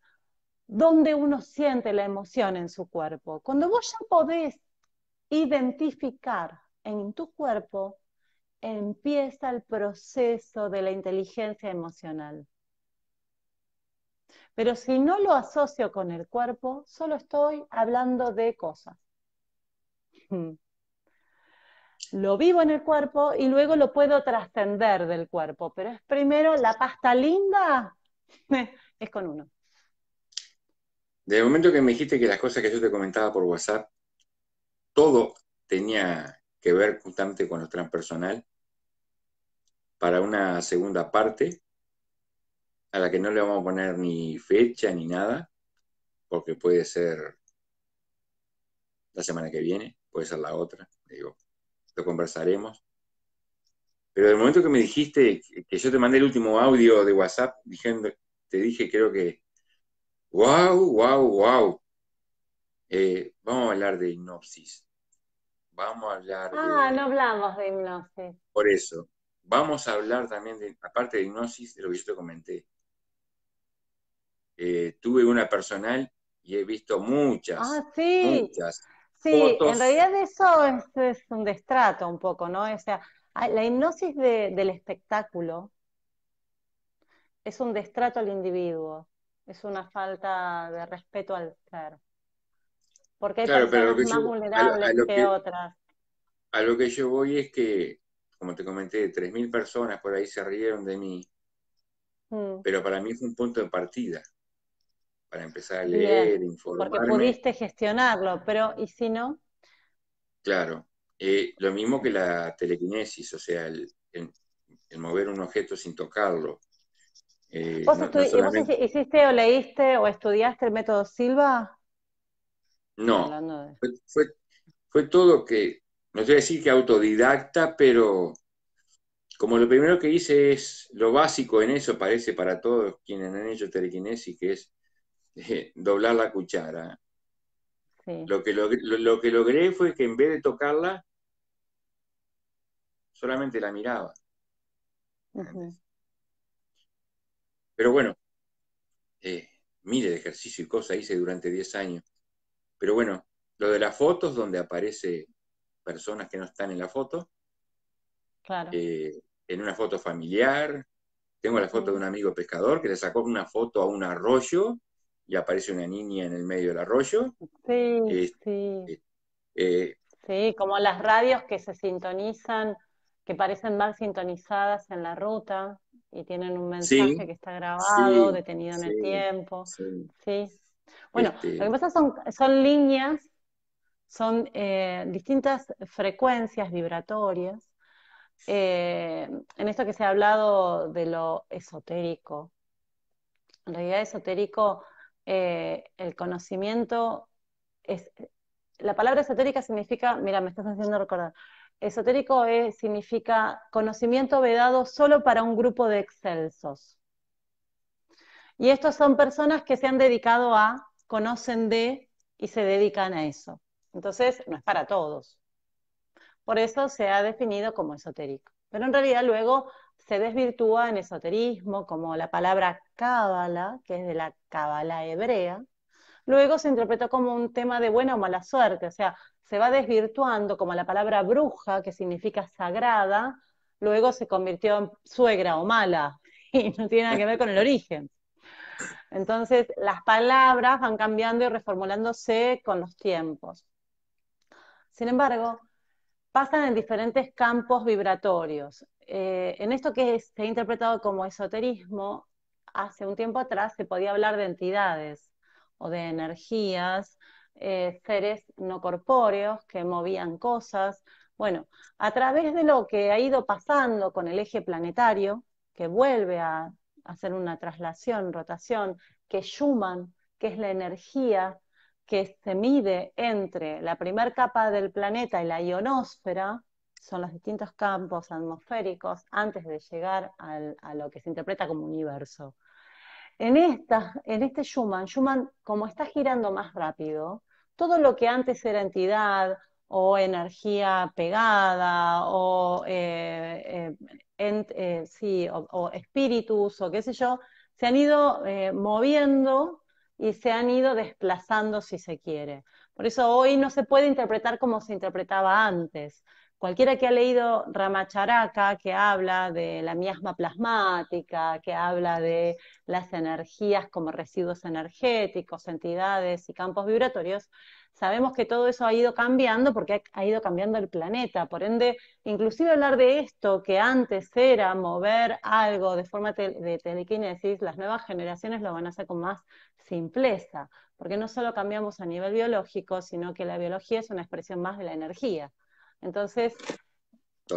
Speaker 2: ¿dónde uno siente la emoción en su cuerpo? Cuando vos ya podés identificar en tu cuerpo, empieza el proceso de la inteligencia emocional. Pero si no lo asocio con el cuerpo, solo estoy hablando de cosas. Mm. Lo vivo en el cuerpo y luego lo puedo trascender del cuerpo, pero es primero la pasta linda, es con uno.
Speaker 1: Desde el momento que me dijiste que las cosas que yo te comentaba por WhatsApp, todo tenía que ver justamente con lo transpersonal, para una segunda parte, a la que no le vamos a poner ni fecha ni nada, porque puede ser la semana que viene, puede ser la otra, digo, lo conversaremos. Pero del momento que me dijiste que yo te mandé el último audio de WhatsApp, te dije creo que, wow, wow, wow, vamos a hablar de hipnosis. Vamos a hablar... Ah,
Speaker 2: no hablamos de hipnosis.
Speaker 1: Por eso, vamos a hablar también, de, aparte de hipnosis, de lo que yo te comenté, eh, tuve una personal y he visto muchas, ah, sí. muchas. Sí, en realidad
Speaker 2: eso es, un destrato un poco, ¿no? O sea, la hipnosis del espectáculo es un destrato al individuo, es una falta de respeto al ser. Porque hay personas más vulnerables que, otras.
Speaker 1: A lo que yo voy es que, como te comenté, 3.000 personas por ahí se rieron de mí, mm. pero para mí fue un punto de partida para empezar a leer, Bien, informarme. Porque pudiste
Speaker 2: gestionarlo, pero ¿y si no?
Speaker 1: Claro, eh, lo mismo que la telequinesis, o sea, el, mover un objeto sin tocarlo. Eh, ¿Vos,
Speaker 2: hiciste o leíste o estudiaste el método Silva?
Speaker 1: No, fue, todo que, no te voy a decir que autodidacta, pero como lo primero que hice es lo básico en eso, parece para todos quienes han hecho telequinesis, que es doblar la cuchara. Lo, que logré, fue que en vez de tocarla, solamente la miraba. Pero bueno, eh, mire de ejercicio y cosas hice durante 10 años. Pero bueno, lo de las fotos, donde aparece personas que no están en la foto. Claro. Eh, en una foto familiar. Tengo la foto de un amigo pescador que le sacó una foto a un arroyo y aparece una niña en el medio del arroyo.
Speaker 2: Sí, sí. Eh, sí, como las radios que se sintonizan, que parecen mal sintonizadas en la ruta y tienen un mensaje que está grabado, detenido en el tiempo. Sí. Bueno, este lo que pasa son, son líneas, son eh, distintas frecuencias vibratorias. Eh, en esto que se ha hablado de lo esotérico, en realidad esotérico eh, el conocimiento es... La palabra esotérica significa, mira, me estás haciendo recordar, esotérico es, significa conocimiento vedado solo para un grupo de excelsos. Y estos son personas que se han dedicado a, conocen de y se dedican a eso. Entonces, no es para todos. Por eso se ha definido como esotérico. Pero en realidad luego se desvirtúa en esoterismo, como la palabra cábala, que es de la cábala hebrea, luego se interpretó como un tema de buena o mala suerte, o sea, se va desvirtuando como la palabra bruja, que significa sagrada, luego se convirtió en suegra o mala, y no tiene nada que ver con el origen. Entonces, las palabras van cambiando y reformulándose con los tiempos. Sin embargo, pasan en diferentes campos vibratorios. Eh, en esto que se ha interpretado como esoterismo, hace un tiempo atrás se podía hablar de entidades o de energías, eh, seres no corpóreos que movían cosas. Bueno, a través de lo que ha ido pasando con el eje planetario, que vuelve a hacer una traslación, rotación, que Schumann, que es la energía que se mide entre la primera capa del planeta y la ionosfera, son los distintos campos atmosféricos antes de llegar a lo que se interpreta como universo. En, esta, en este Schumann, Schumann como está girando más rápido, todo lo que antes era entidad o energía pegada o, eh, eh, eh, sí, o, espíritus o qué sé yo, se han ido moviendo y se han ido desplazando si se quiere. Por eso hoy no se puede interpretar como se interpretaba antes. Cualquiera que ha leído Ramacharaka, que habla de la miasma plasmática, que habla de las energías como residuos energéticos, entidades y campos vibratorios, sabemos que todo eso ha ido cambiando porque ha, ido cambiando el planeta. Por ende, inclusive hablar de esto, que antes era mover algo de forma de telequinesis, las nuevas generaciones lo van a hacer con más simpleza, porque no solo cambiamos a nivel biológico, sino que la biología es una expresión más de la energía. Entonces,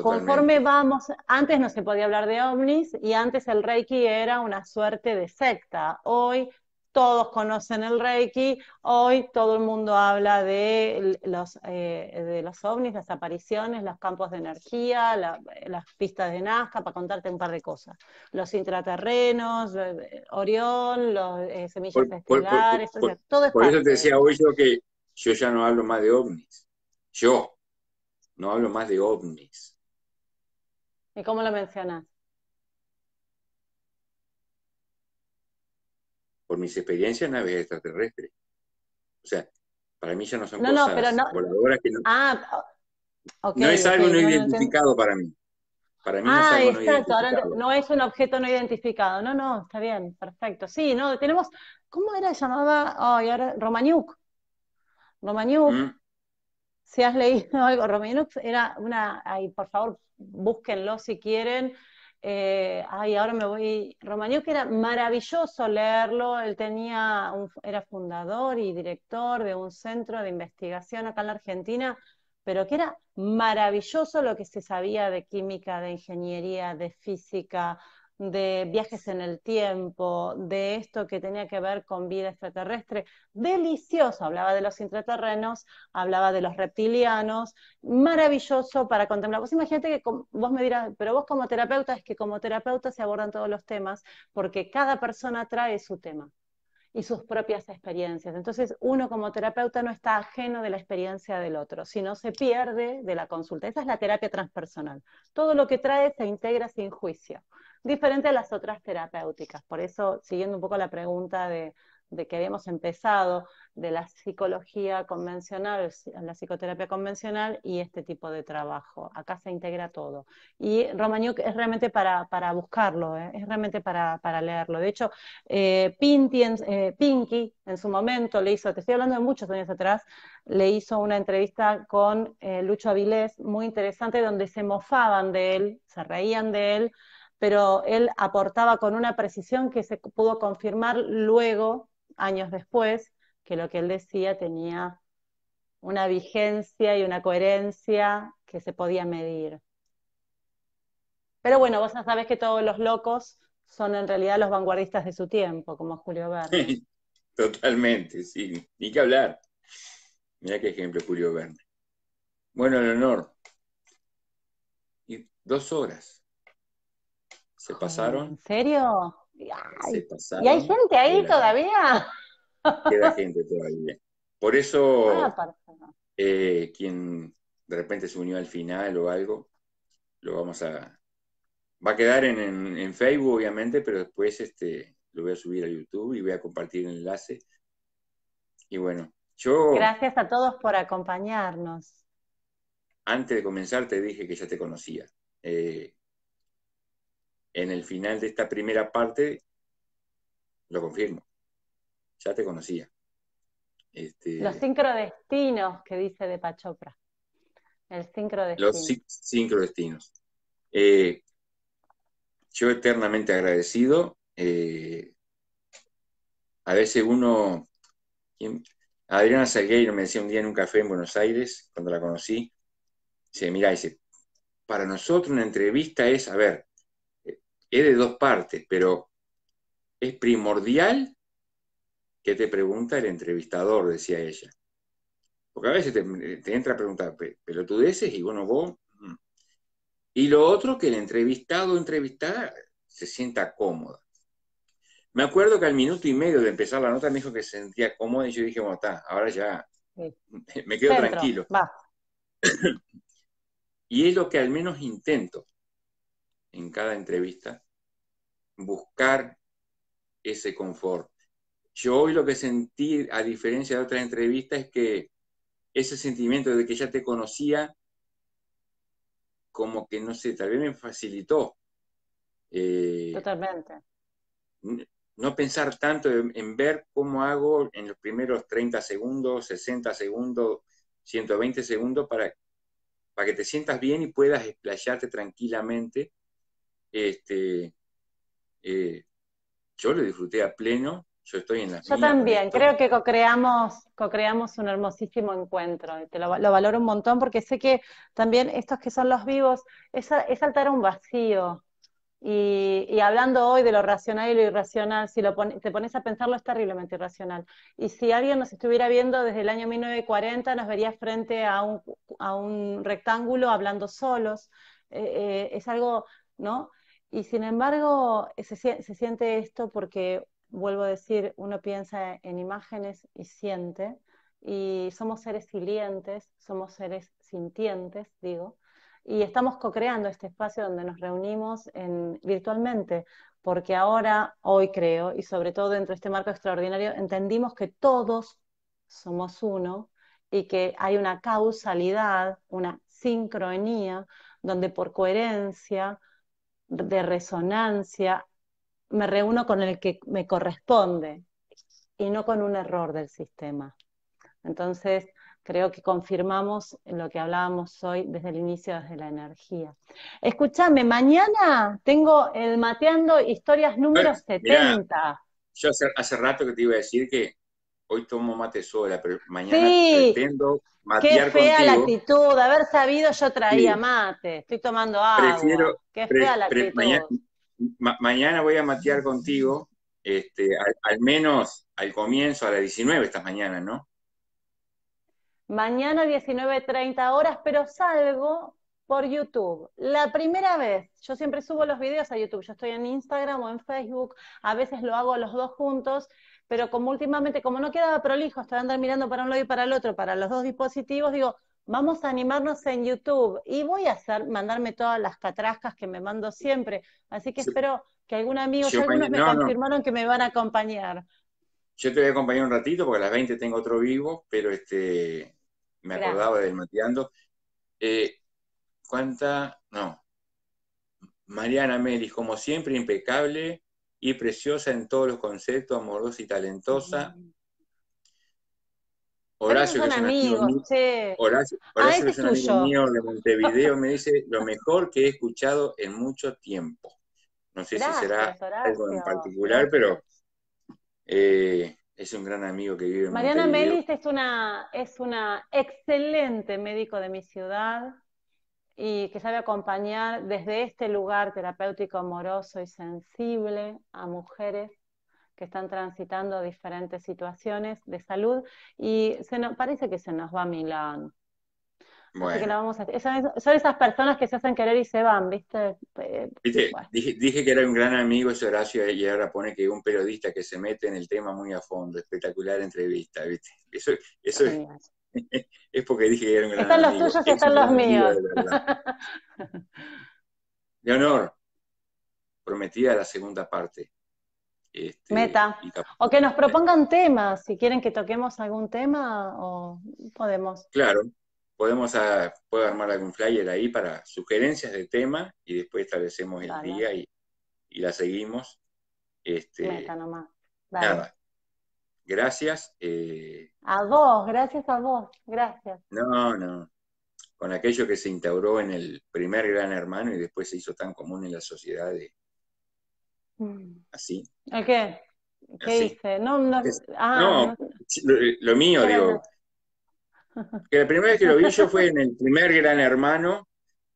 Speaker 2: conforme vamos, antes no se podía hablar de ovnis y antes el Reiki era una suerte de secta. Hoy todos conocen el Reiki, hoy todo el mundo habla de los, eh, de los ovnis, las apariciones, los campos de energía, las pistas de Nazca, para contarte un par de cosas. Los intraterrenos, eh, Orión, los eh, semillas de estelares, todo es Por eso te
Speaker 1: decía hoy yo que yo ya no hablo más de ovnis. Yo, no hablo más de ovnis.
Speaker 2: ¿Y cómo lo mencionas?
Speaker 1: Por mis experiencias en naves extraterrestres. O sea, para mí ya no son cosas no, pero no. voladoras que no.
Speaker 2: Ah, no es algo no identificado
Speaker 1: para mí. Para mí ah, no es ah, exacto, no
Speaker 2: es un objeto no identificado. No, no, está bien, perfecto. Sí, no, tenemos. ¿Cómo era llamada? Oh, ahora Romaniuk. Romaniuk. Mm si has leído algo, Romanov era una, ay, por favor, búsquenlo si quieren. Eh, ay, ahora me voy. Romaniuk era maravilloso leerlo. Él tenía era fundador y director de un centro de investigación acá en la Argentina, pero que era maravilloso lo que se sabía de química, de ingeniería, de física, de viajes en el tiempo, de esto que tenía que ver con vida extraterrestre. Delicioso, hablaba de los intraterrenos, hablaba de los reptilianos, maravilloso para contemplar. Vos imagínate que vos me dirás, pero vos como terapeuta es que como terapeuta se abordan todos los temas porque cada persona trae su tema y sus propias experiencias. Entonces, uno como terapeuta no está ajeno de la experiencia del otro, sino se pierde de la consulta. Esa es la terapia transpersonal. Todo lo que trae se integra sin juicio diferente a las otras terapéuticas. Por eso, siguiendo un poco la pregunta de, de que habíamos empezado, de la psicología convencional, la psicoterapia convencional y este tipo de trabajo. Acá se integra todo. Y Romañuk es realmente para, para buscarlo, ¿eh? es realmente para, para, leerlo. De hecho, eh, Pinky, en, eh, Pinky en su momento le hizo, te estoy hablando de muchos años atrás, le hizo una entrevista con Lucho Avilés muy interesante donde se mofaban de él, se reían de él pero él aportaba con una precisión que se pudo confirmar luego, años después, que lo que él decía tenía una vigencia y una coherencia que se podía medir. Pero bueno, vos ya sabés que todos los locos son en realidad los vanguardistas de su tiempo, como Julio Verne.
Speaker 1: Totalmente, sí, ni que hablar. Mira qué ejemplo, Julio Verne. Bueno, el honor. Y dos horas. Se pasaron. ¿En
Speaker 2: serio? ¿Y
Speaker 1: hay gente ahí
Speaker 2: todavía?
Speaker 1: Queda gente todavía. Por eso, ah, eh, quien de repente se unió al final o algo, lo vamos a... Va a quedar en, Facebook, obviamente, pero después este, lo voy a subir a YouTube y voy a compartir el enlace. Y bueno, yo...
Speaker 2: Gracias a todos por acompañarnos.
Speaker 1: Antes de comenzar te dije que ya te conocía. Eh, en el final de esta primera parte, lo confirmo. Ya te conocía. Este, los
Speaker 2: sincrodestinos que dice de Pachopra. El sincrodestino. Los
Speaker 1: sincrodestinos. Eh, yo eternamente agradecido. Eh, a veces uno. Adriana Salgueiro me decía un día en un café en Buenos Aires, cuando la conocí, dice, mira, dice, para nosotros una entrevista es, a ver, es de dos partes, pero es primordial que te pregunta el entrevistador, decía ella. Porque a veces te, entra a preguntar dices, y bueno, vos... Mm. Y lo otro, que el entrevistado o entrevistada se sienta cómoda. Me acuerdo que al minuto y medio de empezar la nota me dijo que se sentía cómoda y yo dije, bueno, está, ahora ya me quedo tranquilo. y es lo que al menos intento en cada entrevista, buscar ese confort. Yo hoy lo que sentí, a diferencia de otras entrevistas, es que ese sentimiento de que ya te conocía, como que no sé, tal vez me facilitó. Eh,
Speaker 2: Totalmente.
Speaker 1: No pensar tanto en, ver cómo hago en los primeros 30 segundos, 60 segundos, 120 segundos para, para que te sientas bien y puedas explayarte tranquilamente este, eh, yo lo disfruté a pleno, yo estoy en la...
Speaker 2: Yo también, creo que co-creamos un hermosísimo encuentro, te lo, valoro un montón porque sé que también estos que son los vivos, es, saltar a un vacío. Y, y, hablando hoy de lo racional y lo irracional, si lo te pones a pensarlo es terriblemente irracional. Y si alguien nos estuviera viendo desde el año 1940, nos vería frente a un, a un rectángulo hablando solos. Eh, eh, es algo, ¿no? Y sin embargo, eh, se, siente esto porque, vuelvo a decir, uno piensa en imágenes y siente, y somos seres silientes, somos seres sintientes, digo, y estamos co-creando este espacio donde nos reunimos en, virtualmente, porque ahora, hoy creo, y sobre todo dentro de este marco extraordinario, entendimos que todos somos uno y que hay una causalidad, una sincronía, donde por coherencia de resonancia, me reúno con el que me corresponde y no con un error del sistema. Entonces, creo que confirmamos lo que hablábamos hoy desde el inicio, desde la energía. Escúchame, mañana tengo el Mateando Historias número 70.
Speaker 1: yo hace, rato que te iba a decir que hoy tomo mate sola, pero mañana pretendo matear Qué fea la
Speaker 2: actitud, haber sabido yo traía mate, estoy tomando agua.
Speaker 1: qué fea la actitud. mañana, voy a matear contigo, este, al, menos al comienzo, a las 19 esta mañana, ¿no?
Speaker 2: Mañana 19.30 horas, pero salgo por YouTube. La primera vez, yo siempre subo los videos a YouTube, yo estoy en Instagram o en Facebook, a veces lo hago los dos juntos, pero como últimamente, como no quedaba prolijo, estaba andando mirando para un lado y para el otro, para los dos dispositivos, digo, vamos a animarnos en YouTube y voy a mandarme todas las catrascas que me mando siempre. Así que espero que algún amigo, algunos me confirmaron que me van a acompañar.
Speaker 1: Yo te voy a acompañar un ratito porque a las 20 tengo otro vivo, pero este me acordaba de mateando. Eh, ¿Cuánta? No. Mariana Melis, como siempre, impecable y preciosa en todos los conceptos, amorosa y talentosa. Horacio, que es un amigo, mío, Horacio, es un amigo mío de Montevideo, me dice lo mejor que he escuchado en mucho tiempo. No sé si será algo en particular, pero eh, es un gran amigo que vive en Mariana Montevideo. Mariana
Speaker 2: Melis es una, es una excelente médico de mi ciudad y que sabe acompañar desde este lugar terapéutico amoroso y sensible a mujeres que están transitando diferentes situaciones de salud y se nos, parece que se nos va a Milán. Bueno. son, esas personas que se hacen querer y se van, ¿viste? Eh,
Speaker 1: dije, que era un gran amigo ese Horacio y ahora pone que un periodista que se mete en el tema muy a fondo, espectacular entrevista, ¿viste? eso, es, es porque dije que eran Están los tuyos y están los míos.
Speaker 2: De
Speaker 1: Leonor, prometida la segunda parte. Este,
Speaker 2: Meta. O que nos propongan temas, si quieren que toquemos algún tema o podemos.
Speaker 1: Claro, podemos armar algún flyer ahí para sugerencias de tema y después establecemos el día y, la seguimos. Este, Meta
Speaker 2: nomás. Nada,
Speaker 1: gracias. Eh,
Speaker 2: a vos, gracias a vos, gracias.
Speaker 1: No, no. Con aquello que se instauró en el primer gran hermano y después se hizo tan común en la sociedad de... Mm. Así.
Speaker 2: qué? ¿Qué ah, No,
Speaker 1: Lo, mío, digo. Que la primera vez que lo vi yo fue en el primer gran hermano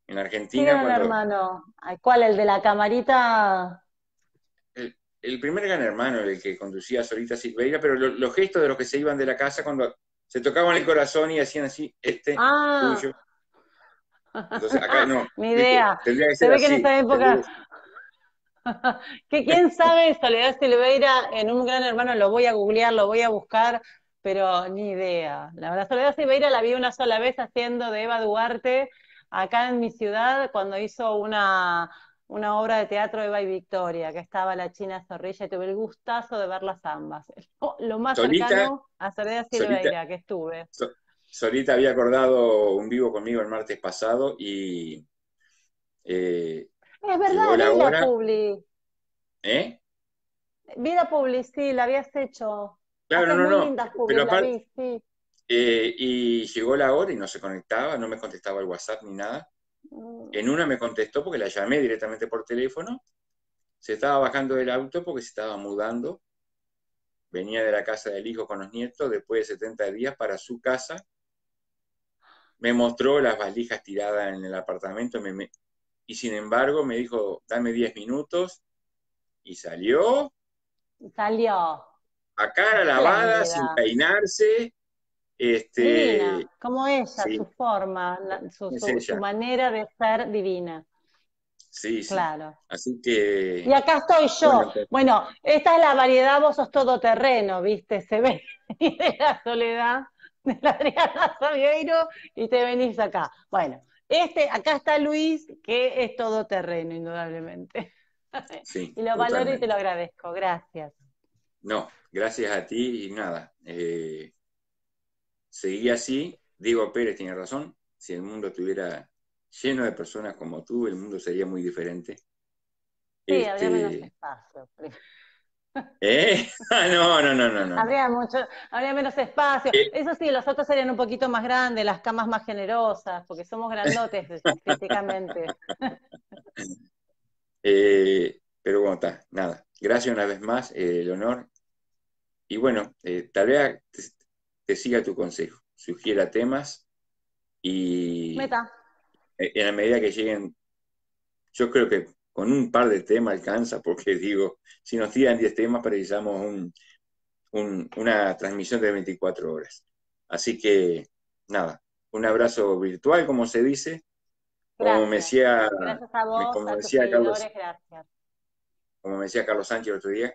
Speaker 1: en Argentina. ¿Qué gran
Speaker 2: hermano? ¿Cuál? ¿El de la camarita?
Speaker 1: el primer gran hermano, el que conducía solita Silveira, pero los gestos de los que se iban de la casa cuando se tocaban el corazón y hacían así, este ah. tuyo.
Speaker 2: Entonces, acá no. Mi idea. que se ve que en esa época. quién sabe, Soledad Silveira, en un gran hermano lo voy a googlear, lo voy a buscar, pero ni idea. La verdad, Soledad Silveira la vi una sola vez haciendo de Eva Duarte acá en mi ciudad cuando hizo una una obra de teatro de Eva y Victoria, que estaba la China Zorrilla, y tuve el gustazo de verlas ambas. Lo más solita, cercano a Silveira que estuve.
Speaker 1: solita había acordado un vivo conmigo el martes pasado y... Eh,
Speaker 2: es verdad, la publi. ¿Eh? Vi la publi, sí, la habías hecho.
Speaker 1: Claro, no, no, pero sí. Eh, y llegó la hora y no se conectaba, no me contestaba el WhatsApp ni nada. Ah. En una me contestó porque la llamé directamente por teléfono. Se estaba bajando del auto porque se estaba mudando. Venía de la casa del hijo con los nietos después de 70 días para su casa. Me mostró las valijas tiradas en el apartamento y sin embargo me dijo, dame 10 minutos y salió.
Speaker 2: Salió.
Speaker 1: A cara lavada, sin peinarse, este, divina,
Speaker 2: como ella, su forma, su, manera de ser divina.
Speaker 1: Sí, sí. Claro. Así que. Y
Speaker 2: acá estoy yo. Bueno, esta es la variedad, vos sos todoterreno, ¿viste? Se ve de la soledad de la Adriana Salgueiro y te venís acá. Bueno, este, acá está Luis, que es todoterreno, indudablemente. Sí, y lo valoro y te lo agradezco, gracias.
Speaker 1: No, gracias a ti y nada. Eh, seguía así, Diego Pérez tiene razón, si el mundo estuviera lleno de personas como tú, el mundo sería muy diferente. Sí, habría este, menos
Speaker 2: espacio.
Speaker 1: ¿Eh? No, no, no, no,
Speaker 2: Habría, mucho, habría menos espacio. Eh. Eso sí, los otros serían un poquito más grandes, las camas más generosas, porque somos grandotes físicamente.
Speaker 1: Eh, pero bueno, está, nada. Gracias una vez más, el eh, honor. Y bueno, tal vez que siga tu consejo, sugiera temas y eh, en la medida que lleguen, yo creo que con un par de temas alcanza, porque digo, si nos tiran 10 temas precisamos una transmisión de 24 horas. Así que, nada, un abrazo virtual, como se dice. Como me decía,
Speaker 2: Carlos,
Speaker 1: como decía Carlos Sánchez el otro día,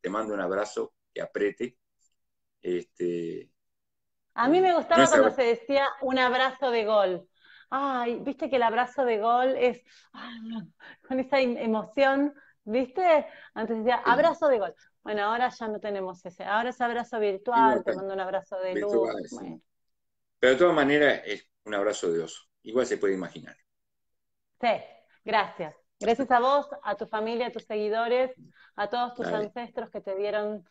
Speaker 1: te mando un abrazo, que apriete este,
Speaker 2: a mí me gustaba cuando se decía un abrazo de gol. Ay, viste que el abrazo de gol es con esa em, emoción, ¿viste? Antes decía abrazo de gol. Bueno, ahora ya no tenemos ese. Ahora es abrazo virtual, te mando un abrazo de luz.
Speaker 1: Pero de todas maneras es un abrazo de oso. Igual se puede imaginar.
Speaker 2: Sí, gracias. Gracias a vos, a tu familia, a tus seguidores, a todos tus ancestros que te dieron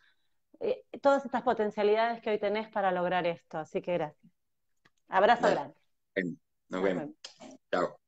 Speaker 2: eh, todas estas potencialidades que hoy tenés para lograr esto. Así que gracias. Abrazo grande.
Speaker 1: Nos vemos. Chao.